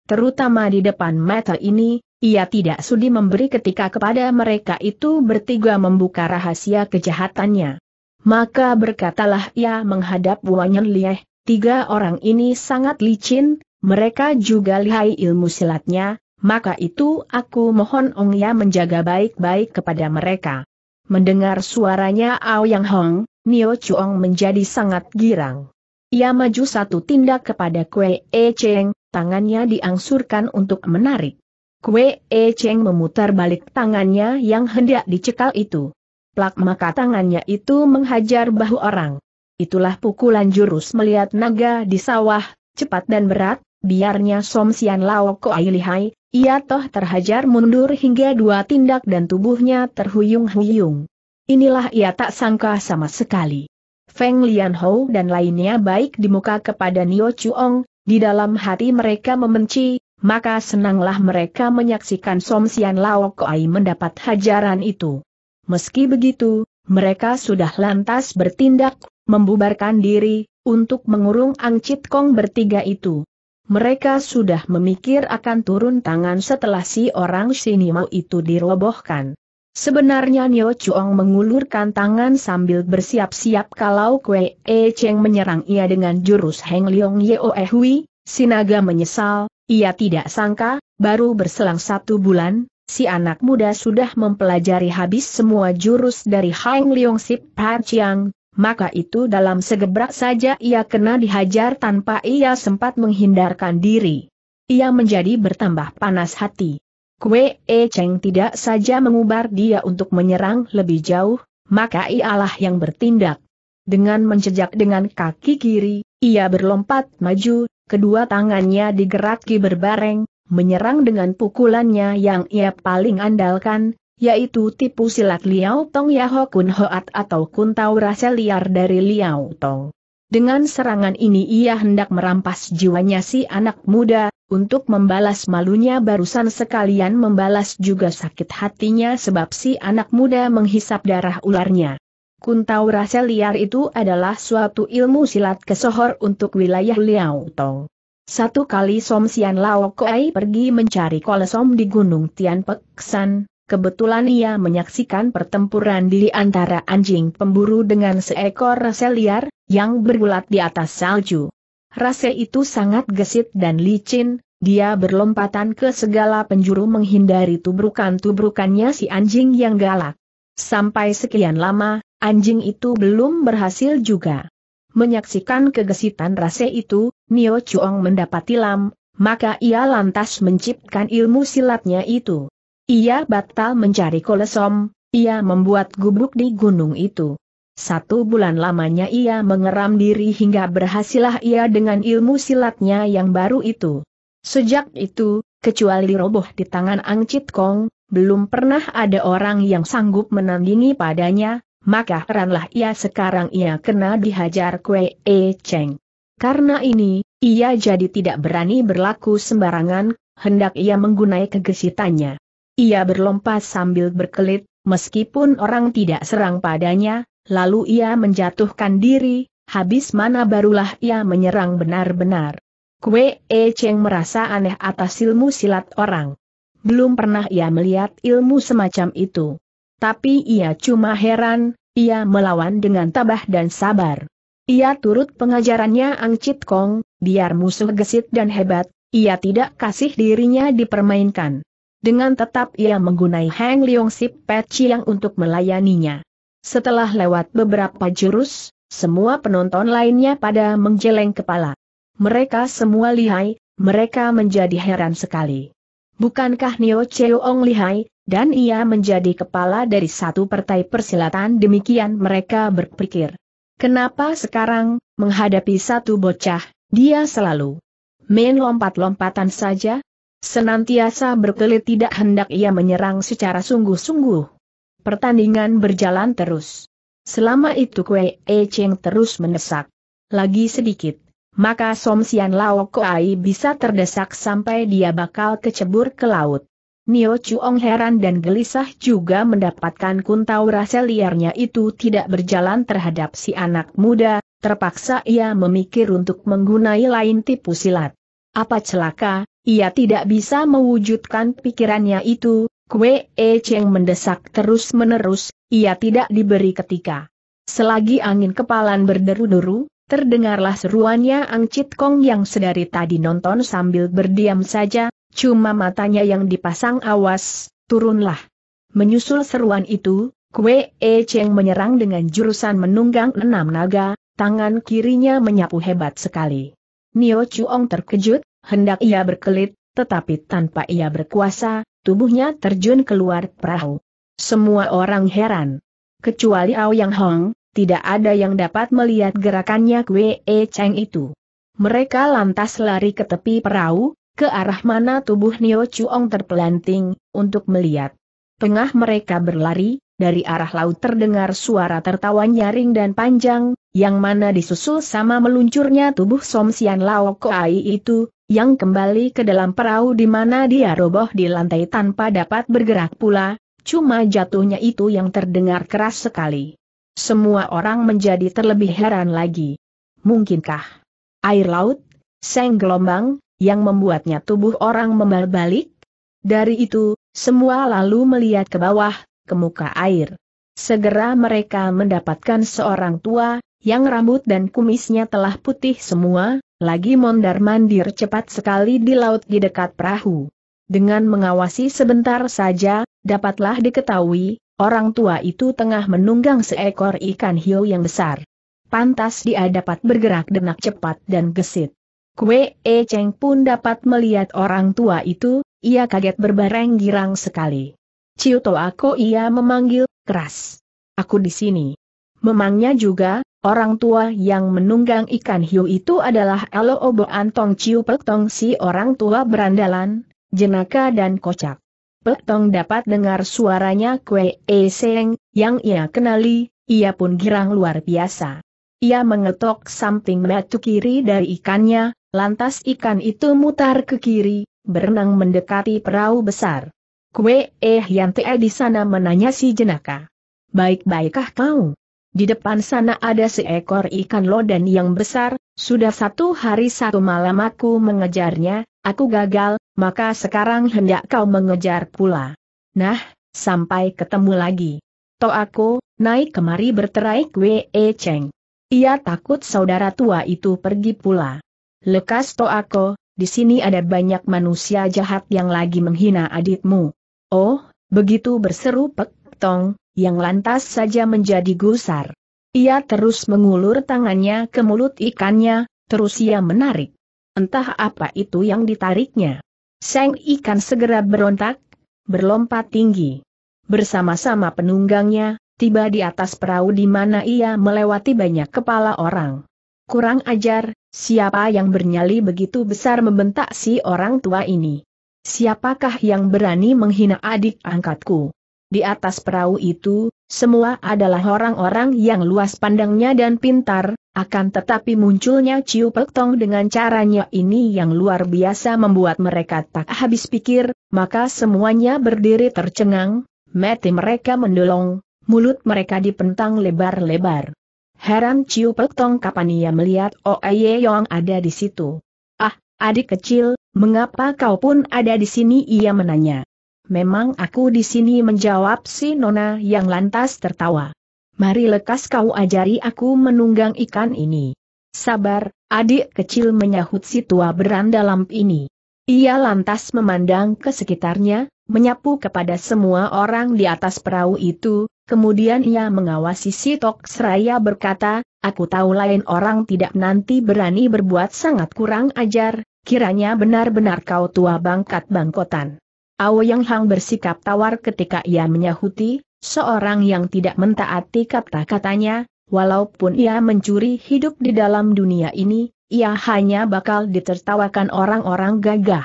Terutama di depan mata ini, ia tidak sudi memberi ketika kepada mereka itu bertiga membuka rahasia kejahatannya. Maka berkatalah ia menghadap Wanyan Lieh, tiga orang ini sangat licin, mereka juga lihai ilmu silatnya, maka itu aku mohon ong ya menjaga baik-baik kepada mereka. Mendengar suaranya Ao Yang Hong, Nio Chuong menjadi sangat girang. Ia maju satu tindak kepada Kue E Cheng, tangannya diangsurkan untuk menarik. Kue E Cheng memutar balik tangannya yang hendak dicekal itu. Plak maka tangannya itu menghajar bahu orang. Itulah pukulan jurus melihat naga di sawah, cepat dan berat, biarnya Som Sian Lao Koai Lihai, ia toh terhajar mundur hingga dua tindak dan tubuhnya terhuyung-huyung. Inilah ia tak sangka sama sekali. Feng Lian dan lainnya baik di muka kepada Nio Chuong, di dalam hati mereka membenci, maka senanglah mereka menyaksikan Som Sian Lao Koai mendapat hajaran itu. Meski begitu, mereka sudah lantas bertindak, membubarkan diri, untuk mengurung Ang Chit Kong bertiga itu. Mereka sudah memikir akan turun tangan setelah si orang Sinimau itu dirobohkan. Sebenarnya Nio Chuong mengulurkan tangan sambil bersiap-siap kalau Kwe E Cheng menyerang ia dengan jurus Heng Leong Yeoe eh Hui, Sinaga menyesal, ia tidak sangka, baru berselang satu bulan, si anak muda sudah mempelajari habis semua jurus dari Heng Leong Sip Pan Chiang, maka itu dalam segebrak saja ia kena dihajar tanpa ia sempat menghindarkan diri. Ia menjadi bertambah panas hati. Kue E Cheng tidak saja mengubar dia untuk menyerang lebih jauh, maka ialah yang bertindak. Dengan mencejak dengan kaki kiri, ia berlompat maju, kedua tangannya digeraki berbareng, menyerang dengan pukulannya yang ia paling andalkan, yaitu tipu silat Liao Tong Yaho Kun Hoat atau kun Rasa Liar dari Liao Tong. Dengan serangan ini ia hendak merampas jiwanya si anak muda, untuk membalas malunya barusan sekalian membalas juga sakit hatinya sebab si anak muda menghisap darah ularnya. kun rasa liar itu adalah suatu ilmu silat kesohor untuk wilayah Liao Tong. Satu kali Som Sian Lao Koi pergi mencari kolesom di Gunung Tian Peksan, Kebetulan ia menyaksikan pertempuran di antara anjing pemburu dengan seekor rase liar, yang bergulat di atas salju. Rase itu sangat gesit dan licin, dia berlompatan ke segala penjuru menghindari tubrukan-tubrukannya si anjing yang galak. Sampai sekian lama, anjing itu belum berhasil juga. Menyaksikan kegesitan rase itu, Nio Chuong mendapat tilam, maka ia lantas menciptkan ilmu silatnya itu. Ia batal mencari kolesom, ia membuat gubuk di gunung itu. Satu bulan lamanya ia mengeram diri hingga berhasillah ia dengan ilmu silatnya yang baru itu. Sejak itu, kecuali roboh di tangan Ang Chit Kong, belum pernah ada orang yang sanggup menandingi padanya, maka heranlah ia sekarang ia kena dihajar Kwe E Cheng. Karena ini, ia jadi tidak berani berlaku sembarangan, hendak ia menggunai kegesitannya. Ia berlompat sambil berkelit, meskipun orang tidak serang padanya, lalu ia menjatuhkan diri, habis mana barulah ia menyerang benar-benar. Kue E Cheng merasa aneh atas ilmu silat orang. Belum pernah ia melihat ilmu semacam itu. Tapi ia cuma heran, ia melawan dengan tabah dan sabar. Ia turut pengajarannya Ang Chit Kong, biar musuh gesit dan hebat, ia tidak kasih dirinya dipermainkan. Dengan tetap ia menggunai Hang Leong Sip Pet Chiang untuk melayaninya. Setelah lewat beberapa jurus, semua penonton lainnya pada menggeleng kepala. Mereka semua lihai, mereka menjadi heran sekali. Bukankah Nio Cheong lihai, dan ia menjadi kepala dari satu partai persilatan demikian mereka berpikir. Kenapa sekarang, menghadapi satu bocah, dia selalu main lompat-lompatan saja, Senantiasa berkelit tidak hendak ia menyerang secara sungguh-sungguh. Pertandingan berjalan terus. Selama itu Kue E Cheng terus menesak. Lagi sedikit, maka Som Sian Lao Koai bisa terdesak sampai dia bakal kecebur ke laut. Nio Chuong heran dan gelisah juga mendapatkan kuntau rasa liarnya itu tidak berjalan terhadap si anak muda, terpaksa ia memikir untuk menggunai lain tipu silat. Apa celaka, ia tidak bisa mewujudkan pikirannya itu, Kwe E Cheng mendesak terus-menerus, ia tidak diberi ketika. Selagi angin kepalan berderu-deru, terdengarlah seruannya Angcit Kong yang sedari tadi nonton sambil berdiam saja, cuma matanya yang dipasang awas, turunlah. Menyusul seruan itu, Kwe E Cheng menyerang dengan jurusan menunggang enam naga, tangan kirinya menyapu hebat sekali. Nio Chuong terkejut, hendak ia berkelit, tetapi tanpa ia berkuasa, tubuhnya terjun keluar perahu. Semua orang heran. Kecuali Yang Hong, tidak ada yang dapat melihat gerakannya Kwe E Cheng itu. Mereka lantas lari ke tepi perahu, ke arah mana tubuh Nio Chuong terpelanting, untuk melihat. Tengah mereka berlari, dari arah laut terdengar suara tertawa nyaring dan panjang, yang mana disusul sama meluncurnya tubuh Som Sian Lao Koai itu, yang kembali ke dalam perahu di mana dia roboh di lantai tanpa dapat bergerak pula, cuma jatuhnya itu yang terdengar keras sekali. Semua orang menjadi terlebih heran lagi. Mungkinkah air laut, seng gelombang, yang membuatnya tubuh orang membalik? Dari itu, semua lalu melihat ke bawah, ke muka air. Segera mereka mendapatkan seorang tua, yang rambut dan kumisnya telah putih semua, lagi mondar-mandir cepat sekali di laut di dekat perahu. Dengan mengawasi sebentar saja, dapatlah diketahui, orang tua itu tengah menunggang seekor ikan hiu yang besar. Pantas dia dapat bergerak denak cepat dan gesit. Kue E Cheng pun dapat melihat orang tua itu, ia kaget berbareng girang sekali. Ciuto aku ia memanggil, keras. Aku di sini. Memangnya juga, Orang tua yang menunggang ikan hiu itu adalah Elo Obo Antong Ciu Pek Tong si orang tua berandalan, jenaka dan kocak. Pek Tong dapat dengar suaranya Kwe E Seng, yang ia kenali, ia pun girang luar biasa. Ia mengetok samping batu kiri dari ikannya, lantas ikan itu mutar ke kiri, berenang mendekati perahu besar. Kwe E Hyante di sana menanya si jenaka. Baik-baikkah kau? Di depan sana ada seekor ikan lodan yang besar, sudah satu hari satu malam aku mengejarnya, aku gagal, maka sekarang hendak kau mengejar pula. Nah, sampai ketemu lagi. To aku, naik kemari berterai kue e Cheng. Ia takut saudara tua itu pergi pula. Lekas to aku, di sini ada banyak manusia jahat yang lagi menghina adikmu. Oh, begitu berseru Pek Tong, yang lantas saja menjadi gusar. Ia terus mengulur tangannya ke mulut ikannya, terus ia menarik. Entah apa itu yang ditariknya. Seng ikan segera berontak, berlompat tinggi. Bersama-sama penunggangnya, tiba di atas perahu di mana ia melewati banyak kepala orang. Kurang ajar, siapa yang bernyali begitu besar membentak si orang tua ini? Siapakah yang berani menghina adik angkatku? Di atas perahu itu, semua adalah orang-orang yang luas pandangnya dan pintar, akan tetapi munculnya Ciu Pektong dengan caranya ini yang luar biasa membuat mereka tak habis pikir, maka semuanya berdiri tercengang, mati mereka mendolong, mulut mereka dipentang lebar-lebar. Heran Ciu Pektong kapan ia melihat Oe oh Yong ada di situ. Ah, adik kecil, mengapa kau pun ada di sini ia menanya. Memang aku di sini menjawab si Nona yang lantas tertawa. Mari lekas kau ajari aku menunggang ikan ini. Sabar, adik kecil menyahut si tua berandalam ini. Ia lantas memandang ke sekitarnya, menyapu kepada semua orang di atas perahu itu, kemudian ia mengawasi si Tok Seraya berkata, aku tahu lain orang tidak nanti berani berbuat sangat kurang ajar, kiranya benar-benar kau tua bangkat bangkotan. Ao Yang Hang bersikap tawar ketika ia menyahuti, seorang yang tidak mentaati kata-katanya, walaupun ia mencuri hidup di dalam dunia ini, ia hanya bakal ditertawakan orang-orang gagah.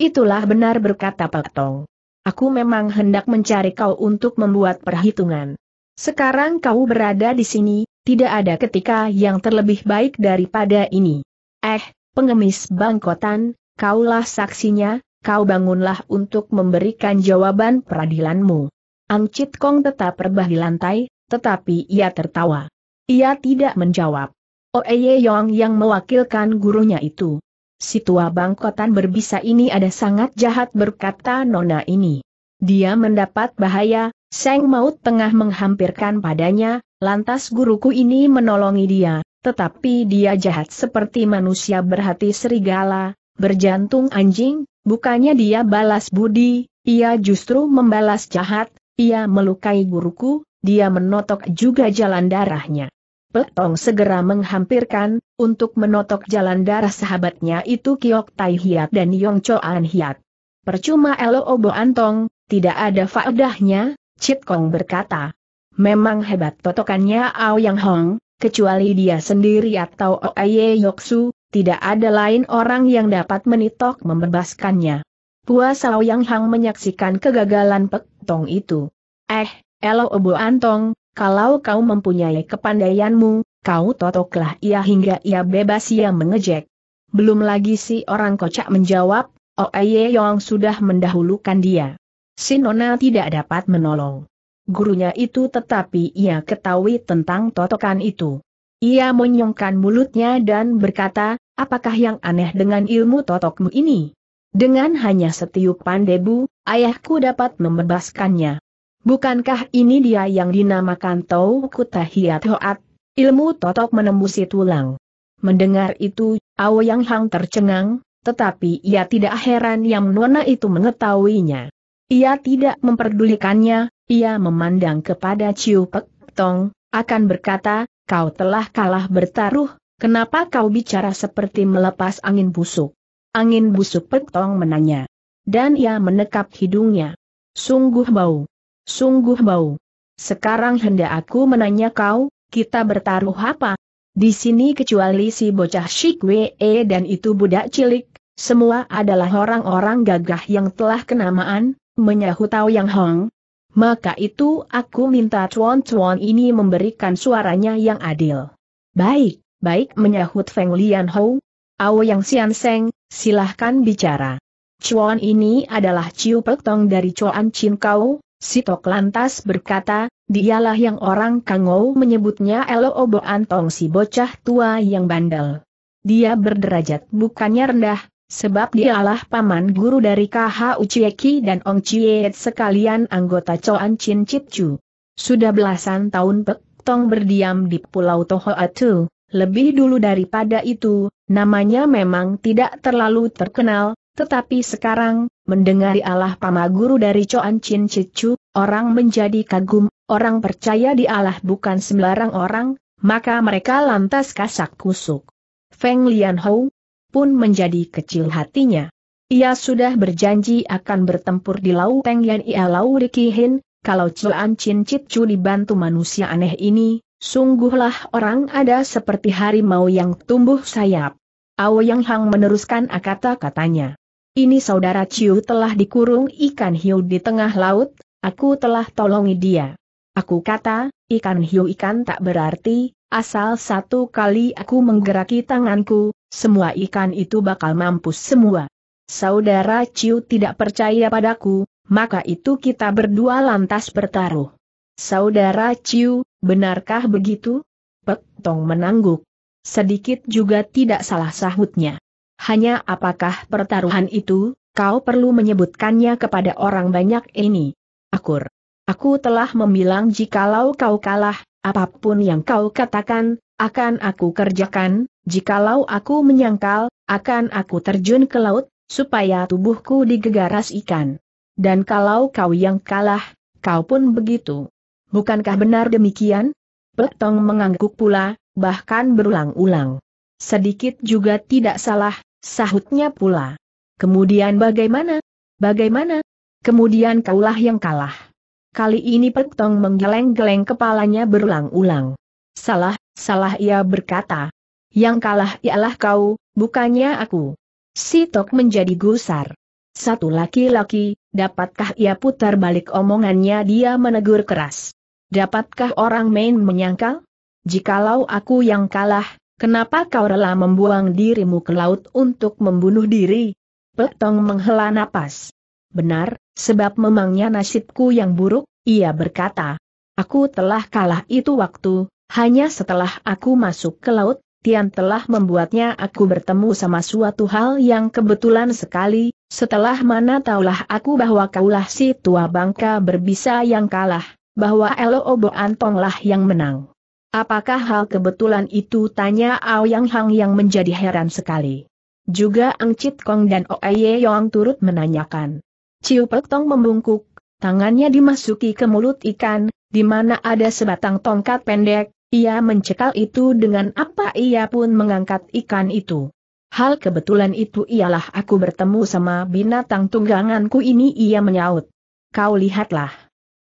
Itulah benar berkata Pak Tong. Aku memang hendak mencari kau untuk membuat perhitungan. Sekarang kau berada di sini, tidak ada ketika yang terlebih baik daripada ini. Eh, pengemis bangkotan, kaulah saksinya, kau bangunlah untuk memberikan jawaban peradilanmu. Angcit Kong tetap rebah di lantai, tetapi ia tertawa. Ia tidak menjawab. Oeye Yong yang mewakilkan gurunya itu. Si tua bangkotan berbisa ini ada sangat jahat berkata nona ini. Dia mendapat bahaya, Seng Maut tengah menghampirkan padanya, lantas guruku ini menolongi dia, tetapi dia jahat seperti manusia berhati serigala, berjantung anjing, Bukannya dia balas budi, ia justru membalas jahat, ia melukai guruku, dia menotok juga jalan darahnya. Petong segera menghampirkan, untuk menotok jalan darah sahabatnya itu Kiok Tai Hiat dan Yong Choan Hiat. Percuma Elo Obo Antong, tidak ada faedahnya, Cit Kong berkata. Memang hebat totokannya Ao Yang Hong, kecuali dia sendiri atau Oaye Yoksu, tidak ada lain orang yang dapat menitok membebaskannya. Pua Sao Yang Hang menyaksikan kegagalan Pek Tong itu. Eh, Elo Obo Antong, kalau kau mempunyai kepandaianmu, kau totoklah ia hingga ia bebas ia mengejek. Belum lagi si orang kocak menjawab, Oh Oeye Yong sudah mendahulukan dia. Si Nona tidak dapat menolong gurunya itu tetapi ia ketahui tentang totokan itu. Ia menyongkan mulutnya dan berkata, apakah yang aneh dengan ilmu totokmu ini? Dengan hanya setiup pandebu, ayahku dapat membebaskannya. Bukankah ini dia yang dinamakan Tau kutahiat Hoat, ilmu totok menembusi tulang? Mendengar itu, Yang Hang tercengang, tetapi ia tidak heran yang nona itu mengetahuinya. Ia tidak memperdulikannya, ia memandang kepada Ciu Pek Tong, akan berkata, Kau telah kalah bertaruh, kenapa kau bicara seperti melepas angin busuk? Angin busuk petong menanya. Dan ia menekap hidungnya. Sungguh bau. Sungguh bau. Sekarang hendak aku menanya kau, kita bertaruh apa? Di sini kecuali si bocah Shik dan itu budak cilik, semua adalah orang-orang gagah yang telah kenamaan, menyahut Tao Yang Hong, maka itu aku minta cuan-cuan ini memberikan suaranya yang adil. Baik, baik menyahut Feng Lian Hou. Ao Yang Sian Seng, silahkan bicara. Cuan ini adalah Ciu Pek dari Cuan Chin Kau, Sitok lantas berkata, dialah yang orang Kangou menyebutnya Elo Obo Antong si bocah tua yang bandel. Dia berderajat bukannya rendah, sebab dialah paman guru dari KH Ucieki dan Ong Chie sekalian anggota Coan Chin Chit Chu. Sudah belasan tahun Pek Tong berdiam di Pulau Tohoatu, lebih dulu daripada itu, namanya memang tidak terlalu terkenal, tetapi sekarang, mendengar Allah Pama Guru dari Coan Chin Chit Chu, orang menjadi kagum, orang percaya di Allah bukan sembarang orang, maka mereka lantas kasak kusuk. Feng Lian Hou, pun menjadi kecil hatinya. Ia sudah berjanji akan bertempur di Lau yang Yan Ia Lau Rikihin, kalau Cuan Chin Chit Chu dibantu manusia aneh ini, sungguhlah orang ada seperti harimau yang tumbuh sayap. Ao Yang Hang meneruskan kata-katanya. Ini saudara Ciu telah dikurung ikan hiu di tengah laut, aku telah tolongi dia. Aku kata, ikan hiu ikan tak berarti, asal satu kali aku menggeraki tanganku, semua ikan itu bakal mampus semua. Saudara Ciu tidak percaya padaku, maka itu kita berdua lantas bertaruh. Saudara Ciu, benarkah begitu? Pek Tong menangguk. Sedikit juga tidak salah sahutnya. Hanya apakah pertaruhan itu, kau perlu menyebutkannya kepada orang banyak ini. Akur. Aku telah membilang jikalau kau kalah, apapun yang kau katakan, akan aku kerjakan, jikalau aku menyangkal, akan aku terjun ke laut, supaya tubuhku digegaras ikan. Dan kalau kau yang kalah, kau pun begitu. Bukankah benar demikian? Petong mengangguk pula, bahkan berulang-ulang. Sedikit juga tidak salah, sahutnya pula. Kemudian bagaimana? Bagaimana? Kemudian kaulah yang kalah. Kali ini Pek Tong menggeleng-geleng kepalanya berulang-ulang. Salah, salah ia berkata. Yang kalah ialah kau, bukannya aku. Si Tok menjadi gusar. Satu laki-laki, dapatkah ia putar balik omongannya dia menegur keras. Dapatkah orang main menyangkal? Jikalau aku yang kalah, kenapa kau rela membuang dirimu ke laut untuk membunuh diri? Pek Tong menghela napas. Benar, Sebab memangnya nasibku yang buruk, ia berkata. Aku telah kalah itu waktu, hanya setelah aku masuk ke laut, Tian telah membuatnya aku bertemu sama suatu hal yang kebetulan sekali, setelah mana taulah aku bahwa kaulah si tua bangka berbisa yang kalah, bahwa Elo Obo Antonglah yang menang. Apakah hal kebetulan itu tanya Ao Yang Hang yang menjadi heran sekali. Juga Ang Chit Kong dan Ye Yong turut menanyakan. Ciu Pek Tong membungkuk, tangannya dimasuki ke mulut ikan, di mana ada sebatang tongkat pendek, ia mencekal itu dengan apa ia pun mengangkat ikan itu. Hal kebetulan itu ialah aku bertemu sama binatang tungganganku ini ia menyaut. Kau lihatlah.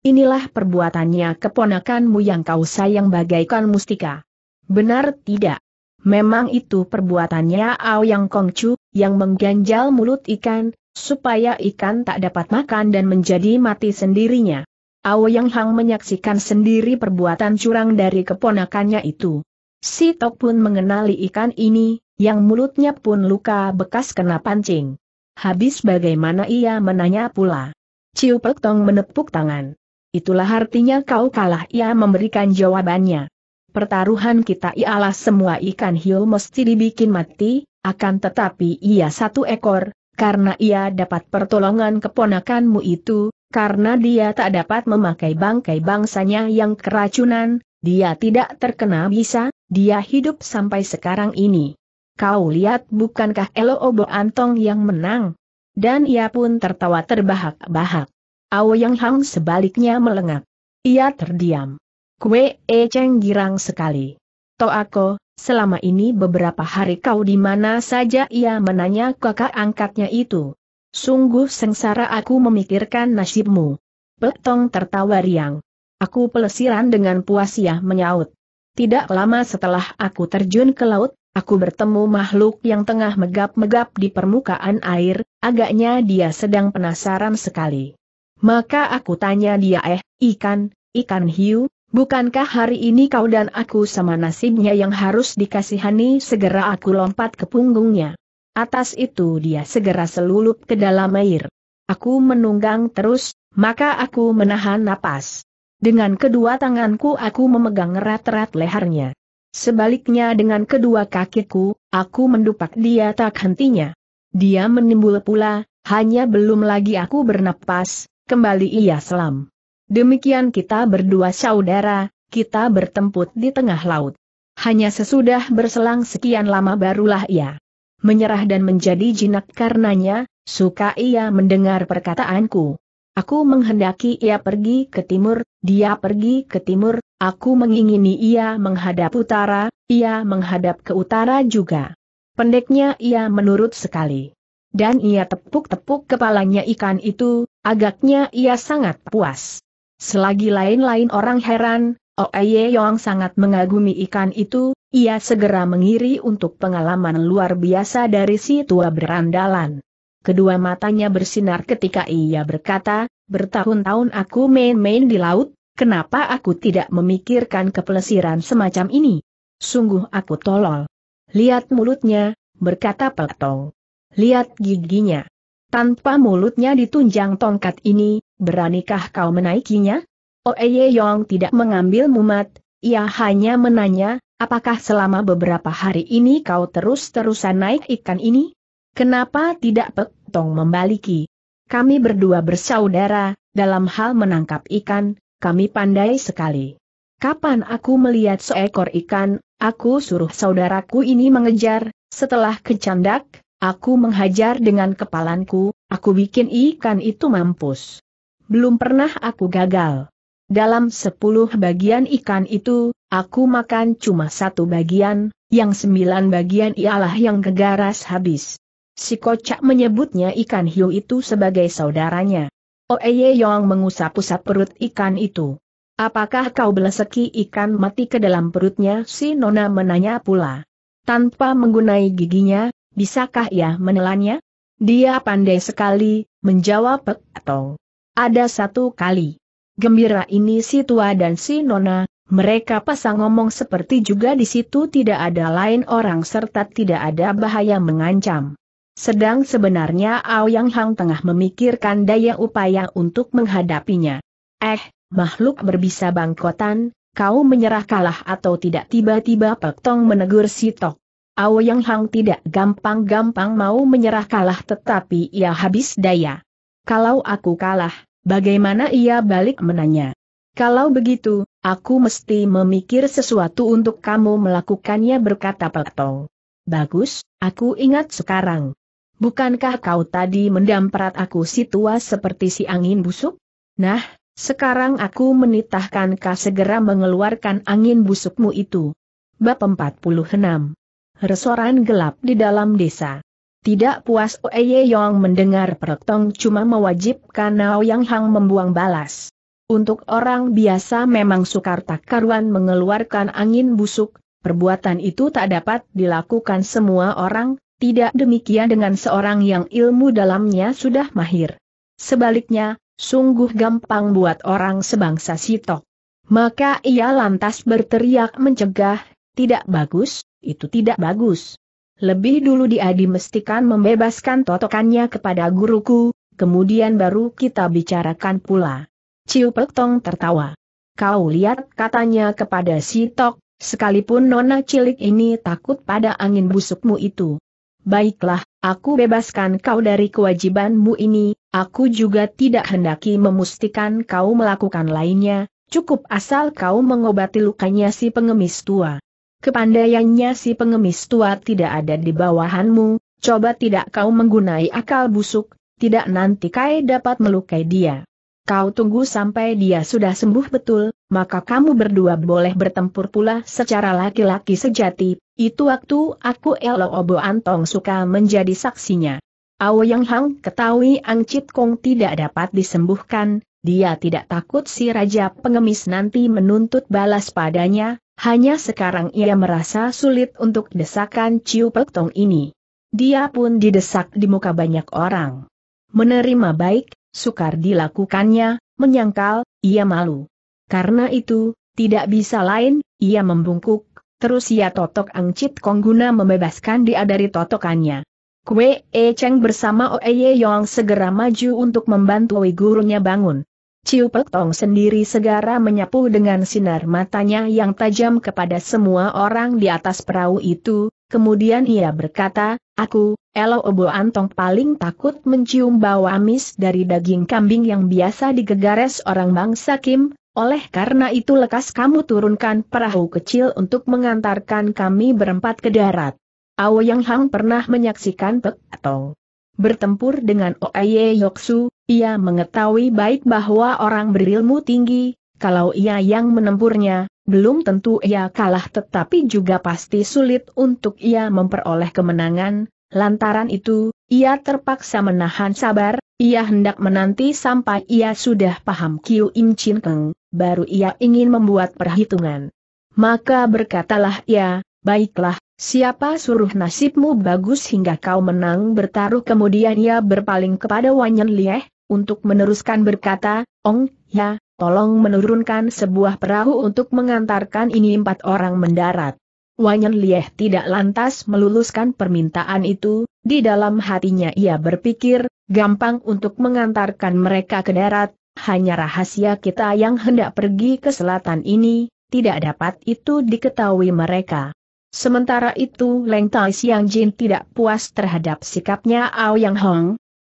Inilah perbuatannya keponakanmu yang kau sayang bagaikan mustika. Benar tidak? Memang itu perbuatannya Ao Yang Kongcu, yang mengganjal mulut ikan, supaya ikan tak dapat makan dan menjadi mati sendirinya. Yang Hang menyaksikan sendiri perbuatan curang dari keponakannya itu. Si Tok pun mengenali ikan ini, yang mulutnya pun luka bekas kena pancing. Habis bagaimana ia menanya pula. Ciu Pek Tong menepuk tangan. Itulah artinya kau kalah ia memberikan jawabannya. Pertaruhan kita ialah semua ikan hiu mesti dibikin mati, akan tetapi ia satu ekor, karena ia dapat pertolongan keponakanmu itu, karena dia tak dapat memakai bangkai bangsanya yang keracunan, dia tidak terkena bisa, dia hidup sampai sekarang ini. Kau lihat bukankah Elo Obo Antong yang menang? Dan ia pun tertawa terbahak-bahak. Ao Yang Hang sebaliknya melengak. Ia terdiam. Kue E girang sekali. Toako, Selama ini beberapa hari kau di mana saja ia menanya kakak angkatnya itu. Sungguh sengsara aku memikirkan nasibmu. Petong tertawa riang. Aku pelesiran dengan puas ya menyaut. Tidak lama setelah aku terjun ke laut, aku bertemu makhluk yang tengah megap-megap di permukaan air, agaknya dia sedang penasaran sekali. Maka aku tanya dia eh, ikan, ikan hiu, Bukankah hari ini kau dan aku sama nasibnya yang harus dikasihani segera aku lompat ke punggungnya. Atas itu dia segera selulup ke dalam air. Aku menunggang terus, maka aku menahan napas. Dengan kedua tanganku aku memegang erat-erat lehernya. Sebaliknya dengan kedua kakiku, aku mendupak dia tak hentinya. Dia menimbul pula, hanya belum lagi aku bernapas, kembali ia selam. Demikian kita berdua saudara, kita bertemput di tengah laut. Hanya sesudah berselang sekian lama barulah ia menyerah dan menjadi jinak karenanya, suka ia mendengar perkataanku. Aku menghendaki ia pergi ke timur, dia pergi ke timur, aku mengingini ia menghadap utara, ia menghadap ke utara juga. Pendeknya ia menurut sekali. Dan ia tepuk-tepuk kepalanya ikan itu, agaknya ia sangat puas. Selagi lain-lain orang heran, Oeye oh Yong sangat mengagumi ikan itu, ia segera mengiri untuk pengalaman luar biasa dari si tua berandalan. Kedua matanya bersinar ketika ia berkata, bertahun-tahun aku main-main di laut, kenapa aku tidak memikirkan kepelesiran semacam ini? Sungguh aku tolol. Lihat mulutnya, berkata Pelatong. Lihat giginya. Tanpa mulutnya ditunjang tongkat ini, beranikah kau menaikinya? Oeye oh, Yong tidak mengambil mumat, ia hanya menanya, apakah selama beberapa hari ini kau terus-terusan naik ikan ini? Kenapa tidak Pek Tong membaliki? Kami berdua bersaudara, dalam hal menangkap ikan, kami pandai sekali. Kapan aku melihat seekor ikan, aku suruh saudaraku ini mengejar, setelah kecandak, Aku menghajar dengan kepalanku, aku bikin ikan itu mampus. Belum pernah aku gagal. Dalam sepuluh bagian ikan itu, aku makan cuma satu bagian, yang sembilan bagian ialah yang kegaras habis. Si kocak menyebutnya ikan hiu itu sebagai saudaranya. Oeye oh, Yong mengusap-usap perut ikan itu. Apakah kau beleseki ikan mati ke dalam perutnya? Si Nona menanya pula. Tanpa menggunai giginya, Bisakah ia menelannya? Dia pandai sekali, menjawab Pek atau ada satu kali. Gembira ini si tua dan si nona, mereka pasang ngomong seperti juga di situ tidak ada lain orang serta tidak ada bahaya mengancam. Sedang sebenarnya Aoyang Hang tengah memikirkan daya upaya untuk menghadapinya. Eh, makhluk berbisa bangkotan, kau menyerah kalah atau tidak tiba-tiba Pek Tong menegur si Tok yang Hang tidak gampang-gampang mau menyerah kalah tetapi ia habis daya. Kalau aku kalah, bagaimana ia balik menanya? Kalau begitu, aku mesti memikir sesuatu untuk kamu melakukannya berkata Peltong. Bagus, aku ingat sekarang. Bukankah kau tadi mendamprat aku si seperti si angin busuk? Nah, sekarang aku menitahkan kau segera mengeluarkan angin busukmu itu. Bab 46 Resoran gelap di dalam desa. Tidak puas Oeye Yong mendengar Pertong cuma mewajibkan Nao Yang Hang membuang balas. Untuk orang biasa memang sukar tak karuan mengeluarkan angin busuk, perbuatan itu tak dapat dilakukan semua orang, tidak demikian dengan seorang yang ilmu dalamnya sudah mahir. Sebaliknya, sungguh gampang buat orang sebangsa sitok. Maka ia lantas berteriak mencegah, tidak bagus, itu tidak bagus. Lebih dulu dia dimestikan membebaskan totokannya kepada guruku, kemudian baru kita bicarakan pula. Ciu Pek Tong tertawa. Kau lihat katanya kepada si Tok, sekalipun nona cilik ini takut pada angin busukmu itu. Baiklah, aku bebaskan kau dari kewajibanmu ini, aku juga tidak hendaki memustikan kau melakukan lainnya, cukup asal kau mengobati lukanya si pengemis tua. Kepandaiannya si pengemis tua tidak ada di bawahanmu, coba tidak kau menggunai akal busuk, tidak nanti kai dapat melukai dia. Kau tunggu sampai dia sudah sembuh betul, maka kamu berdua boleh bertempur pula secara laki-laki sejati, itu waktu aku Elo Obo Antong suka menjadi saksinya. Ao Yang Hang ketahui Ang Chit Kong tidak dapat disembuhkan, dia tidak takut si Raja Pengemis nanti menuntut balas padanya, hanya sekarang ia merasa sulit untuk desakan Ciu Pek Tong ini. Dia pun didesak di muka banyak orang. Menerima baik, sukar dilakukannya, menyangkal, ia malu. Karena itu, tidak bisa lain, ia membungkuk, terus ia totok angcit kong guna membebaskan dia dari totokannya. Kwe E Cheng bersama Oe Ye Yong segera maju untuk membantu gurunya bangun. Ciu Pek Tong sendiri segera menyapu dengan sinar matanya yang tajam kepada semua orang di atas perahu itu, kemudian ia berkata, Aku, Elo Obo Antong paling takut mencium bau amis dari daging kambing yang biasa digegares orang bangsa Kim, oleh karena itu lekas kamu turunkan perahu kecil untuk mengantarkan kami berempat ke darat. Aoyang Hang pernah menyaksikan Pek Tong bertempur dengan Oaye Yoksu, ia mengetahui baik bahwa orang berilmu tinggi, kalau ia yang menempurnya, belum tentu ia kalah tetapi juga pasti sulit untuk ia memperoleh kemenangan, lantaran itu, ia terpaksa menahan sabar, ia hendak menanti sampai ia sudah paham Kiu Im Chin Keng, baru ia ingin membuat perhitungan. Maka berkatalah ia, baiklah, Siapa suruh nasibmu bagus hingga kau menang bertaruh kemudian ia berpaling kepada Wanyan Lieh, untuk meneruskan berkata, Ong, ya, tolong menurunkan sebuah perahu untuk mengantarkan ini empat orang mendarat. Wanyan Lieh tidak lantas meluluskan permintaan itu, di dalam hatinya ia berpikir, gampang untuk mengantarkan mereka ke darat, hanya rahasia kita yang hendak pergi ke selatan ini, tidak dapat itu diketahui mereka. Sementara itu Leng Tai Siang Jin tidak puas terhadap sikapnya Ao Yang Hong,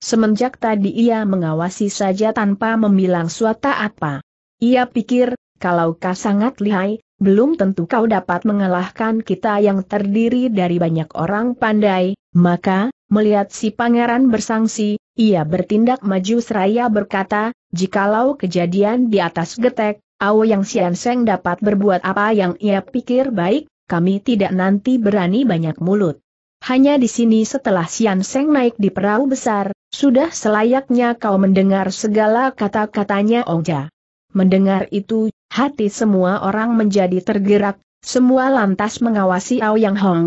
Semenjak tadi ia mengawasi saja tanpa memilang suata apa. Ia pikir, kalau kau sangat lihai, belum tentu kau dapat mengalahkan kita yang terdiri dari banyak orang pandai, maka, melihat si pangeran bersangsi, ia bertindak maju seraya berkata, jikalau kejadian di atas getek, Ao yang Sian Seng dapat berbuat apa yang ia pikir baik, kami tidak nanti berani banyak mulut. Hanya di sini setelah Sian Seng naik di perahu besar, sudah selayaknya kau mendengar segala kata-katanya Ongja. Oh mendengar itu, hati semua orang menjadi tergerak, semua lantas mengawasi Yang Hong.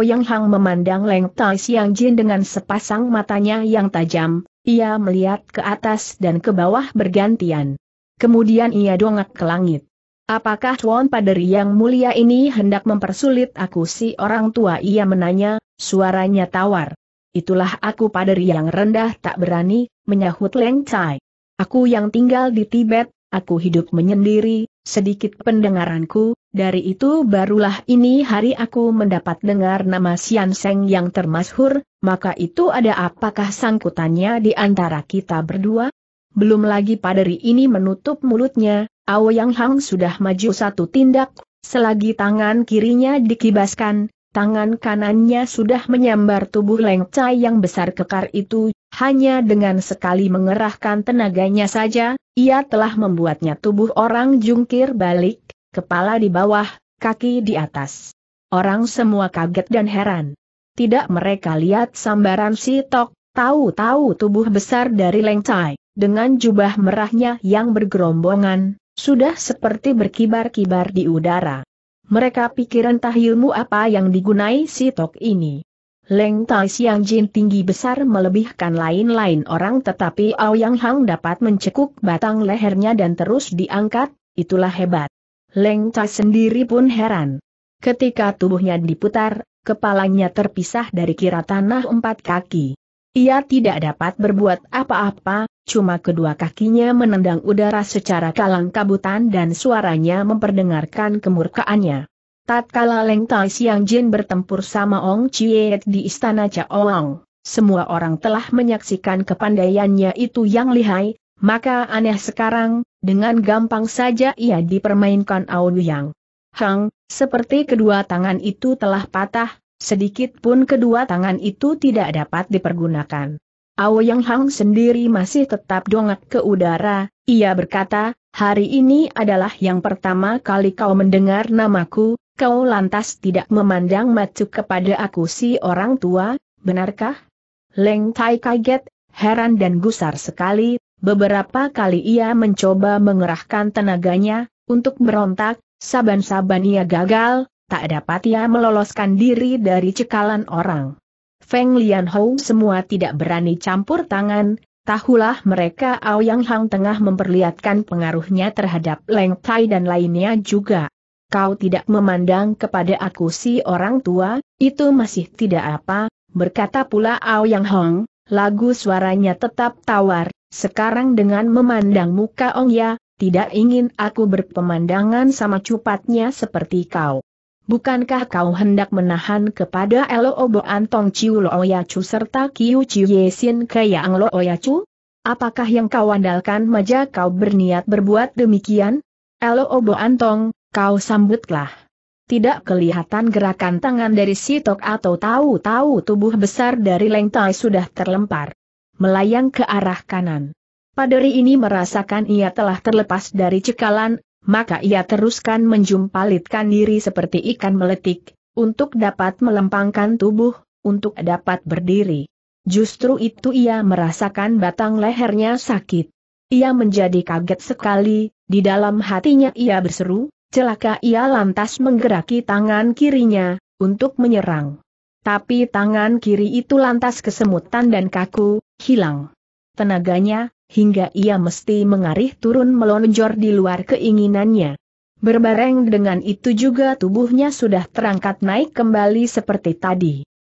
Yang Hong memandang Leng Tai Siang Jin dengan sepasang matanya yang tajam, ia melihat ke atas dan ke bawah bergantian. Kemudian ia dongak ke langit. Apakah Tuan Paderi yang mulia ini hendak mempersulit aku si orang tua ia menanya, suaranya tawar itulah aku padari yang rendah tak berani, menyahut Leng Chai. Aku yang tinggal di Tibet, aku hidup menyendiri, sedikit pendengaranku, dari itu barulah ini hari aku mendapat dengar nama Sian Seng yang termasyhur, maka itu ada apakah sangkutannya di antara kita berdua? Belum lagi padari ini menutup mulutnya, Ao Yang Hang sudah maju satu tindak, selagi tangan kirinya dikibaskan, tangan kanannya sudah menyambar tubuh lengcai yang besar kekar itu, hanya dengan sekali mengerahkan tenaganya saja, ia telah membuatnya tubuh orang jungkir balik, kepala di bawah, kaki di atas. Orang semua kaget dan heran. Tidak mereka lihat sambaran si Tok, tahu-tahu tubuh besar dari lengcai, dengan jubah merahnya yang bergerombongan, sudah seperti berkibar-kibar di udara. Mereka pikir entah ilmu apa yang digunai si Tok ini. Leng Tai Siang Jin tinggi besar melebihkan lain-lain orang tetapi Yang Hang dapat mencekuk batang lehernya dan terus diangkat, itulah hebat. Leng Tai sendiri pun heran. Ketika tubuhnya diputar, kepalanya terpisah dari kira tanah empat kaki. Ia tidak dapat berbuat apa-apa, cuma kedua kakinya menendang udara secara kalang kabutan dan suaranya memperdengarkan kemurkaannya. Tatkala Leng Tai Siang Jin bertempur sama Ong Chiet di istana Chaoang, semua orang telah menyaksikan kepandaiannya itu yang lihai, maka aneh sekarang, dengan gampang saja ia dipermainkan Aun Yang. Hang, seperti kedua tangan itu telah patah, Sedikit pun kedua tangan itu tidak dapat dipergunakan. Yang Hang sendiri masih tetap dongak ke udara, ia berkata, hari ini adalah yang pertama kali kau mendengar namaku, kau lantas tidak memandang macu kepada aku si orang tua, benarkah? Leng Tai kaget, heran dan gusar sekali, beberapa kali ia mencoba mengerahkan tenaganya, untuk berontak, saban-saban ia gagal, tak dapat ia meloloskan diri dari cekalan orang. Feng Lianhou semua tidak berani campur tangan, tahulah mereka Aoyang Hang tengah memperlihatkan pengaruhnya terhadap Leng Tai dan lainnya juga. Kau tidak memandang kepada aku si orang tua, itu masih tidak apa, berkata pula Aoyang Hong, lagu suaranya tetap tawar, sekarang dengan memandang muka Ong Ya, tidak ingin aku berpemandangan sama cupatnya seperti kau. Bukankah kau hendak menahan kepada Elo Obo Antong Chiu Lo ya serta Kiu Chiu Yesin Kayang Lo ya Apakah yang kau andalkan maja kau berniat berbuat demikian? Elo Obo Antong, kau sambutlah. Tidak kelihatan gerakan tangan dari Sitok atau tahu-tahu tubuh besar dari Leng Tai sudah terlempar. Melayang ke arah kanan. Paderi ini merasakan ia telah terlepas dari cekalan maka ia teruskan menjumpalitkan diri seperti ikan meletik, untuk dapat melempangkan tubuh, untuk dapat berdiri. Justru itu ia merasakan batang lehernya sakit. Ia menjadi kaget sekali, di dalam hatinya ia berseru, celaka ia lantas menggeraki tangan kirinya, untuk menyerang. Tapi tangan kiri itu lantas kesemutan dan kaku, hilang. Tenaganya, hingga ia mesti mengarih turun melonjor di luar keinginannya. Berbareng dengan itu juga tubuhnya sudah terangkat naik kembali seperti tadi.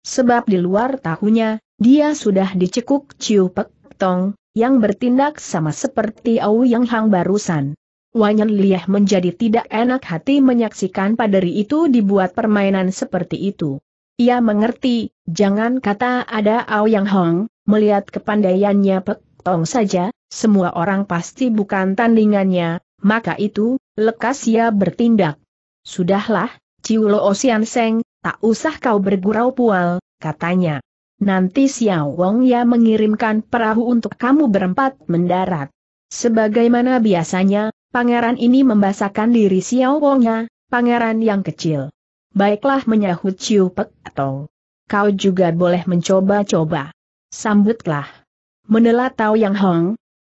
Sebab di luar tahunya, dia sudah dicekuk Ciu Pek Tong, yang bertindak sama seperti Au Yang Hang barusan. Wanyan Liah menjadi tidak enak hati menyaksikan paderi itu dibuat permainan seperti itu. Ia mengerti, jangan kata ada Au Yang Hong, melihat kepandaiannya Pek sepotong saja, semua orang pasti bukan tandingannya, maka itu, lekas ia bertindak. Sudahlah, Ciulo Osian Seng, tak usah kau bergurau pual, katanya. Nanti Xiao Wong ya mengirimkan perahu untuk kamu berempat mendarat. Sebagaimana biasanya, pangeran ini membasakan diri Xiao Wongnya, pangeran yang kecil. Baiklah menyahut Ciu Pek atau kau juga boleh mencoba-coba. Sambutlah. Menelat Tao Yang Hong,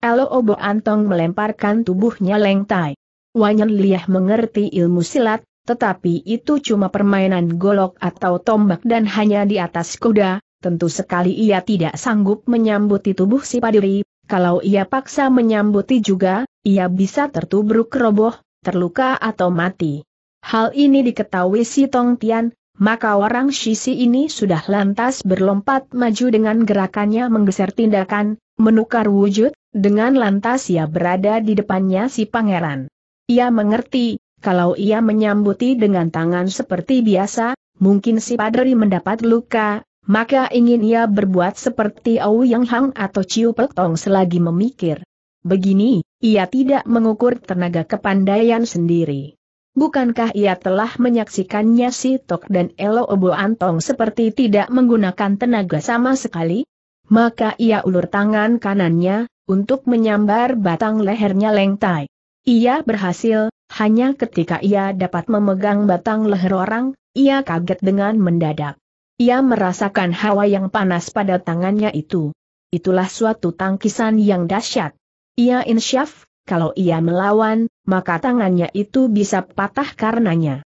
Elo Obo Antong melemparkan tubuhnya lengtai. Wanyan Liah mengerti ilmu silat, tetapi itu cuma permainan golok atau tombak dan hanya di atas kuda, tentu sekali ia tidak sanggup menyambuti tubuh si padiri, kalau ia paksa menyambuti juga, ia bisa tertubruk roboh, terluka atau mati. Hal ini diketahui si Tong Tian, maka orang Shisi ini sudah lantas berlompat maju dengan gerakannya menggeser tindakan, menukar wujud, dengan lantas ia berada di depannya si pangeran. Ia mengerti, kalau ia menyambuti dengan tangan seperti biasa, mungkin si padri mendapat luka, maka ingin ia berbuat seperti Au Yang Hang atau Ciu Pek Tong selagi memikir. Begini, ia tidak mengukur tenaga kepandaian sendiri. Bukankah ia telah menyaksikannya si Tok dan Elo Obo Antong seperti tidak menggunakan tenaga sama sekali? Maka ia ulur tangan kanannya, untuk menyambar batang lehernya Leng Tai. Ia berhasil, hanya ketika ia dapat memegang batang leher orang, ia kaget dengan mendadak. Ia merasakan hawa yang panas pada tangannya itu. Itulah suatu tangkisan yang dahsyat. Ia insyaf, kalau ia melawan, maka tangannya itu bisa patah karenanya.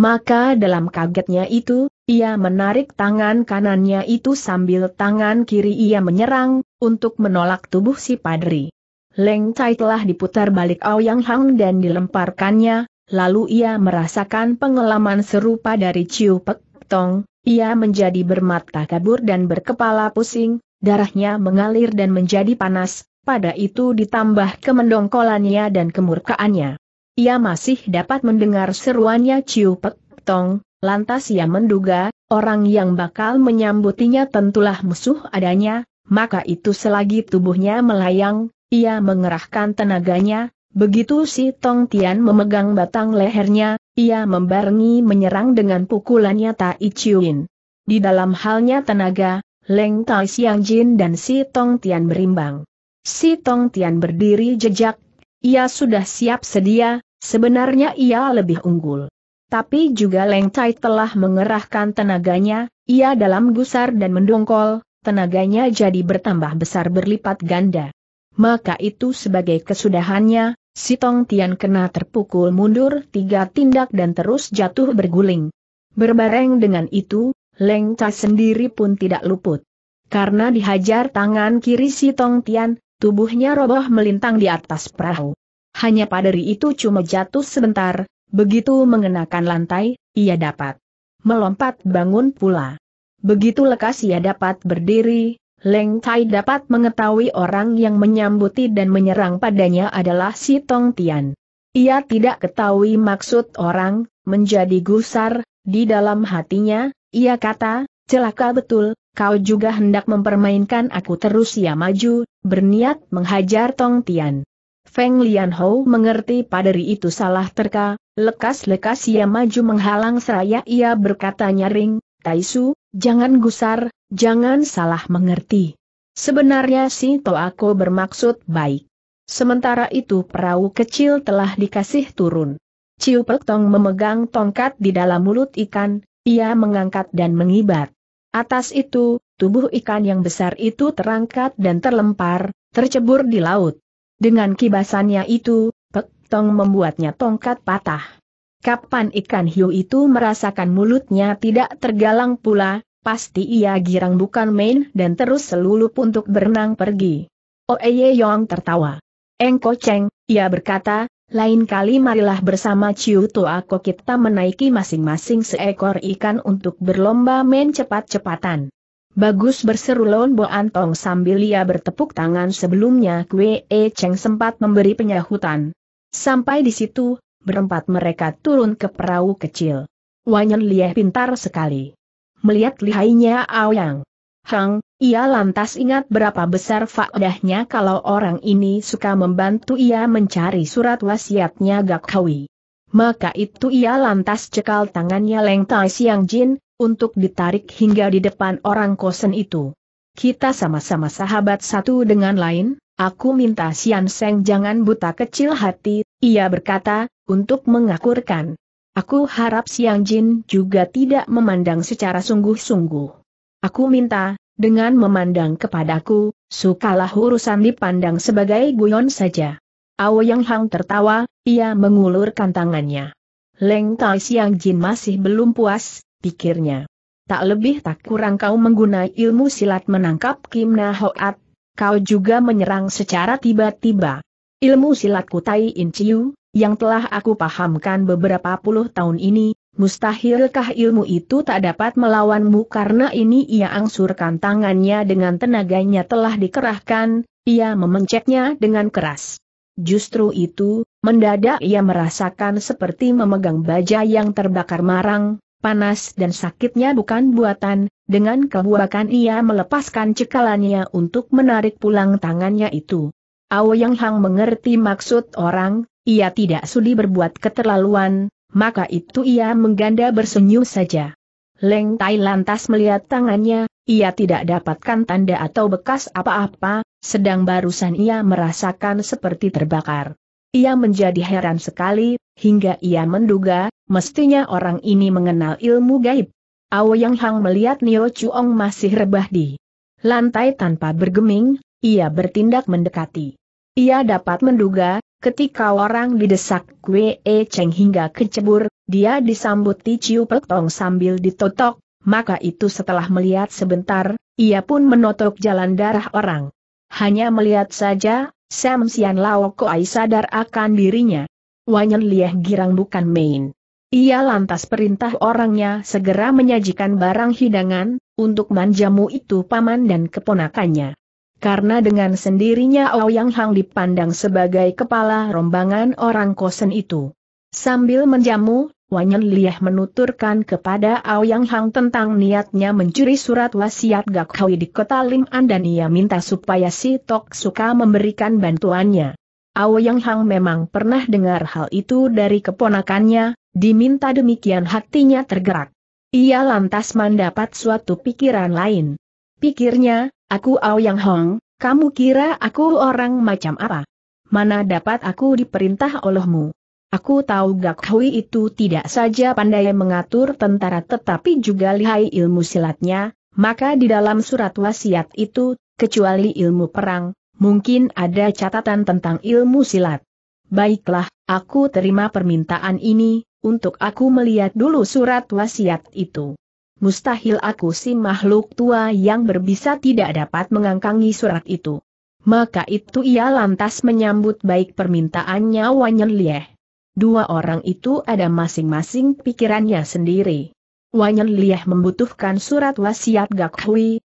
Maka dalam kagetnya itu, ia menarik tangan kanannya itu sambil tangan kiri ia menyerang, untuk menolak tubuh si padri. Leng Chai telah diputar balik Yang Hang dan dilemparkannya, lalu ia merasakan pengalaman serupa dari Chiu Pek Tong, ia menjadi bermata kabur dan berkepala pusing, darahnya mengalir dan menjadi panas, pada itu ditambah kemendongkolannya dan kemurkaannya. Ia masih dapat mendengar seruannya Ciu Pek Tong, lantas ia menduga, orang yang bakal menyambutinya tentulah musuh adanya, maka itu selagi tubuhnya melayang, ia mengerahkan tenaganya, begitu si Tong Tian memegang batang lehernya, ia membarengi menyerang dengan pukulannya Tai Chiuin. Di dalam halnya tenaga, Leng Tai Siang Jin dan si Tong Tian berimbang. Si Tong Tian berdiri jejak, ia sudah siap sedia, sebenarnya ia lebih unggul. Tapi juga Leng Tai telah mengerahkan tenaganya, ia dalam gusar dan mendongkol, tenaganya jadi bertambah besar berlipat ganda. Maka itu sebagai kesudahannya, si Tong Tian kena terpukul mundur tiga tindak dan terus jatuh berguling. Berbareng dengan itu, Leng Tai sendiri pun tidak luput. Karena dihajar tangan kiri si Tong Tian, tubuhnya roboh melintang di atas perahu. Hanya ri itu cuma jatuh sebentar, begitu mengenakan lantai, ia dapat melompat bangun pula. Begitu lekas ia dapat berdiri, Leng Tai dapat mengetahui orang yang menyambuti dan menyerang padanya adalah si Tong Tian. Ia tidak ketahui maksud orang, menjadi gusar, di dalam hatinya, ia kata, celaka betul, kau juga hendak mempermainkan aku terus ya maju, berniat menghajar Tong Tian. Feng Lian mengerti padahal itu salah terka, lekas-lekas ia maju menghalang seraya ia berkata nyaring, Taisu, jangan gusar, jangan salah mengerti. Sebenarnya si Toako bermaksud baik. Sementara itu perahu kecil telah dikasih turun. Ciu Tong memegang tongkat di dalam mulut ikan, ia mengangkat dan mengibat. Atas itu, tubuh ikan yang besar itu terangkat dan terlempar, tercebur di laut. Dengan kibasannya itu, Pek Tong membuatnya tongkat patah. Kapan ikan hiu itu merasakan mulutnya tidak tergalang pula, pasti ia girang bukan main dan terus selulup untuk berenang pergi. Oeye Yong tertawa. Engko Cheng, ia berkata, lain kali marilah bersama Ciu Toako kita menaiki masing-masing seekor ikan untuk berlomba main cepat-cepatan. Bagus berseru Lon Bo Antong sambil ia bertepuk tangan sebelumnya Kwe E Cheng sempat memberi penyahutan. Sampai di situ, berempat mereka turun ke perahu kecil. Wanyan Lieh pintar sekali. Melihat lihainya Aoyang, Hang, ia lantas ingat berapa besar faedahnya kalau orang ini suka membantu ia mencari surat wasiatnya gak Gakhawi. Maka itu ia lantas cekal tangannya Leng Tai Siang Jin, untuk ditarik hingga di depan orang kosen itu. Kita sama-sama sahabat satu dengan lain, aku minta Sian Seng jangan buta kecil hati, ia berkata, untuk mengakurkan. Aku harap Siang Jin juga tidak memandang secara sungguh-sungguh. Aku minta, dengan memandang kepadaku, sukalah urusan dipandang sebagai guyon saja. Yang Hang tertawa, ia mengulurkan tangannya. Leng Tai Siang Jin masih belum puas, pikirnya. Tak lebih tak kurang kau menggunai ilmu silat menangkap Kim Na Hoat, kau juga menyerang secara tiba-tiba. Ilmu silat Kutai In Chiu, yang telah aku pahamkan beberapa puluh tahun ini, Mustahilkah ilmu itu tak dapat melawanmu karena ini ia angsurkan tangannya dengan tenaganya telah dikerahkan, ia memencetnya dengan keras. Justru itu, mendadak ia merasakan seperti memegang baja yang terbakar marang, panas dan sakitnya bukan buatan, dengan kebuakan ia melepaskan cekalannya untuk menarik pulang tangannya itu. Ao Yang Hang mengerti maksud orang, ia tidak sudi berbuat keterlaluan, maka itu ia mengganda bersenyum saja. Leng Tai lantas melihat tangannya, ia tidak dapatkan tanda atau bekas apa-apa, sedang barusan ia merasakan seperti terbakar. Ia menjadi heran sekali, hingga ia menduga, mestinya orang ini mengenal ilmu gaib. Ao Yang Hang melihat Nio Chuong masih rebah di lantai tanpa bergeming, ia bertindak mendekati. Ia dapat menduga, Ketika orang didesak Kwe E Cheng hingga kecebur, dia disambut Ciu Petong sambil ditotok, maka itu setelah melihat sebentar, ia pun menotok jalan darah orang. Hanya melihat saja, Sam Sian Lao Koai sadar akan dirinya. Wanyan Lieh girang bukan main. Ia lantas perintah orangnya segera menyajikan barang hidangan, untuk manjamu itu paman dan keponakannya. Karena dengan sendirinya Ouyang Hang dipandang sebagai kepala rombongan orang kosen itu. Sambil menjamu, Wanyan Liah menuturkan kepada Ouyang Hang tentang niatnya mencuri surat wasiat Gak Hui di kota An dan ia minta supaya si Tok Suka memberikan bantuannya. Ouyang Hang memang pernah dengar hal itu dari keponakannya, diminta demikian hatinya tergerak. Ia lantas mendapat suatu pikiran lain. Pikirnya, Aku Ao Yang Hong, kamu kira aku orang macam apa? Mana dapat aku diperintah olehmu? Aku tahu Gak Hui itu tidak saja pandai mengatur tentara tetapi juga lihai ilmu silatnya, maka di dalam surat wasiat itu, kecuali ilmu perang, mungkin ada catatan tentang ilmu silat. Baiklah, aku terima permintaan ini, untuk aku melihat dulu surat wasiat itu mustahil aku si makhluk tua yang berbisa tidak dapat mengangkangi surat itu. Maka itu ia lantas menyambut baik permintaannya Wanyan Lieh. Dua orang itu ada masing-masing pikirannya sendiri. Wanyan Lieh membutuhkan surat wasiat Gak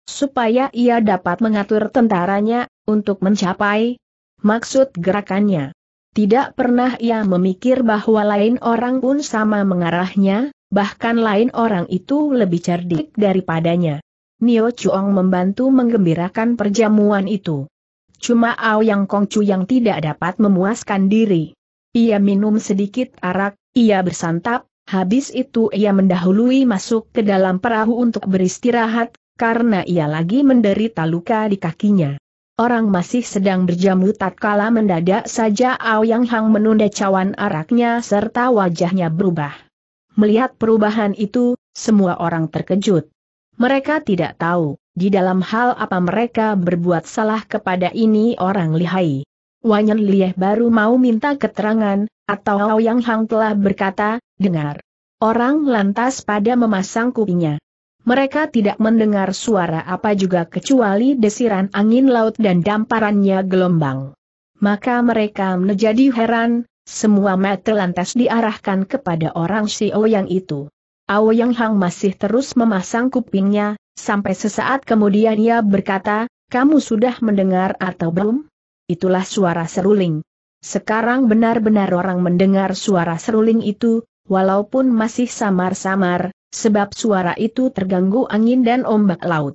supaya ia dapat mengatur tentaranya, untuk mencapai maksud gerakannya. Tidak pernah ia memikir bahwa lain orang pun sama mengarahnya, bahkan lain orang itu lebih cerdik daripadanya. Nio Chuong membantu menggembirakan perjamuan itu. Cuma Ao Yang Kongcu yang tidak dapat memuaskan diri. Ia minum sedikit arak, ia bersantap, habis itu ia mendahului masuk ke dalam perahu untuk beristirahat, karena ia lagi menderita luka di kakinya. Orang masih sedang berjamu tatkala mendadak saja Ao Yang Hang menunda cawan araknya serta wajahnya berubah. Melihat perubahan itu, semua orang terkejut. Mereka tidak tahu, di dalam hal apa mereka berbuat salah kepada ini orang lihai. Wanyan Lieh baru mau minta keterangan, atau Yang Hang telah berkata, dengar. Orang lantas pada memasang kupinya. Mereka tidak mendengar suara apa juga kecuali desiran angin laut dan damparannya gelombang. Maka mereka menjadi heran, semua mata lantas diarahkan kepada orang Xiao yang itu. Yang Hang masih terus memasang kupingnya, sampai sesaat kemudian ia berkata, kamu sudah mendengar atau belum? Itulah suara seruling. Sekarang benar-benar orang mendengar suara seruling itu, walaupun masih samar-samar, sebab suara itu terganggu angin dan ombak laut.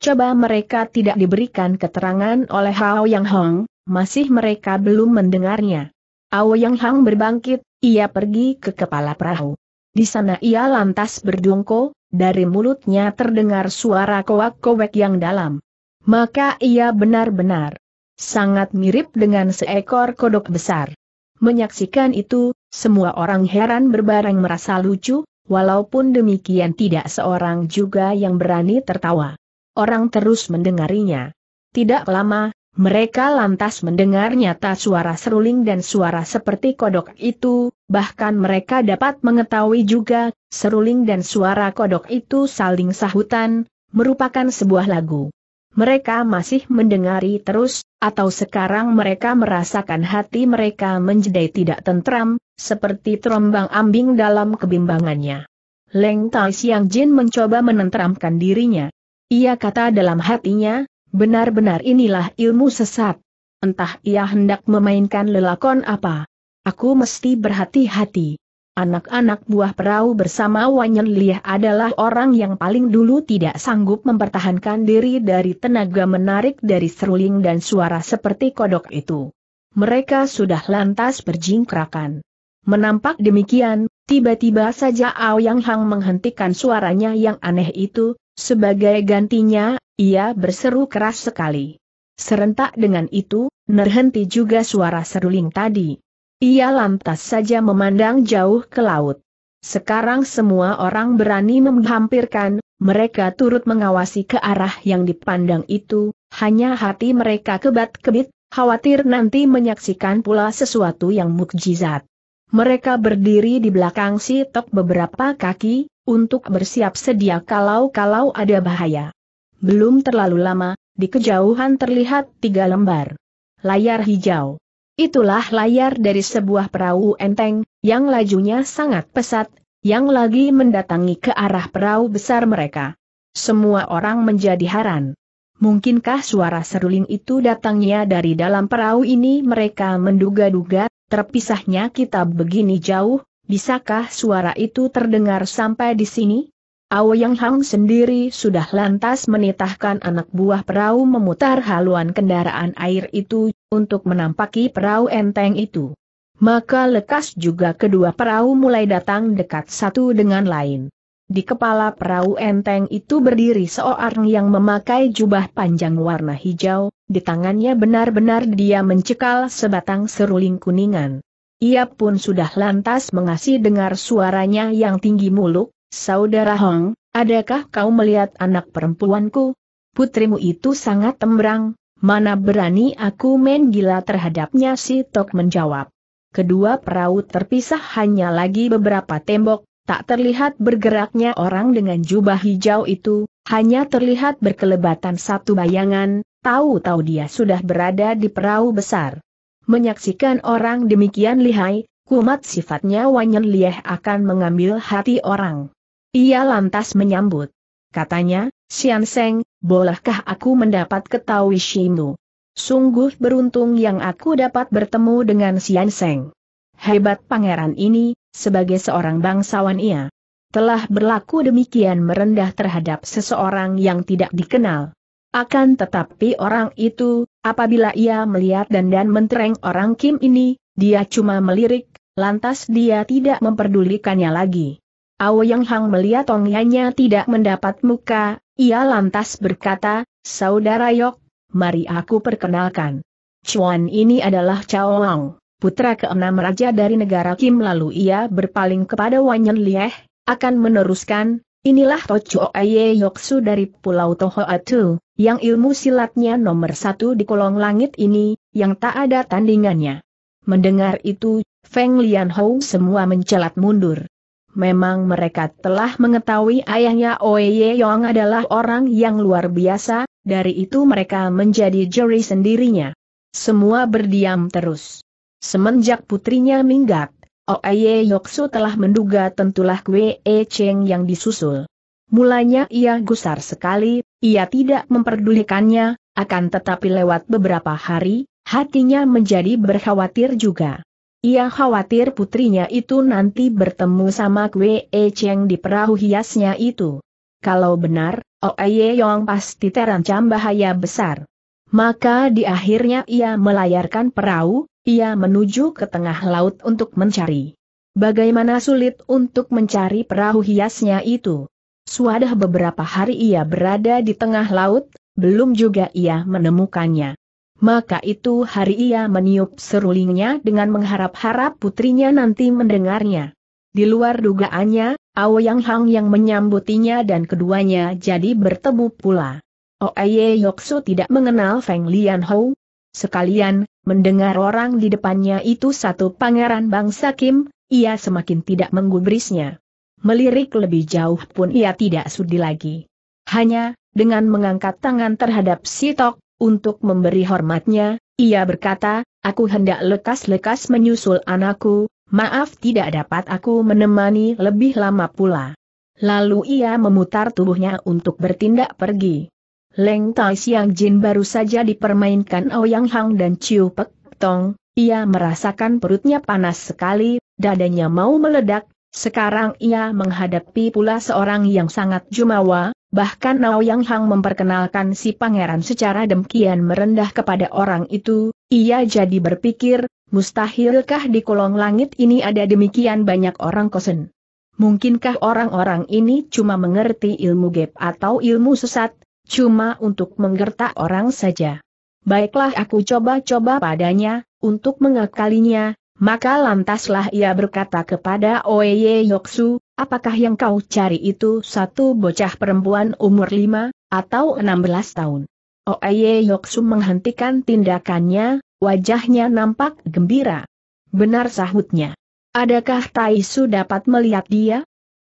Coba mereka tidak diberikan keterangan oleh Hao Yang Hong, masih mereka belum mendengarnya. Yang Hang berbangkit, ia pergi ke kepala perahu. Di sana ia lantas berdungko, dari mulutnya terdengar suara koak-koek yang dalam. Maka ia benar-benar sangat mirip dengan seekor kodok besar. Menyaksikan itu, semua orang heran berbareng merasa lucu, walaupun demikian tidak seorang juga yang berani tertawa. Orang terus mendengarinya. Tidak lama, mereka lantas mendengar nyata suara seruling dan suara seperti kodok itu, bahkan mereka dapat mengetahui juga, seruling dan suara kodok itu saling sahutan, merupakan sebuah lagu. Mereka masih mendengari terus, atau sekarang mereka merasakan hati mereka menjadi tidak tentram, seperti terombang ambing dalam kebimbangannya. Leng Tai Siang Jin mencoba menenteramkan dirinya. Ia kata dalam hatinya, Benar-benar inilah ilmu sesat. Entah ia hendak memainkan lelakon apa. Aku mesti berhati-hati. Anak-anak buah perahu bersama Wanyan Liah adalah orang yang paling dulu tidak sanggup mempertahankan diri dari tenaga menarik dari seruling dan suara seperti kodok itu. Mereka sudah lantas berjingkrakan. Menampak demikian, tiba-tiba saja Ao Yang Hang menghentikan suaranya yang aneh itu, sebagai gantinya ia berseru keras sekali. Serentak dengan itu, nerhenti juga suara seruling tadi. Ia lantas saja memandang jauh ke laut. Sekarang semua orang berani menghampirkan, mereka turut mengawasi ke arah yang dipandang itu, hanya hati mereka kebat-kebit, khawatir nanti menyaksikan pula sesuatu yang mukjizat. Mereka berdiri di belakang si Tok beberapa kaki, untuk bersiap sedia kalau-kalau ada bahaya. Belum terlalu lama, di kejauhan terlihat tiga lembar. Layar hijau. Itulah layar dari sebuah perahu enteng, yang lajunya sangat pesat, yang lagi mendatangi ke arah perahu besar mereka. Semua orang menjadi heran. Mungkinkah suara seruling itu datangnya dari dalam perahu ini mereka menduga-duga, terpisahnya kita begini jauh, bisakah suara itu terdengar sampai di sini? Yang Hang sendiri sudah lantas menitahkan anak buah perahu memutar haluan kendaraan air itu, untuk menampaki perahu enteng itu. Maka lekas juga kedua perahu mulai datang dekat satu dengan lain. Di kepala perahu enteng itu berdiri seorang yang memakai jubah panjang warna hijau, di tangannya benar-benar dia mencekal sebatang seruling kuningan. Ia pun sudah lantas mengasih dengar suaranya yang tinggi muluk, Saudara Hong, adakah kau melihat anak perempuanku? Putrimu itu sangat tembrang, mana berani aku main gila terhadapnya si Tok menjawab. Kedua perahu terpisah hanya lagi beberapa tembok, tak terlihat bergeraknya orang dengan jubah hijau itu, hanya terlihat berkelebatan satu bayangan, tahu-tahu dia sudah berada di perahu besar. Menyaksikan orang demikian lihai, kumat sifatnya Wanyan Lieh akan mengambil hati orang. Ia lantas menyambut. Katanya, Sian Seng, bolehkah aku mendapat ketahui Shimu? Sungguh beruntung yang aku dapat bertemu dengan Sian Seng. Hebat pangeran ini, sebagai seorang bangsawan ia. Telah berlaku demikian merendah terhadap seseorang yang tidak dikenal. Akan tetapi orang itu, apabila ia melihat dandan mentereng orang Kim ini, dia cuma melirik, lantas dia tidak memperdulikannya lagi. Yang Hang melihat Yanya tidak mendapat muka, ia lantas berkata, Saudara Yok, mari aku perkenalkan. Chuan ini adalah Chao Wang, putra keenam raja dari negara Kim lalu ia berpaling kepada Wanyan Lieh, akan meneruskan, inilah Tocho Aye Yoksu dari Pulau Tohoatu, yang ilmu silatnya nomor satu di kolong langit ini, yang tak ada tandingannya. Mendengar itu, Feng Lian semua mencelat mundur. Memang mereka telah mengetahui ayahnya Oye Yong adalah orang yang luar biasa, dari itu mereka menjadi juri sendirinya. Semua berdiam terus. Semenjak putrinya minggat, Oye Yoksu telah menduga tentulah Kwe E Cheng yang disusul. Mulanya ia gusar sekali, ia tidak memperdulikannya, akan tetapi lewat beberapa hari, hatinya menjadi berkhawatir juga. Ia khawatir putrinya itu nanti bertemu sama Kwe E Cheng di perahu hiasnya itu. Kalau benar, Oe oh Yong pasti terancam bahaya besar. Maka di akhirnya ia melayarkan perahu, ia menuju ke tengah laut untuk mencari. Bagaimana sulit untuk mencari perahu hiasnya itu. Suadah beberapa hari ia berada di tengah laut, belum juga ia menemukannya. Maka itu hari ia meniup serulingnya dengan mengharap-harap putrinya nanti mendengarnya. Di luar dugaannya, Aoyang Hang yang menyambutinya dan keduanya jadi bertemu pula. Oeye Yoksu tidak mengenal Feng Lian Sekalian, mendengar orang di depannya itu satu pangeran bangsa Kim, ia semakin tidak menggubrisnya. Melirik lebih jauh pun ia tidak sudi lagi. Hanya, dengan mengangkat tangan terhadap si Tok, untuk memberi hormatnya, ia berkata, aku hendak lekas-lekas menyusul anakku, maaf tidak dapat aku menemani lebih lama pula. Lalu ia memutar tubuhnya untuk bertindak pergi. Leng Tai Siang Jin baru saja dipermainkan Ouyang oh Hang dan Chiu Pek Tong, ia merasakan perutnya panas sekali, dadanya mau meledak, sekarang ia menghadapi pula seorang yang sangat jumawa, Bahkan Yang Hang memperkenalkan si pangeran secara demikian merendah kepada orang itu, ia jadi berpikir, mustahilkah di kolong langit ini ada demikian banyak orang kosen? Mungkinkah orang-orang ini cuma mengerti ilmu gap atau ilmu sesat, cuma untuk menggertak orang saja? Baiklah aku coba-coba padanya, untuk mengakalinya, maka lantaslah ia berkata kepada Oye Yoksu, apakah yang kau cari itu satu bocah perempuan umur lima atau enam belas tahun? Oeye Yoksu menghentikan tindakannya, wajahnya nampak gembira. Benar sahutnya. Adakah Taisu dapat melihat dia?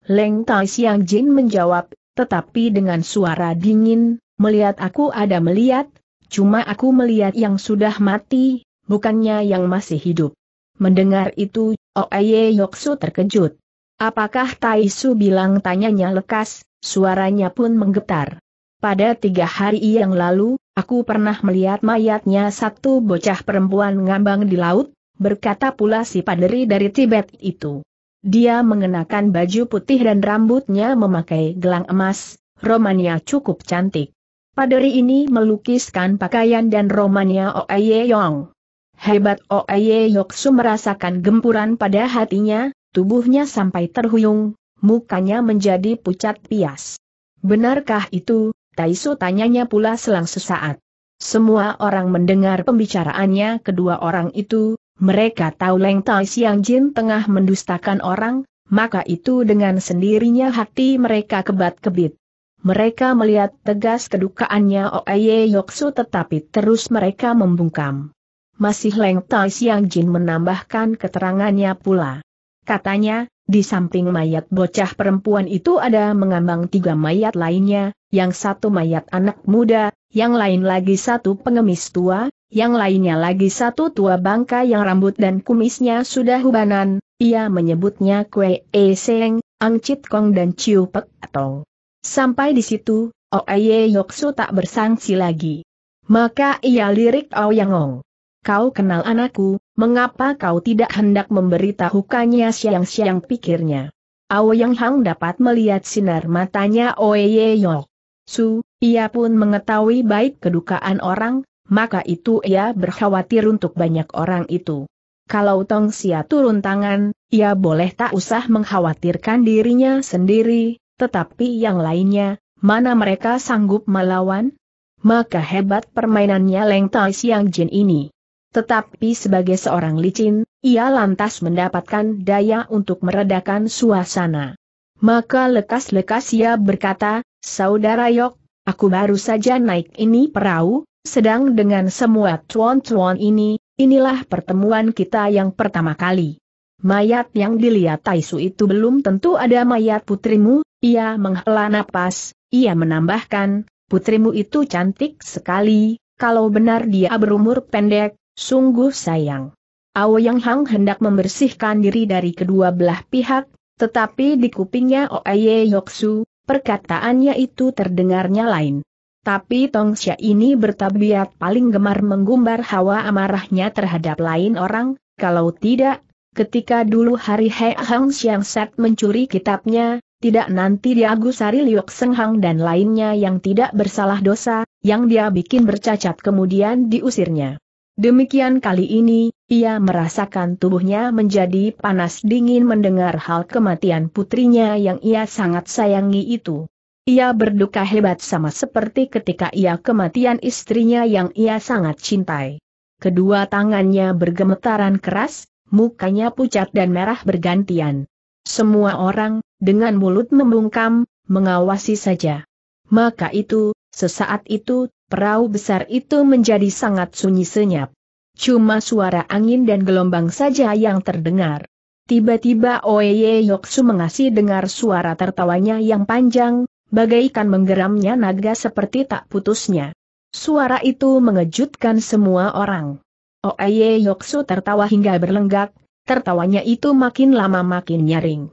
Leng Tai Siang Jin menjawab, tetapi dengan suara dingin, melihat aku ada melihat, cuma aku melihat yang sudah mati, bukannya yang masih hidup. Mendengar itu, Oeye Yoksu terkejut. Apakah Tai Su bilang tanyanya lekas, suaranya pun menggetar. Pada tiga hari yang lalu, aku pernah melihat mayatnya satu bocah perempuan ngambang di laut, berkata pula si paderi dari Tibet itu. Dia mengenakan baju putih dan rambutnya memakai gelang emas, romannya cukup cantik. Paderi ini melukiskan pakaian dan romannya Oeye Yong. Hebat Oeye Yoksu merasakan gempuran pada hatinya, tubuhnya sampai terhuyung, mukanya menjadi pucat pias. Benarkah itu, Taisu tanyanya pula selang sesaat. Semua orang mendengar pembicaraannya kedua orang itu, mereka tahu Leng Tai Siang Jin tengah mendustakan orang, maka itu dengan sendirinya hati mereka kebat-kebit. Mereka melihat tegas kedukaannya Oeye Yoksu tetapi terus mereka membungkam. Masih Leng Tai Siang Jin menambahkan keterangannya pula. Katanya, di samping mayat bocah perempuan itu ada mengambang tiga mayat lainnya, yang satu mayat anak muda, yang lain lagi satu pengemis tua, yang lainnya lagi satu tua bangka yang rambut dan kumisnya sudah hubanan, ia menyebutnya Kue E Seng, Ang Chit Kong dan Chiu Pek tong. Sampai di situ, Oeye Yoksu tak bersangsi lagi. Maka ia lirik Ao Yang kau kenal anakku, mengapa kau tidak hendak memberitahukannya siang-siang pikirnya. Yang Hang dapat melihat sinar matanya Oye Yok. Su, ia pun mengetahui baik kedukaan orang, maka itu ia berkhawatir untuk banyak orang itu. Kalau Tong Sia turun tangan, ia boleh tak usah mengkhawatirkan dirinya sendiri, tetapi yang lainnya, mana mereka sanggup melawan? Maka hebat permainannya Leng Tai Siang Jin ini. Tetapi sebagai seorang licin, ia lantas mendapatkan daya untuk meredakan suasana. Maka lekas-lekas ia berkata, Saudara Yok, aku baru saja naik ini perahu, sedang dengan semua tuan-tuan ini, inilah pertemuan kita yang pertama kali. Mayat yang dilihat Taisu itu belum tentu ada mayat putrimu, ia menghela napas, ia menambahkan, putrimu itu cantik sekali, kalau benar dia berumur pendek, Sungguh sayang. Yang Hang hendak membersihkan diri dari kedua belah pihak, tetapi di kupingnya Oye Yoksu, perkataannya itu terdengarnya lain. Tapi Tong Xia ini bertabiat paling gemar menggumbar hawa amarahnya terhadap lain orang, kalau tidak, ketika dulu hari He Hang Siang Set mencuri kitabnya, tidak nanti dia Gusari Liok Hang dan lainnya yang tidak bersalah dosa, yang dia bikin bercacat kemudian diusirnya. Demikian kali ini, ia merasakan tubuhnya menjadi panas dingin mendengar hal kematian putrinya yang ia sangat sayangi itu. Ia berduka hebat sama seperti ketika ia kematian istrinya yang ia sangat cintai. Kedua tangannya bergemetaran keras, mukanya pucat dan merah bergantian. Semua orang, dengan mulut membungkam, mengawasi saja. Maka itu, sesaat itu, perahu besar itu menjadi sangat sunyi senyap. Cuma suara angin dan gelombang saja yang terdengar. Tiba-tiba Oeye Yoksu mengasih dengar suara tertawanya yang panjang, bagaikan menggeramnya naga seperti tak putusnya. Suara itu mengejutkan semua orang. Oeye Yoksu tertawa hingga berlenggak, tertawanya itu makin lama makin nyaring.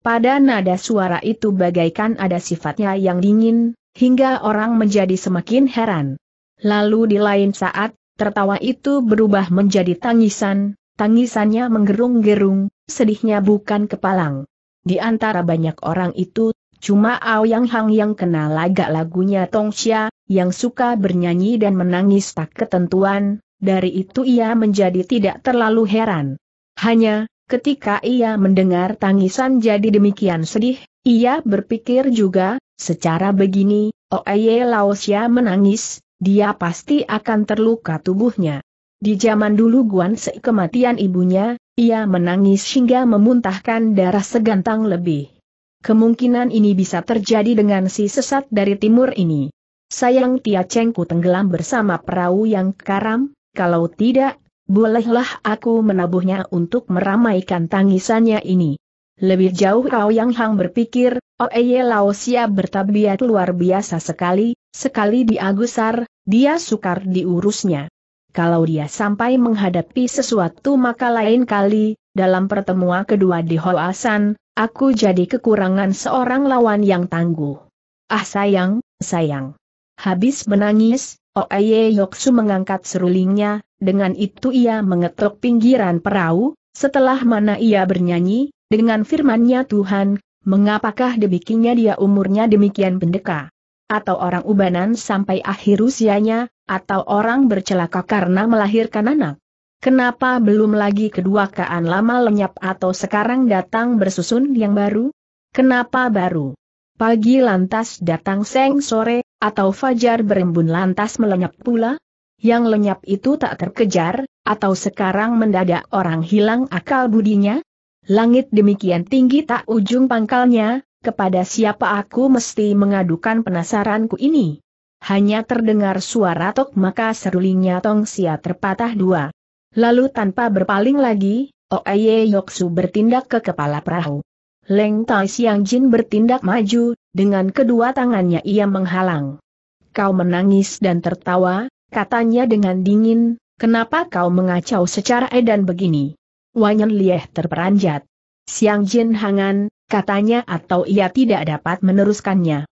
Pada nada suara itu bagaikan ada sifatnya yang dingin, hingga orang menjadi semakin heran. Lalu di lain saat, tertawa itu berubah menjadi tangisan, tangisannya menggerung-gerung, sedihnya bukan kepalang. Di antara banyak orang itu, cuma Aoyang Hang yang kenal lagak lagunya Tong Xia, yang suka bernyanyi dan menangis tak ketentuan, dari itu ia menjadi tidak terlalu heran. Hanya, ketika ia mendengar tangisan jadi demikian sedih, ia berpikir juga, Secara begini, Oeye Laosia menangis, dia pasti akan terluka tubuhnya. Di zaman dulu Guan Se kematian ibunya, ia menangis hingga memuntahkan darah segantang lebih. Kemungkinan ini bisa terjadi dengan si sesat dari timur ini. Sayang Tia Chengku tenggelam bersama perahu yang karam, kalau tidak, bolehlah aku menabuhnya untuk meramaikan tangisannya ini. Lebih jauh Kau Yang Hang berpikir, Oeye oh, eh, Laosia bertabiat luar biasa sekali, sekali diagusar, dia sukar diurusnya. Kalau dia sampai menghadapi sesuatu maka lain kali, dalam pertemuan kedua di Hoasan, aku jadi kekurangan seorang lawan yang tangguh. Ah sayang, sayang. Habis menangis, Oeye oh, eh, Yoksu mengangkat serulingnya, dengan itu ia mengetuk pinggiran perahu, setelah mana ia bernyanyi, dengan firmannya Tuhan, Mengapakah demikiannya dia umurnya demikian pendeka? Atau orang ubanan sampai akhir usianya, atau orang bercelaka karena melahirkan anak? Kenapa belum lagi kedua kean lama lenyap atau sekarang datang bersusun yang baru? Kenapa baru? Pagi lantas datang seng sore, atau fajar berembun lantas melenyap pula? Yang lenyap itu tak terkejar, atau sekarang mendadak orang hilang akal budinya? Langit demikian tinggi tak ujung pangkalnya, kepada siapa aku mesti mengadukan penasaranku ini? Hanya terdengar suara tok maka serulingnya Tong Sia terpatah dua. Lalu tanpa berpaling lagi, Oeye Yoksu bertindak ke kepala perahu. Leng Tai Siang Jin bertindak maju, dengan kedua tangannya ia menghalang. Kau menangis dan tertawa, katanya dengan dingin, kenapa kau mengacau secara edan begini? Wanyan Lieh terperanjat. Siang Jin Hangan, katanya atau ia tidak dapat meneruskannya.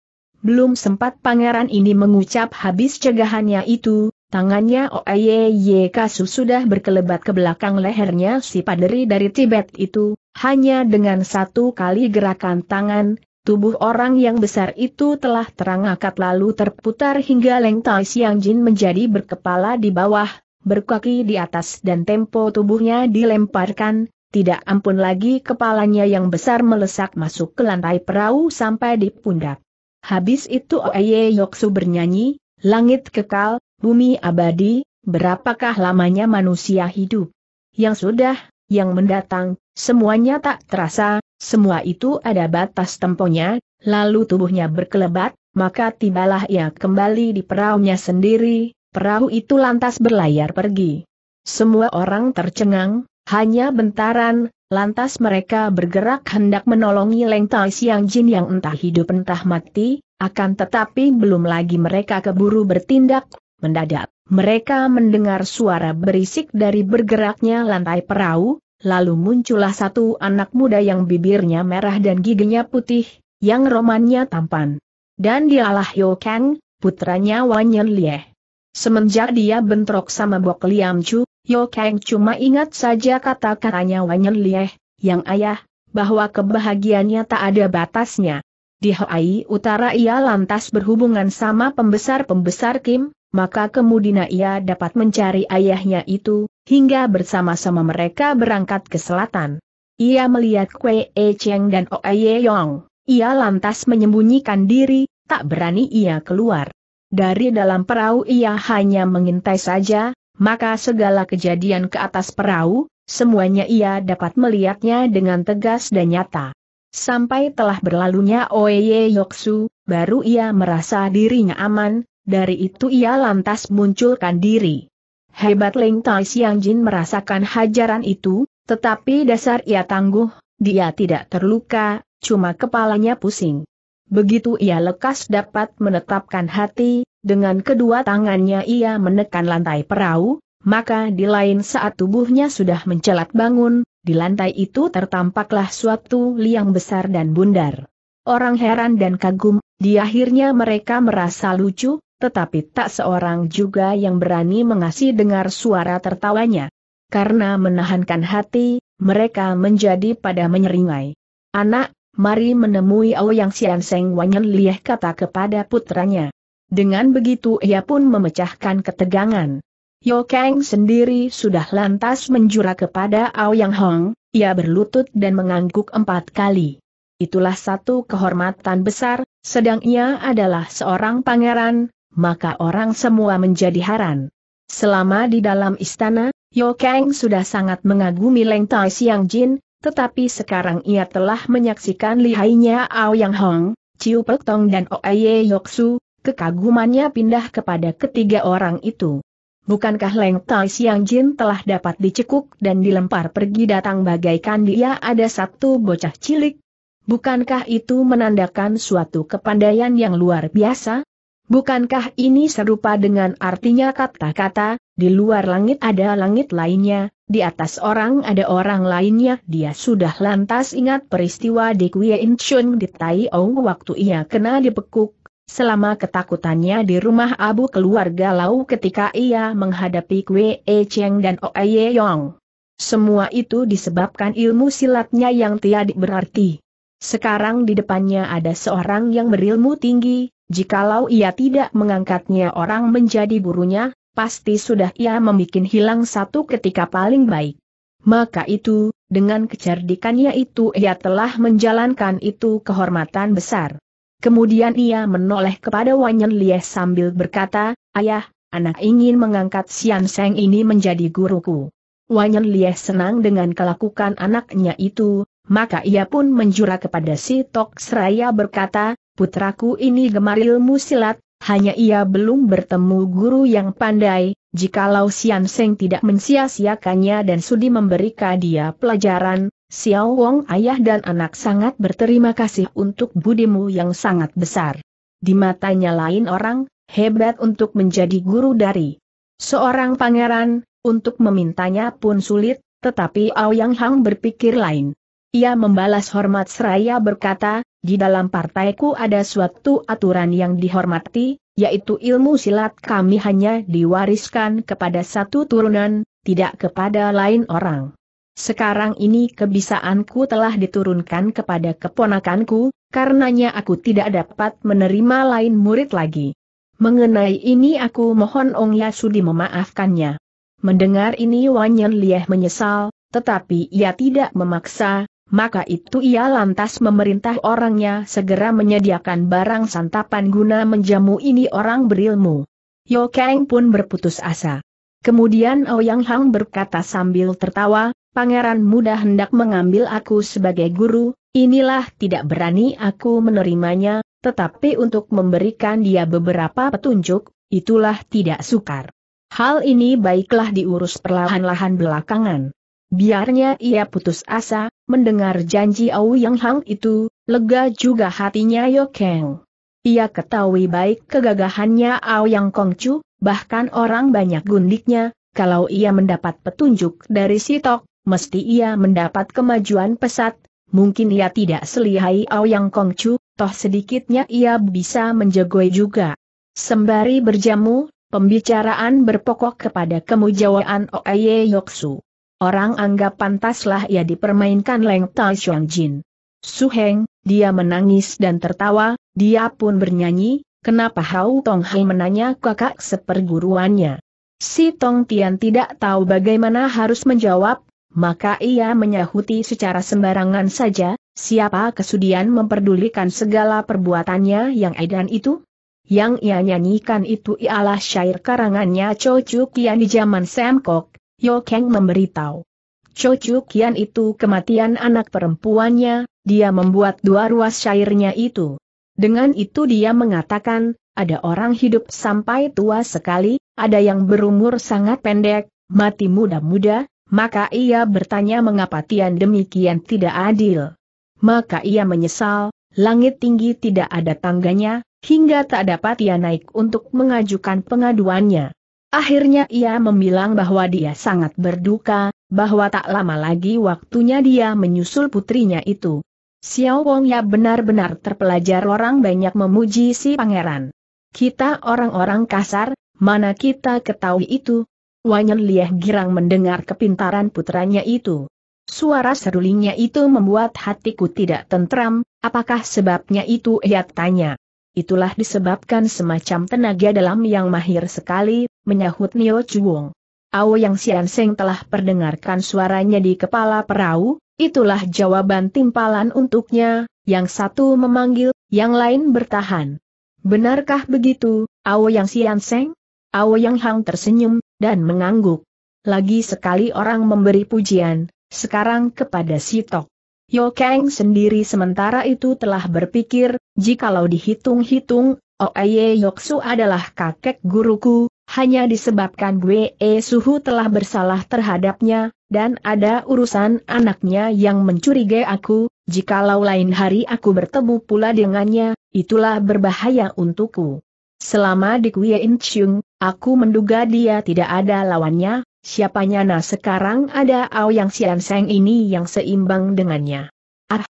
Belum sempat pangeran ini mengucap habis cegahannya itu, tangannya Oeyek Kasu sudah berkelebat ke belakang lehernya si paderi dari Tibet itu, hanya dengan satu kali gerakan tangan, Tubuh orang yang besar itu telah terangkat lalu terputar hingga lengtai Siang Jin menjadi berkepala di bawah, berkaki di atas dan tempo tubuhnya dilemparkan, tidak ampun lagi kepalanya yang besar melesak masuk ke lantai perahu sampai di pundak. Habis itu Oeye Yoksu bernyanyi, langit kekal, bumi abadi, berapakah lamanya manusia hidup? Yang sudah, yang mendatang, semuanya tak terasa, semua itu ada batas temponya, lalu tubuhnya berkelebat, maka tibalah ia kembali di perahunya sendiri, Perahu itu lantas berlayar pergi. Semua orang tercengang, hanya bentaran, lantas mereka bergerak hendak menolongi Leng Tai Siang Jin yang entah hidup entah mati, akan tetapi belum lagi mereka keburu bertindak, mendadak. Mereka mendengar suara berisik dari bergeraknya lantai perahu, lalu muncullah satu anak muda yang bibirnya merah dan giginya putih, yang romannya tampan. Dan dialah Yo Kang, putranya Wanyan Lieh. Semenjak dia bentrok sama Bok Liam Chu, Yo Kang cuma ingat saja kata-katanya Wanyan Lieh, yang ayah, bahwa kebahagiaannya tak ada batasnya. Di Hawaii Utara ia lantas berhubungan sama pembesar-pembesar Kim, maka kemudian ia dapat mencari ayahnya itu, hingga bersama-sama mereka berangkat ke selatan. Ia melihat Kwe E Cheng dan Oe Yong, ia lantas menyembunyikan diri, tak berani ia keluar. Dari dalam perahu ia hanya mengintai saja, maka segala kejadian ke atas perahu, semuanya ia dapat melihatnya dengan tegas dan nyata. Sampai telah berlalunya Oeye Yoksu, baru ia merasa dirinya aman, dari itu ia lantas munculkan diri. Hebat Ling Tai Siang Jin merasakan hajaran itu, tetapi dasar ia tangguh, dia tidak terluka, cuma kepalanya pusing. Begitu ia lekas dapat menetapkan hati, dengan kedua tangannya ia menekan lantai perahu, maka di lain saat tubuhnya sudah mencelat bangun, di lantai itu tertampaklah suatu liang besar dan bundar. Orang heran dan kagum, di akhirnya mereka merasa lucu, tetapi tak seorang juga yang berani mengasih dengar suara tertawanya. Karena menahankan hati, mereka menjadi pada menyeringai. Anak, mari menemui Yang Sian Seng Wanyan Lieh kata kepada putranya. Dengan begitu ia pun memecahkan ketegangan. Yo Kang sendiri sudah lantas menjura kepada Yang Hong, ia berlutut dan mengangguk empat kali. Itulah satu kehormatan besar, sedang ia adalah seorang pangeran, maka orang semua menjadi haran. Selama di dalam istana, Yo Kang sudah sangat mengagumi Leng Tai Siang Jin, tetapi sekarang ia telah menyaksikan lihainya Ao Yang Hong, Chiu Pek Tong dan Oye Yoksu, kekagumannya pindah kepada ketiga orang itu. Bukankah Leng Tai Siang Jin telah dapat dicekuk dan dilempar pergi datang bagaikan dia ada satu bocah cilik? Bukankah itu menandakan suatu kepandaian yang luar biasa? Bukankah ini serupa dengan artinya kata-kata, di luar langit ada langit lainnya, di atas orang ada orang lainnya dia sudah lantas ingat peristiwa di Kwie Chun di Tai O waktu ia kena dipekuk. Selama ketakutannya di rumah abu keluarga Lau ketika ia menghadapi Kue E Cheng dan O e Ye Yong. Semua itu disebabkan ilmu silatnya yang tiada berarti. Sekarang di depannya ada seorang yang berilmu tinggi, jikalau ia tidak mengangkatnya orang menjadi burunya? pasti sudah ia membuat hilang satu ketika paling baik. Maka itu, dengan kecerdikannya itu ia telah menjalankan itu kehormatan besar. Kemudian ia menoleh kepada Wanyan Lieh sambil berkata, Ayah, anak ingin mengangkat Sian Seng ini menjadi guruku. Wanyan Lieh senang dengan kelakuan anaknya itu, maka ia pun menjura kepada si Tok Seraya berkata, Putraku ini gemar ilmu silat, hanya ia belum bertemu guru yang pandai, jikalau Sian Seng tidak mensia-siakannya dan sudi memberikan dia pelajaran, Xiao Wong ayah dan anak sangat berterima kasih untuk budimu yang sangat besar. Di matanya lain orang, hebat untuk menjadi guru dari seorang pangeran, untuk memintanya pun sulit, tetapi Ao Yang Hang berpikir lain. Ia membalas hormat seraya berkata, di dalam partaiku ada suatu aturan yang dihormati, yaitu ilmu silat kami hanya diwariskan kepada satu turunan, tidak kepada lain orang. Sekarang ini kebisaanku telah diturunkan kepada keponakanku, karenanya aku tidak dapat menerima lain murid lagi. Mengenai ini aku mohon Ong Yasudi memaafkannya. Mendengar ini Wanyan Lieh menyesal, tetapi ia tidak memaksa, maka itu ia lantas memerintah orangnya segera menyediakan barang santapan guna menjamu ini orang berilmu. Yo Kang pun berputus asa. Kemudian Ouyang Hang berkata sambil tertawa, Pangeran muda hendak mengambil aku sebagai guru, inilah tidak berani aku menerimanya, tetapi untuk memberikan dia beberapa petunjuk, itulah tidak sukar. Hal ini baiklah diurus perlahan-lahan belakangan. Biarnya ia putus asa, mendengar janji Au Yang Hang itu, lega juga hatinya Yokeng. Ia ketahui baik kegagahannya Au Yang Kong Chu bahkan orang banyak gundiknya, kalau ia mendapat petunjuk dari Sitok, mesti ia mendapat kemajuan pesat, mungkin ia tidak selihai Au Yang Kong Chu toh sedikitnya ia bisa menjagoi juga. Sembari berjamu, pembicaraan berpokok kepada kemujawaan Oeye Yoksu. Orang anggap pantaslah ia dipermainkan Leng Tai Xiong Jin. Suheng, dia menangis dan tertawa, dia pun bernyanyi, kenapa Hau Tong Hai menanya kakak seperguruannya. Si Tong Tian tidak tahu bagaimana harus menjawab, maka ia menyahuti secara sembarangan saja, siapa kesudian memperdulikan segala perbuatannya yang edan itu? Yang ia nyanyikan itu ialah syair karangannya Cho Chu Kian di zaman Semkok, Yo Kang memberitahu. Chu Kian itu kematian anak perempuannya, dia membuat dua ruas syairnya itu. Dengan itu dia mengatakan, ada orang hidup sampai tua sekali, ada yang berumur sangat pendek, mati muda-muda, maka ia bertanya mengapa Tian demikian tidak adil. Maka ia menyesal, langit tinggi tidak ada tangganya, hingga tak dapat ia naik untuk mengajukan pengaduannya. Akhirnya ia membilang bahwa dia sangat berduka, bahwa tak lama lagi waktunya dia menyusul putrinya itu. Xiao Wong ya benar-benar terpelajar orang banyak memuji si pangeran. Kita orang-orang kasar, mana kita ketahui itu? Wanyan Liah girang mendengar kepintaran putranya itu. Suara serulingnya itu membuat hatiku tidak tentram, apakah sebabnya itu ia tanya itulah disebabkan semacam tenaga dalam yang mahir sekali, menyahut Nio Chuong. Ao Yang Sian Seng telah perdengarkan suaranya di kepala perahu, itulah jawaban timpalan untuknya, yang satu memanggil, yang lain bertahan. Benarkah begitu, Ao Yang Sian Seng? Ao Yang Hang tersenyum, dan mengangguk. Lagi sekali orang memberi pujian, sekarang kepada Sitok. Tok. Yo Kang sendiri sementara itu telah berpikir, Jikalau dihitung-hitung, Oeye Yoksu adalah kakek guruku, hanya disebabkan E Suhu telah bersalah terhadapnya, dan ada urusan anaknya yang mencurigai aku, jikalau lain hari aku bertemu pula dengannya, itulah berbahaya untukku. Selama di Kuei Incheung, aku menduga dia tidak ada lawannya, siapanya nah sekarang ada Ao Yang Sian Seng ini yang seimbang dengannya.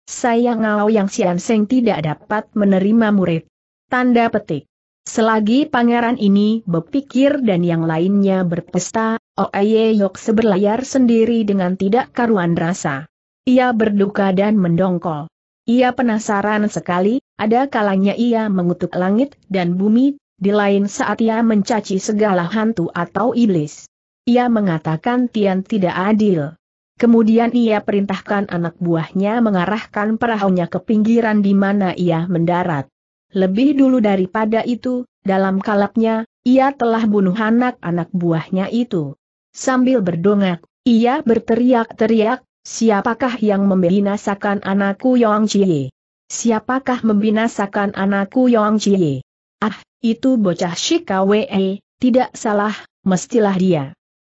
Sayang Yang Sian Seng tidak dapat menerima murid. Tanda petik. Selagi pangeran ini berpikir dan yang lainnya berpesta, Oeye Yok seberlayar sendiri dengan tidak karuan rasa. Ia berduka dan mendongkol. Ia penasaran sekali, ada kalanya ia mengutuk langit dan bumi, di lain saat ia mencaci segala hantu atau iblis. Ia mengatakan Tian tidak adil. Kemudian ia perintahkan anak buahnya mengarahkan perahunya ke pinggiran di mana ia mendarat. Lebih dulu daripada itu, dalam kalapnya, ia telah bunuh anak-anak buahnya itu. Sambil berdongak, ia berteriak-teriak, siapakah yang membinasakan anakku Yong Chie? Siapakah membinasakan anakku Yong Chie? Ah, itu bocah Shikawee, tidak salah, mestilah dia.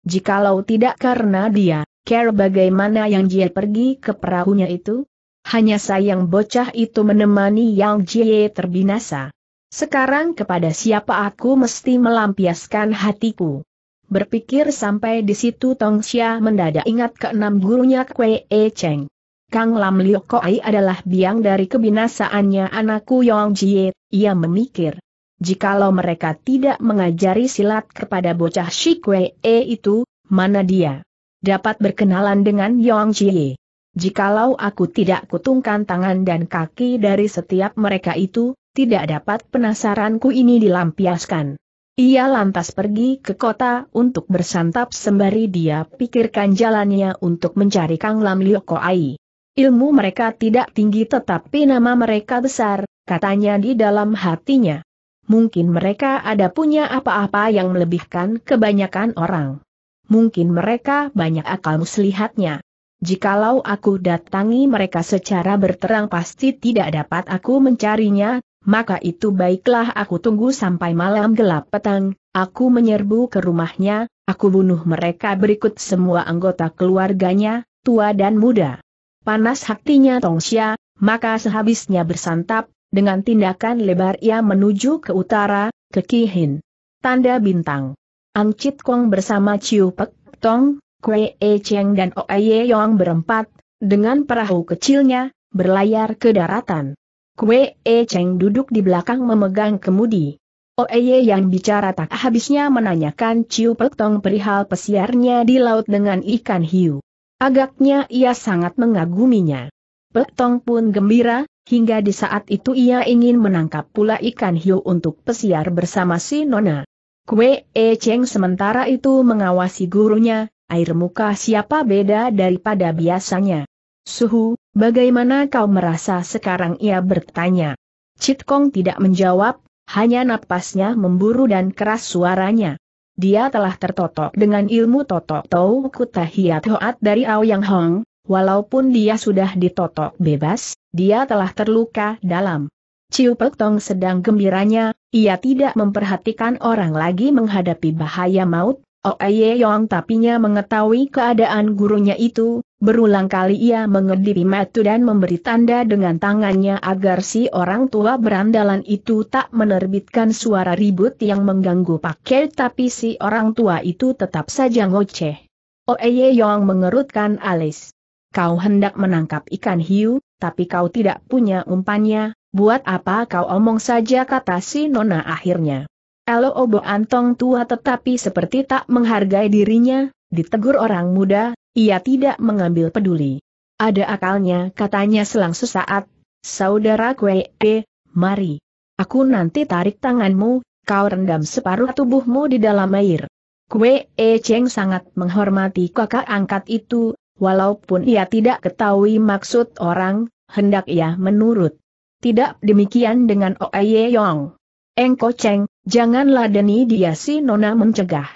Jikalau tidak karena dia, care bagaimana yang Jie pergi ke perahunya itu? Hanya sayang bocah itu menemani Yang Jie terbinasa. Sekarang kepada siapa aku mesti melampiaskan hatiku? Berpikir sampai di situ Tong Xia mendadak ingat ke enam gurunya Kwe E Cheng. Kang Lam Liu Koai adalah biang dari kebinasaannya anakku Yang Jie, ia memikir. Jikalau mereka tidak mengajari silat kepada bocah Shikwe E itu, mana dia? dapat berkenalan dengan Yong Chie. Jikalau aku tidak kutungkan tangan dan kaki dari setiap mereka itu, tidak dapat penasaranku ini dilampiaskan. Ia lantas pergi ke kota untuk bersantap sembari dia pikirkan jalannya untuk mencari Kang Lam Ai. Ilmu mereka tidak tinggi tetapi nama mereka besar, katanya di dalam hatinya. Mungkin mereka ada punya apa-apa yang melebihkan kebanyakan orang mungkin mereka banyak akal muslihatnya. Jikalau aku datangi mereka secara berterang pasti tidak dapat aku mencarinya, maka itu baiklah aku tunggu sampai malam gelap petang, aku menyerbu ke rumahnya, aku bunuh mereka berikut semua anggota keluarganya, tua dan muda. Panas hatinya Xia, maka sehabisnya bersantap, dengan tindakan lebar ia menuju ke utara, ke Kihin. Tanda bintang. Chit Kong bersama Chiu Pek, Tong, Kwe E Cheng dan Oye Yong berempat, dengan perahu kecilnya, berlayar ke daratan. Kwe E Cheng duduk di belakang memegang kemudi. Oeye yang bicara tak habisnya menanyakan Chiu Pek Tong perihal pesiarnya di laut dengan ikan hiu. Agaknya ia sangat mengaguminya. Tong pun gembira, hingga di saat itu ia ingin menangkap pula ikan hiu untuk pesiar bersama si Nona. Kue E Cheng sementara itu mengawasi gurunya, air muka siapa beda daripada biasanya. Suhu, bagaimana kau merasa sekarang ia bertanya. Chit Kong tidak menjawab, hanya napasnya memburu dan keras suaranya. Dia telah tertotok dengan ilmu totok tau kutahiat hoat dari Yang Hong, walaupun dia sudah ditotok bebas, dia telah terluka dalam. Ciu Pek Tong sedang gembiranya, ia tidak memperhatikan orang lagi menghadapi bahaya maut, Oeye oh, Yong tapinya mengetahui keadaan gurunya itu, berulang kali ia mengedipi matu dan memberi tanda dengan tangannya agar si orang tua berandalan itu tak menerbitkan suara ribut yang mengganggu pakai tapi si orang tua itu tetap saja ngoceh. Oeye oh, Yong mengerutkan alis. Kau hendak menangkap ikan hiu, tapi kau tidak punya umpannya, Buat apa kau omong saja kata si Nona akhirnya. Elo Obo Antong tua tetapi seperti tak menghargai dirinya, ditegur orang muda, ia tidak mengambil peduli. Ada akalnya katanya selang sesaat, saudara kue, eh, mari. Aku nanti tarik tanganmu, kau rendam separuh tubuhmu di dalam air. Kue E Cheng sangat menghormati kakak angkat itu, walaupun ia tidak ketahui maksud orang, hendak ia menurut. Tidak demikian dengan Oye Yong. Engko Cheng, janganlah deni dia si Nona mencegah.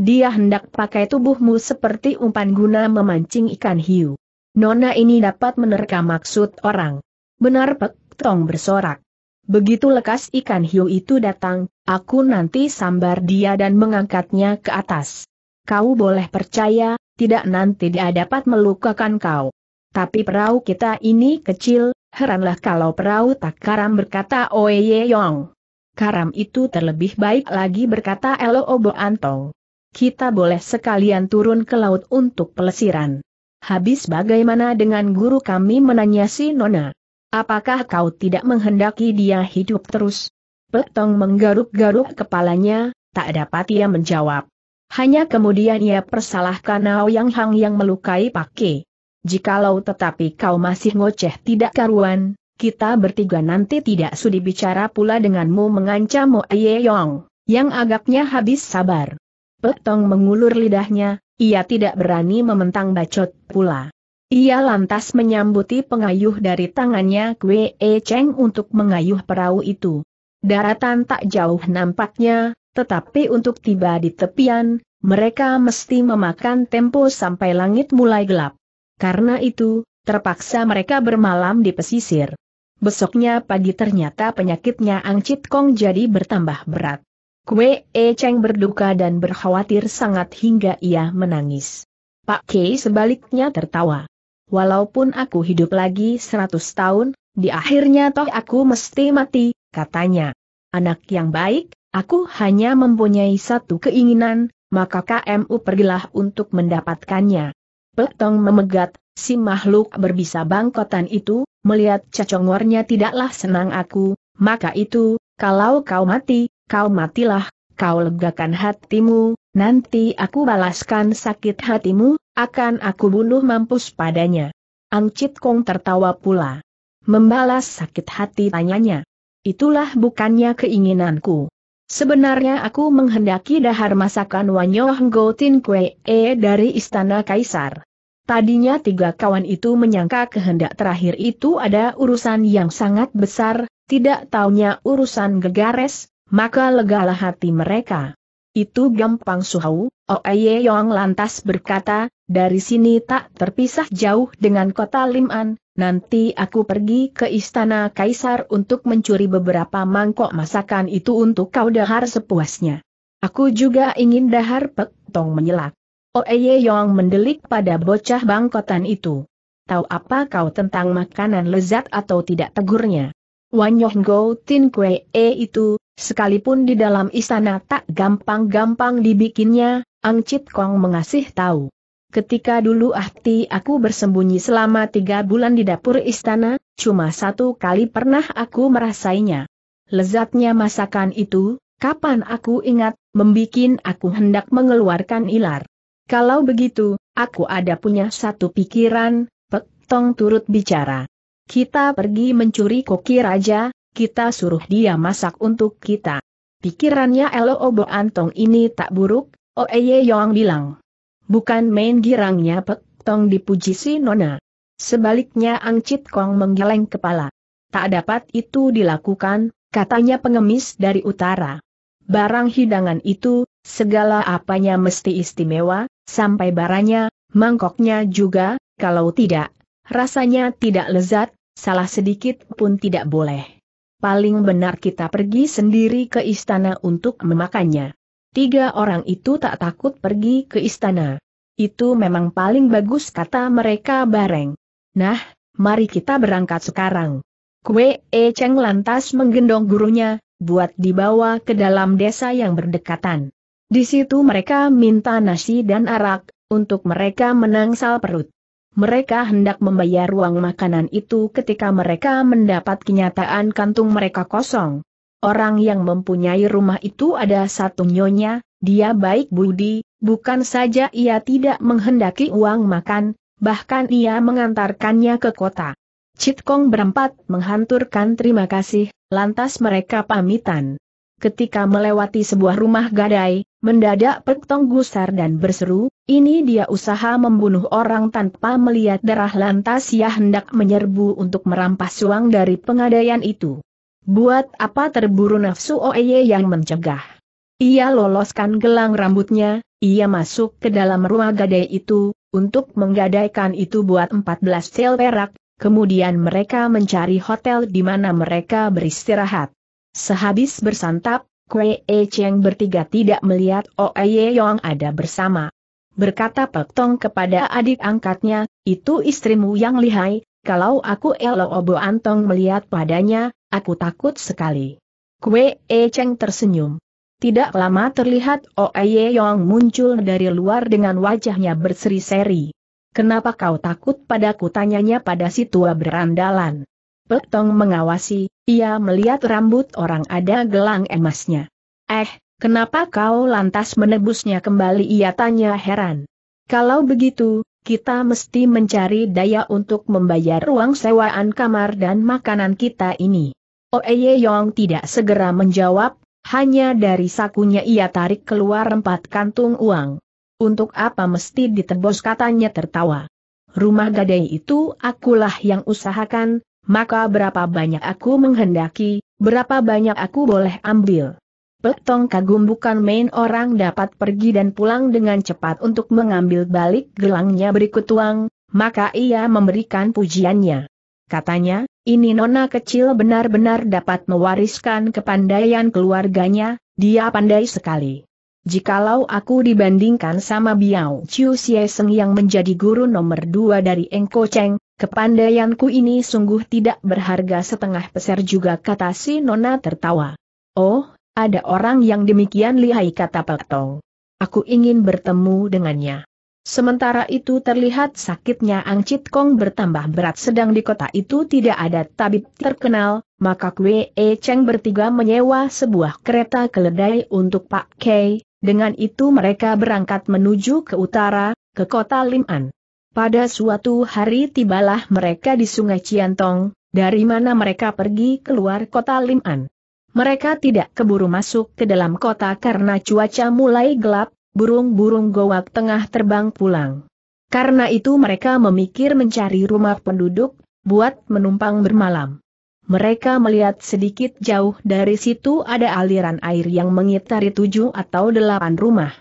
Dia hendak pakai tubuhmu seperti umpan guna memancing ikan hiu. Nona ini dapat menerka maksud orang. Benar Pek Tong bersorak. Begitu lekas ikan hiu itu datang, aku nanti sambar dia dan mengangkatnya ke atas. Kau boleh percaya, tidak nanti dia dapat melukakan kau. Tapi perahu kita ini kecil, Heranlah kalau perahu tak karam berkata Oye Yong. Karam itu terlebih baik lagi berkata Elo Obo Antong. Kita boleh sekalian turun ke laut untuk pelesiran. Habis bagaimana dengan guru kami menanya si Nona? Apakah kau tidak menghendaki dia hidup terus? Petong menggaruk-garuk kepalanya, tak dapat ia menjawab. Hanya kemudian ia persalahkan Ao Yang Hang yang melukai Pake. Jikalau tetapi kau masih ngoceh tidak karuan, kita bertiga nanti tidak sudi bicara pula denganmu mengancam Mo Yong, yang agaknya habis sabar. Petong mengulur lidahnya, ia tidak berani mementang bacot pula. Ia lantas menyambuti pengayuh dari tangannya Kwe E Cheng untuk mengayuh perahu itu. Daratan tak jauh nampaknya, tetapi untuk tiba di tepian, mereka mesti memakan tempo sampai langit mulai gelap. Karena itu, terpaksa mereka bermalam di pesisir. Besoknya pagi ternyata penyakitnya Ang Chit Kong jadi bertambah berat. Kue E Cheng berduka dan berkhawatir sangat hingga ia menangis. Pak K sebaliknya tertawa. Walaupun aku hidup lagi seratus tahun, di akhirnya toh aku mesti mati, katanya. Anak yang baik, aku hanya mempunyai satu keinginan, maka KMU pergilah untuk mendapatkannya tong memegat, si makhluk berbisa bangkotan itu, melihat cacongornya tidaklah senang aku, maka itu, kalau kau mati, kau matilah, kau legakan hatimu, nanti aku balaskan sakit hatimu, akan aku bunuh mampus padanya. Angcit Kong tertawa pula. Membalas sakit hati tanyanya. Itulah bukannya keinginanku. Sebenarnya aku menghendaki dahar masakan Wanyo Hengotin Tin Kue e dari Istana Kaisar. Tadinya tiga kawan itu menyangka kehendak terakhir itu ada urusan yang sangat besar, tidak taunya urusan gegares, maka legalah hati mereka. Itu gampang suhau, Oeye oh Yong lantas berkata, dari sini tak terpisah jauh dengan kota Liman, nanti aku pergi ke istana Kaisar untuk mencuri beberapa mangkok masakan itu untuk kau dahar sepuasnya. Aku juga ingin dahar pek, Tong menyelak. Oeye oh, Yong mendelik pada bocah bangkotan itu. Tahu apa kau tentang makanan lezat atau tidak tegurnya? Wanyong Go Tin Kue E itu, sekalipun di dalam istana tak gampang-gampang dibikinnya, Ang Chit Kong mengasih tahu. Ketika dulu ahti aku bersembunyi selama tiga bulan di dapur istana, cuma satu kali pernah aku merasainya. Lezatnya masakan itu, kapan aku ingat, membikin aku hendak mengeluarkan ilar. Kalau begitu, aku ada punya satu pikiran, Pek Tong turut bicara. Kita pergi mencuri koki raja, kita suruh dia masak untuk kita. Pikirannya Elo Obo oh, Antong ini tak buruk, Oeye oh, Yong bilang. Bukan main girangnya Pek Tong dipuji si Nona. Sebaliknya Ang Chit Kong menggeleng kepala. Tak dapat itu dilakukan, katanya pengemis dari utara. Barang hidangan itu, segala apanya mesti istimewa, sampai baranya, mangkoknya juga, kalau tidak, rasanya tidak lezat, salah sedikit pun tidak boleh. Paling benar kita pergi sendiri ke istana untuk memakannya. Tiga orang itu tak takut pergi ke istana. Itu memang paling bagus kata mereka bareng. Nah, mari kita berangkat sekarang. Kue E Cheng lantas menggendong gurunya, buat dibawa ke dalam desa yang berdekatan. Di situ mereka minta nasi dan arak, untuk mereka menangsal perut. Mereka hendak membayar uang makanan itu ketika mereka mendapat kenyataan kantung mereka kosong. Orang yang mempunyai rumah itu ada satu nyonya, dia baik budi, bukan saja ia tidak menghendaki uang makan, bahkan ia mengantarkannya ke kota. Citkong berempat menghanturkan terima kasih, lantas mereka pamitan. Ketika melewati sebuah rumah gadai, mendadak Pektong gusar dan berseru, ini dia usaha membunuh orang tanpa melihat darah lantas ia hendak menyerbu untuk merampas uang dari pengadaian itu. Buat apa terburu nafsu Oeye yang mencegah? Ia loloskan gelang rambutnya, ia masuk ke dalam rumah gadai itu, untuk menggadaikan itu buat 14 sel perak, kemudian mereka mencari hotel di mana mereka beristirahat. Sehabis bersantap, Kue E Cheng bertiga tidak melihat Oe Yong ada bersama. Berkata Pek Tong kepada adik angkatnya, itu istrimu yang lihai, kalau aku Elo Obo Antong melihat padanya, aku takut sekali. Kue E Cheng tersenyum. Tidak lama terlihat Oe Yong muncul dari luar dengan wajahnya berseri-seri. Kenapa kau takut padaku tanyanya pada si tua berandalan. Petong mengawasi, ia melihat rambut orang ada gelang emasnya. Eh, kenapa kau lantas menebusnya kembali ia tanya heran. Kalau begitu, kita mesti mencari daya untuk membayar ruang sewaan kamar dan makanan kita ini. Oeye oh, Yong tidak segera menjawab, hanya dari sakunya ia tarik keluar empat kantung uang. Untuk apa mesti ditebus katanya tertawa. Rumah gadai itu akulah yang usahakan, maka berapa banyak aku menghendaki, berapa banyak aku boleh ambil. Petong kagum bukan main orang dapat pergi dan pulang dengan cepat untuk mengambil balik gelangnya berikut uang, maka ia memberikan pujiannya. Katanya, ini nona kecil benar-benar dapat mewariskan kepandaian keluarganya, dia pandai sekali. Jikalau aku dibandingkan sama Biao Chiu Sieseng yang menjadi guru nomor dua dari Engko Cheng, Kepandaianku ini sungguh tidak berharga setengah peser juga kata si Nona tertawa. Oh, ada orang yang demikian lihai kata Petong. Aku ingin bertemu dengannya. Sementara itu terlihat sakitnya Ang Chit Kong bertambah berat sedang di kota itu tidak ada tabib terkenal, maka Kwe E Cheng bertiga menyewa sebuah kereta keledai untuk Pak Kei, dengan itu mereka berangkat menuju ke utara, ke kota Liman. Pada suatu hari tibalah mereka di sungai Ciantong, dari mana mereka pergi keluar kota Liman. Mereka tidak keburu masuk ke dalam kota karena cuaca mulai gelap, burung-burung gowak tengah terbang pulang. Karena itu mereka memikir mencari rumah penduduk, buat menumpang bermalam. Mereka melihat sedikit jauh dari situ ada aliran air yang mengitari tujuh atau delapan rumah.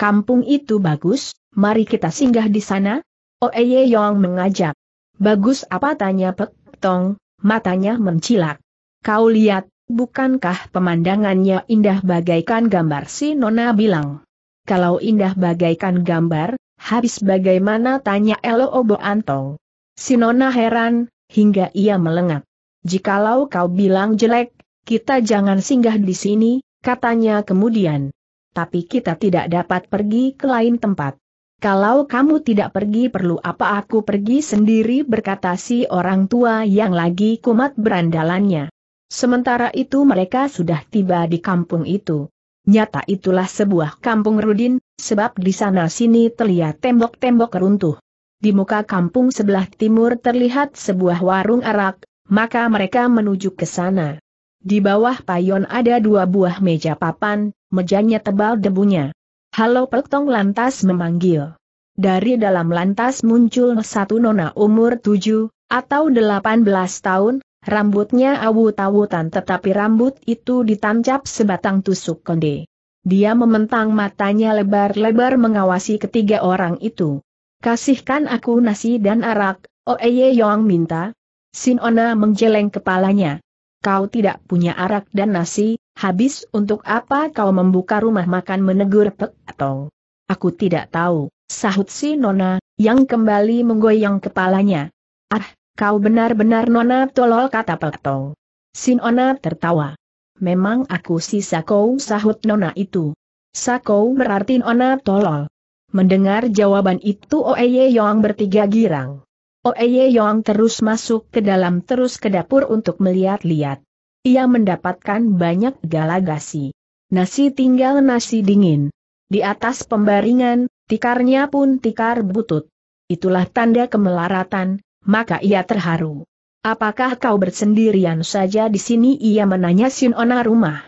Kampung itu bagus, mari kita singgah di sana, Oeye Yong mengajak. Bagus apa tanya Pek Tong, matanya mencilak. Kau lihat, bukankah pemandangannya indah bagaikan gambar si Nona bilang. Kalau indah bagaikan gambar, habis bagaimana tanya Elo Obo Antong. Si Nona heran, hingga ia melengak. Jikalau kau bilang jelek, kita jangan singgah di sini, katanya kemudian. Tapi kita tidak dapat pergi ke lain tempat. Kalau kamu tidak pergi perlu apa aku pergi sendiri berkata si orang tua yang lagi kumat berandalannya. Sementara itu mereka sudah tiba di kampung itu. Nyata itulah sebuah kampung Rudin, sebab di sana sini terlihat tembok-tembok runtuh. Di muka kampung sebelah timur terlihat sebuah warung arak, maka mereka menuju ke sana. Di bawah payon ada dua buah meja papan, mejanya tebal debunya. Halo Pek Tong lantas memanggil. Dari dalam lantas muncul satu nona umur tujuh atau delapan belas tahun, rambutnya awut-awutan tetapi rambut itu ditancap sebatang tusuk konde. Dia mementang matanya lebar-lebar mengawasi ketiga orang itu. Kasihkan aku nasi dan arak, Oeye Yong minta. Sinona menjeleng kepalanya. Kau tidak punya arak dan nasi, Habis untuk apa kau membuka rumah makan menegur Pek Tong? Aku tidak tahu, sahut si Nona, yang kembali menggoyang kepalanya. Ah, kau benar-benar Nona tolol kata Pek Tong. Si Nona tertawa. Memang aku si Sakou sahut Nona itu. Sakou berarti Nona tolol. Mendengar jawaban itu Oeye Yong bertiga girang. Oeye Yong terus masuk ke dalam terus ke dapur untuk melihat-lihat. Ia mendapatkan banyak galagasi. Nasi tinggal nasi dingin. Di atas pembaringan, tikarnya pun tikar butut. Itulah tanda kemelaratan, maka ia terharu. Apakah kau bersendirian saja di sini? Ia menanya Sinona rumah.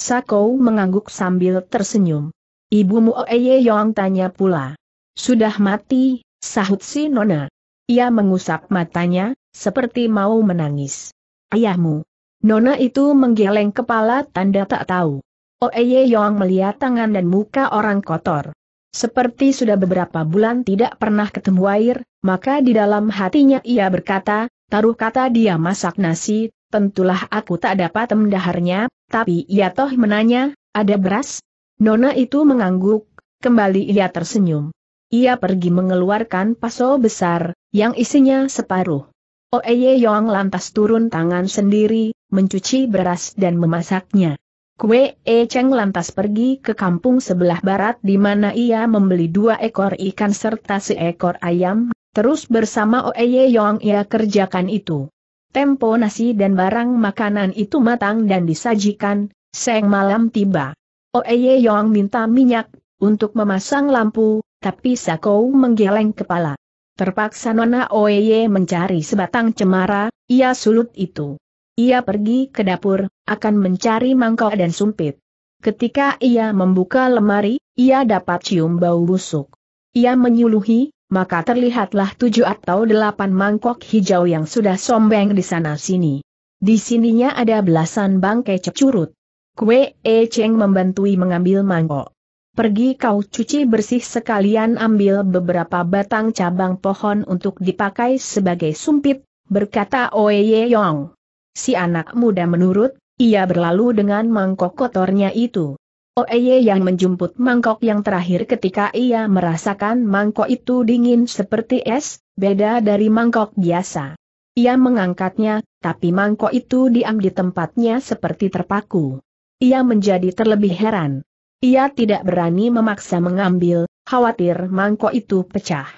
Sakou mengangguk sambil tersenyum. Ibumu Oeye Yong tanya pula. Sudah mati, sahut si Nona. Ia mengusap matanya, seperti mau menangis. Ayahmu. Nona itu menggeleng kepala tanda tak tahu. Oeye oh, Yong melihat tangan dan muka orang kotor. Seperti sudah beberapa bulan tidak pernah ketemu air, maka di dalam hatinya ia berkata, taruh kata dia masak nasi, tentulah aku tak dapat mendaharnya, tapi ia toh menanya, ada beras? Nona itu mengangguk, kembali ia tersenyum. Ia pergi mengeluarkan paso besar, yang isinya separuh. Oeye oh, Yong lantas turun tangan sendiri, mencuci beras dan memasaknya. Kue E Cheng lantas pergi ke kampung sebelah barat di mana ia membeli dua ekor ikan serta seekor ayam, terus bersama Oeye Yong ia kerjakan itu. Tempo nasi dan barang makanan itu matang dan disajikan, seng malam tiba. Oeye Yong minta minyak untuk memasang lampu, tapi Sakou menggeleng kepala. Terpaksa Nona Oeye mencari sebatang cemara, ia sulut itu. Ia pergi ke dapur, akan mencari mangkok dan sumpit. Ketika ia membuka lemari, ia dapat cium bau busuk. Ia menyuluhi, maka terlihatlah tujuh atau delapan mangkok hijau yang sudah sombeng di sana-sini. Di sininya ada belasan bangkai cecurut. Kue E Cheng membantui mengambil mangkok. Pergi kau cuci bersih sekalian ambil beberapa batang cabang pohon untuk dipakai sebagai sumpit, berkata Oe Ye Yong. Si anak muda menurut, ia berlalu dengan mangkok kotornya itu. Oeye yang menjemput mangkok yang terakhir ketika ia merasakan mangkok itu dingin seperti es, beda dari mangkok biasa. Ia mengangkatnya, tapi mangkok itu diam di tempatnya seperti terpaku. Ia menjadi terlebih heran. Ia tidak berani memaksa mengambil, khawatir mangkok itu pecah.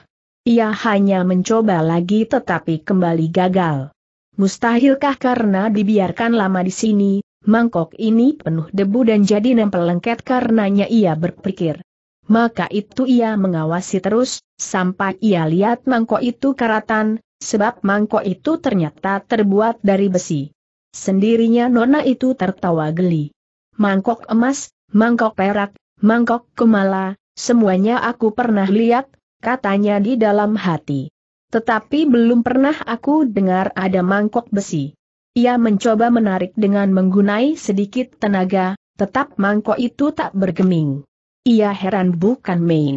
Ia hanya mencoba lagi tetapi kembali gagal. Mustahilkah karena dibiarkan lama di sini, mangkok ini penuh debu dan jadi nempel lengket karenanya ia berpikir. Maka itu ia mengawasi terus, sampai ia lihat mangkok itu karatan, sebab mangkok itu ternyata terbuat dari besi. Sendirinya nona itu tertawa geli. Mangkok emas, mangkok perak, mangkok kemala, semuanya aku pernah lihat, katanya di dalam hati. Tetapi belum pernah aku dengar ada mangkok besi. Ia mencoba menarik dengan menggunai sedikit tenaga, tetap mangkok itu tak bergeming. Ia heran bukan main.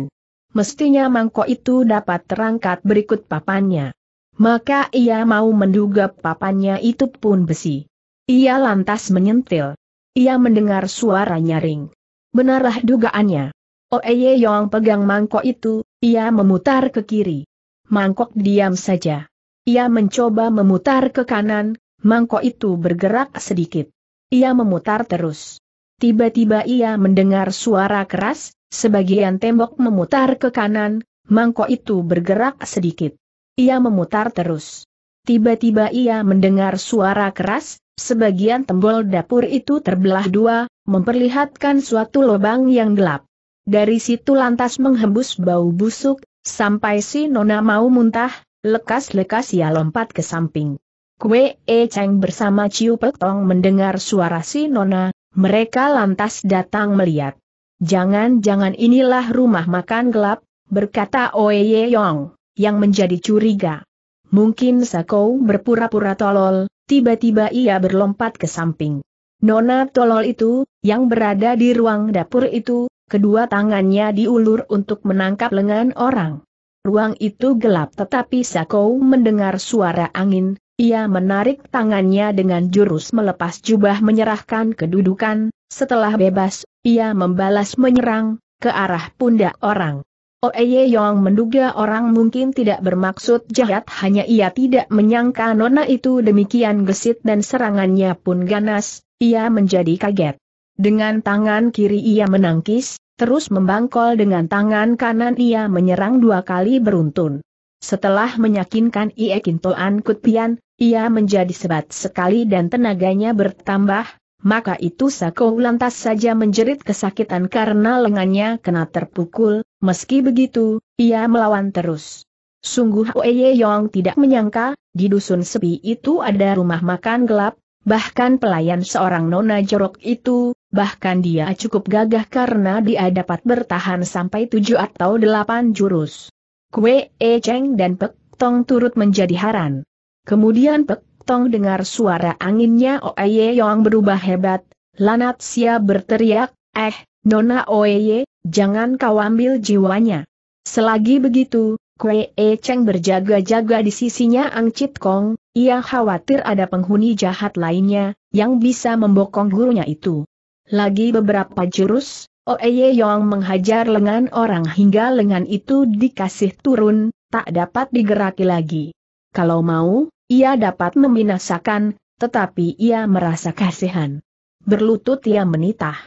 Mestinya mangkok itu dapat terangkat berikut papannya. Maka ia mau menduga papannya itu pun besi. Ia lantas menyentil. Ia mendengar suara nyaring. Benarlah dugaannya. Oeye oh, Yong pegang mangkok itu, ia memutar ke kiri mangkok diam saja. Ia mencoba memutar ke kanan, mangkok itu bergerak sedikit. Ia memutar terus. Tiba-tiba ia mendengar suara keras, sebagian tembok memutar ke kanan, mangkok itu bergerak sedikit. Ia memutar terus. Tiba-tiba ia mendengar suara keras, sebagian tembol dapur itu terbelah dua, memperlihatkan suatu lubang yang gelap. Dari situ lantas menghembus bau busuk, Sampai si Nona mau muntah, lekas-lekas ia lompat ke samping. Kue E Cheng bersama Ciu Pek Tong mendengar suara si Nona, mereka lantas datang melihat. Jangan-jangan inilah rumah makan gelap, berkata Oe Ye Yong, yang menjadi curiga. Mungkin Sakou berpura-pura tolol, tiba-tiba ia berlompat ke samping. Nona tolol itu, yang berada di ruang dapur itu, Kedua tangannya diulur untuk menangkap lengan orang. Ruang itu gelap tetapi Sakou mendengar suara angin, ia menarik tangannya dengan jurus melepas jubah menyerahkan kedudukan, setelah bebas, ia membalas menyerang, ke arah pundak orang. Oeye Yong menduga orang mungkin tidak bermaksud jahat hanya ia tidak menyangka nona itu demikian gesit dan serangannya pun ganas, ia menjadi kaget. Dengan tangan kiri ia menangkis, terus membangkol dengan tangan kanan ia menyerang dua kali beruntun. Setelah menyakinkan Ie Kintoan Kutpian, ia menjadi sebat sekali dan tenaganya bertambah, maka itu Sako lantas saja menjerit kesakitan karena lengannya kena terpukul, meski begitu, ia melawan terus. Sungguh Oeye Yong tidak menyangka, di dusun sepi itu ada rumah makan gelap, bahkan pelayan seorang nona jorok itu, bahkan dia cukup gagah karena dia dapat bertahan sampai tujuh atau delapan jurus. Kue E Cheng dan Pek Tong turut menjadi haran. Kemudian Pek Tong dengar suara anginnya Oeye Yong berubah hebat, Lanat Sia berteriak, eh, Nona Oeye, jangan kau ambil jiwanya. Selagi begitu, Kue E Cheng berjaga-jaga di sisinya Ang Chit Kong, ia khawatir ada penghuni jahat lainnya, yang bisa membokong gurunya itu. Lagi beberapa jurus, Oeye Yong menghajar lengan orang hingga lengan itu dikasih turun, tak dapat digeraki lagi. Kalau mau, ia dapat membinasakan, tetapi ia merasa kasihan. Berlutut ia menitah.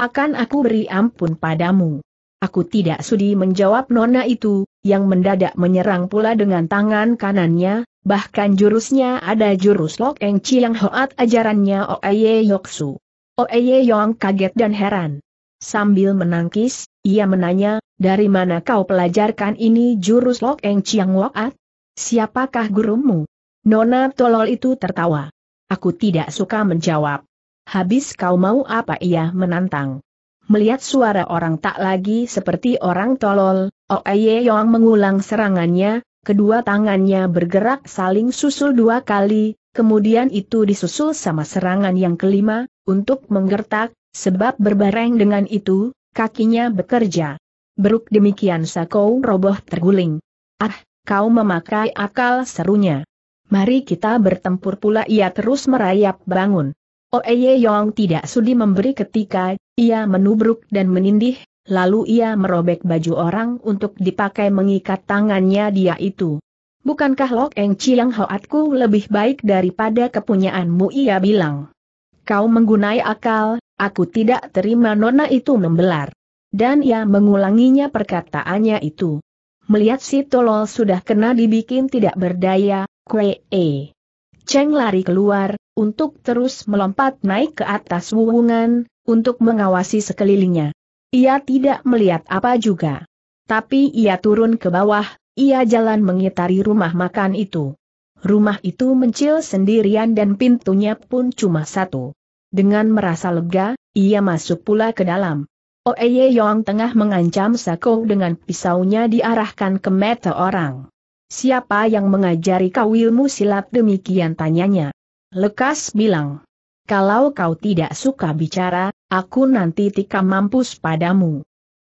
Akan aku beri ampun padamu. Aku tidak sudi menjawab nona itu, yang mendadak menyerang pula dengan tangan kanannya, bahkan jurusnya ada jurus Lok Eng yang Hoat ajarannya Oeye Yoksu. Oeye Yong kaget dan heran. Sambil menangkis, ia menanya, dari mana kau pelajarkan ini jurus Lok Eng Chiang Woat? Siapakah gurumu? Nona tolol itu tertawa. Aku tidak suka menjawab. Habis kau mau apa ia menantang. Melihat suara orang tak lagi seperti orang tolol, Oeye Yong mengulang serangannya, kedua tangannya bergerak saling susul dua kali, kemudian itu disusul sama serangan yang kelima, untuk menggertak, sebab berbareng dengan itu, kakinya bekerja. Beruk demikian Sakou roboh terguling. Ah, kau memakai akal serunya. Mari kita bertempur pula ia terus merayap bangun. Oeye oh, Yong tidak sudi memberi ketika, ia menubruk dan menindih, lalu ia merobek baju orang untuk dipakai mengikat tangannya dia itu. Bukankah Lok Eng Chiang Hoatku lebih baik daripada kepunyaanmu ia bilang. Kau menggunai akal, aku tidak terima nona itu membelar. Dan ia mengulanginya perkataannya itu. Melihat si tolol sudah kena dibikin tidak berdaya, kue e. Cheng lari keluar, untuk terus melompat naik ke atas wuhungan, untuk mengawasi sekelilingnya. Ia tidak melihat apa juga. Tapi ia turun ke bawah, ia jalan mengitari rumah makan itu. Rumah itu mencil sendirian dan pintunya pun cuma satu. Dengan merasa lega, ia masuk pula ke dalam. Oeye Yong tengah mengancam Sako dengan pisaunya diarahkan ke mata orang. Siapa yang mengajari kau ilmu silat demikian tanyanya? Lekas bilang. Kalau kau tidak suka bicara, aku nanti tika mampus padamu.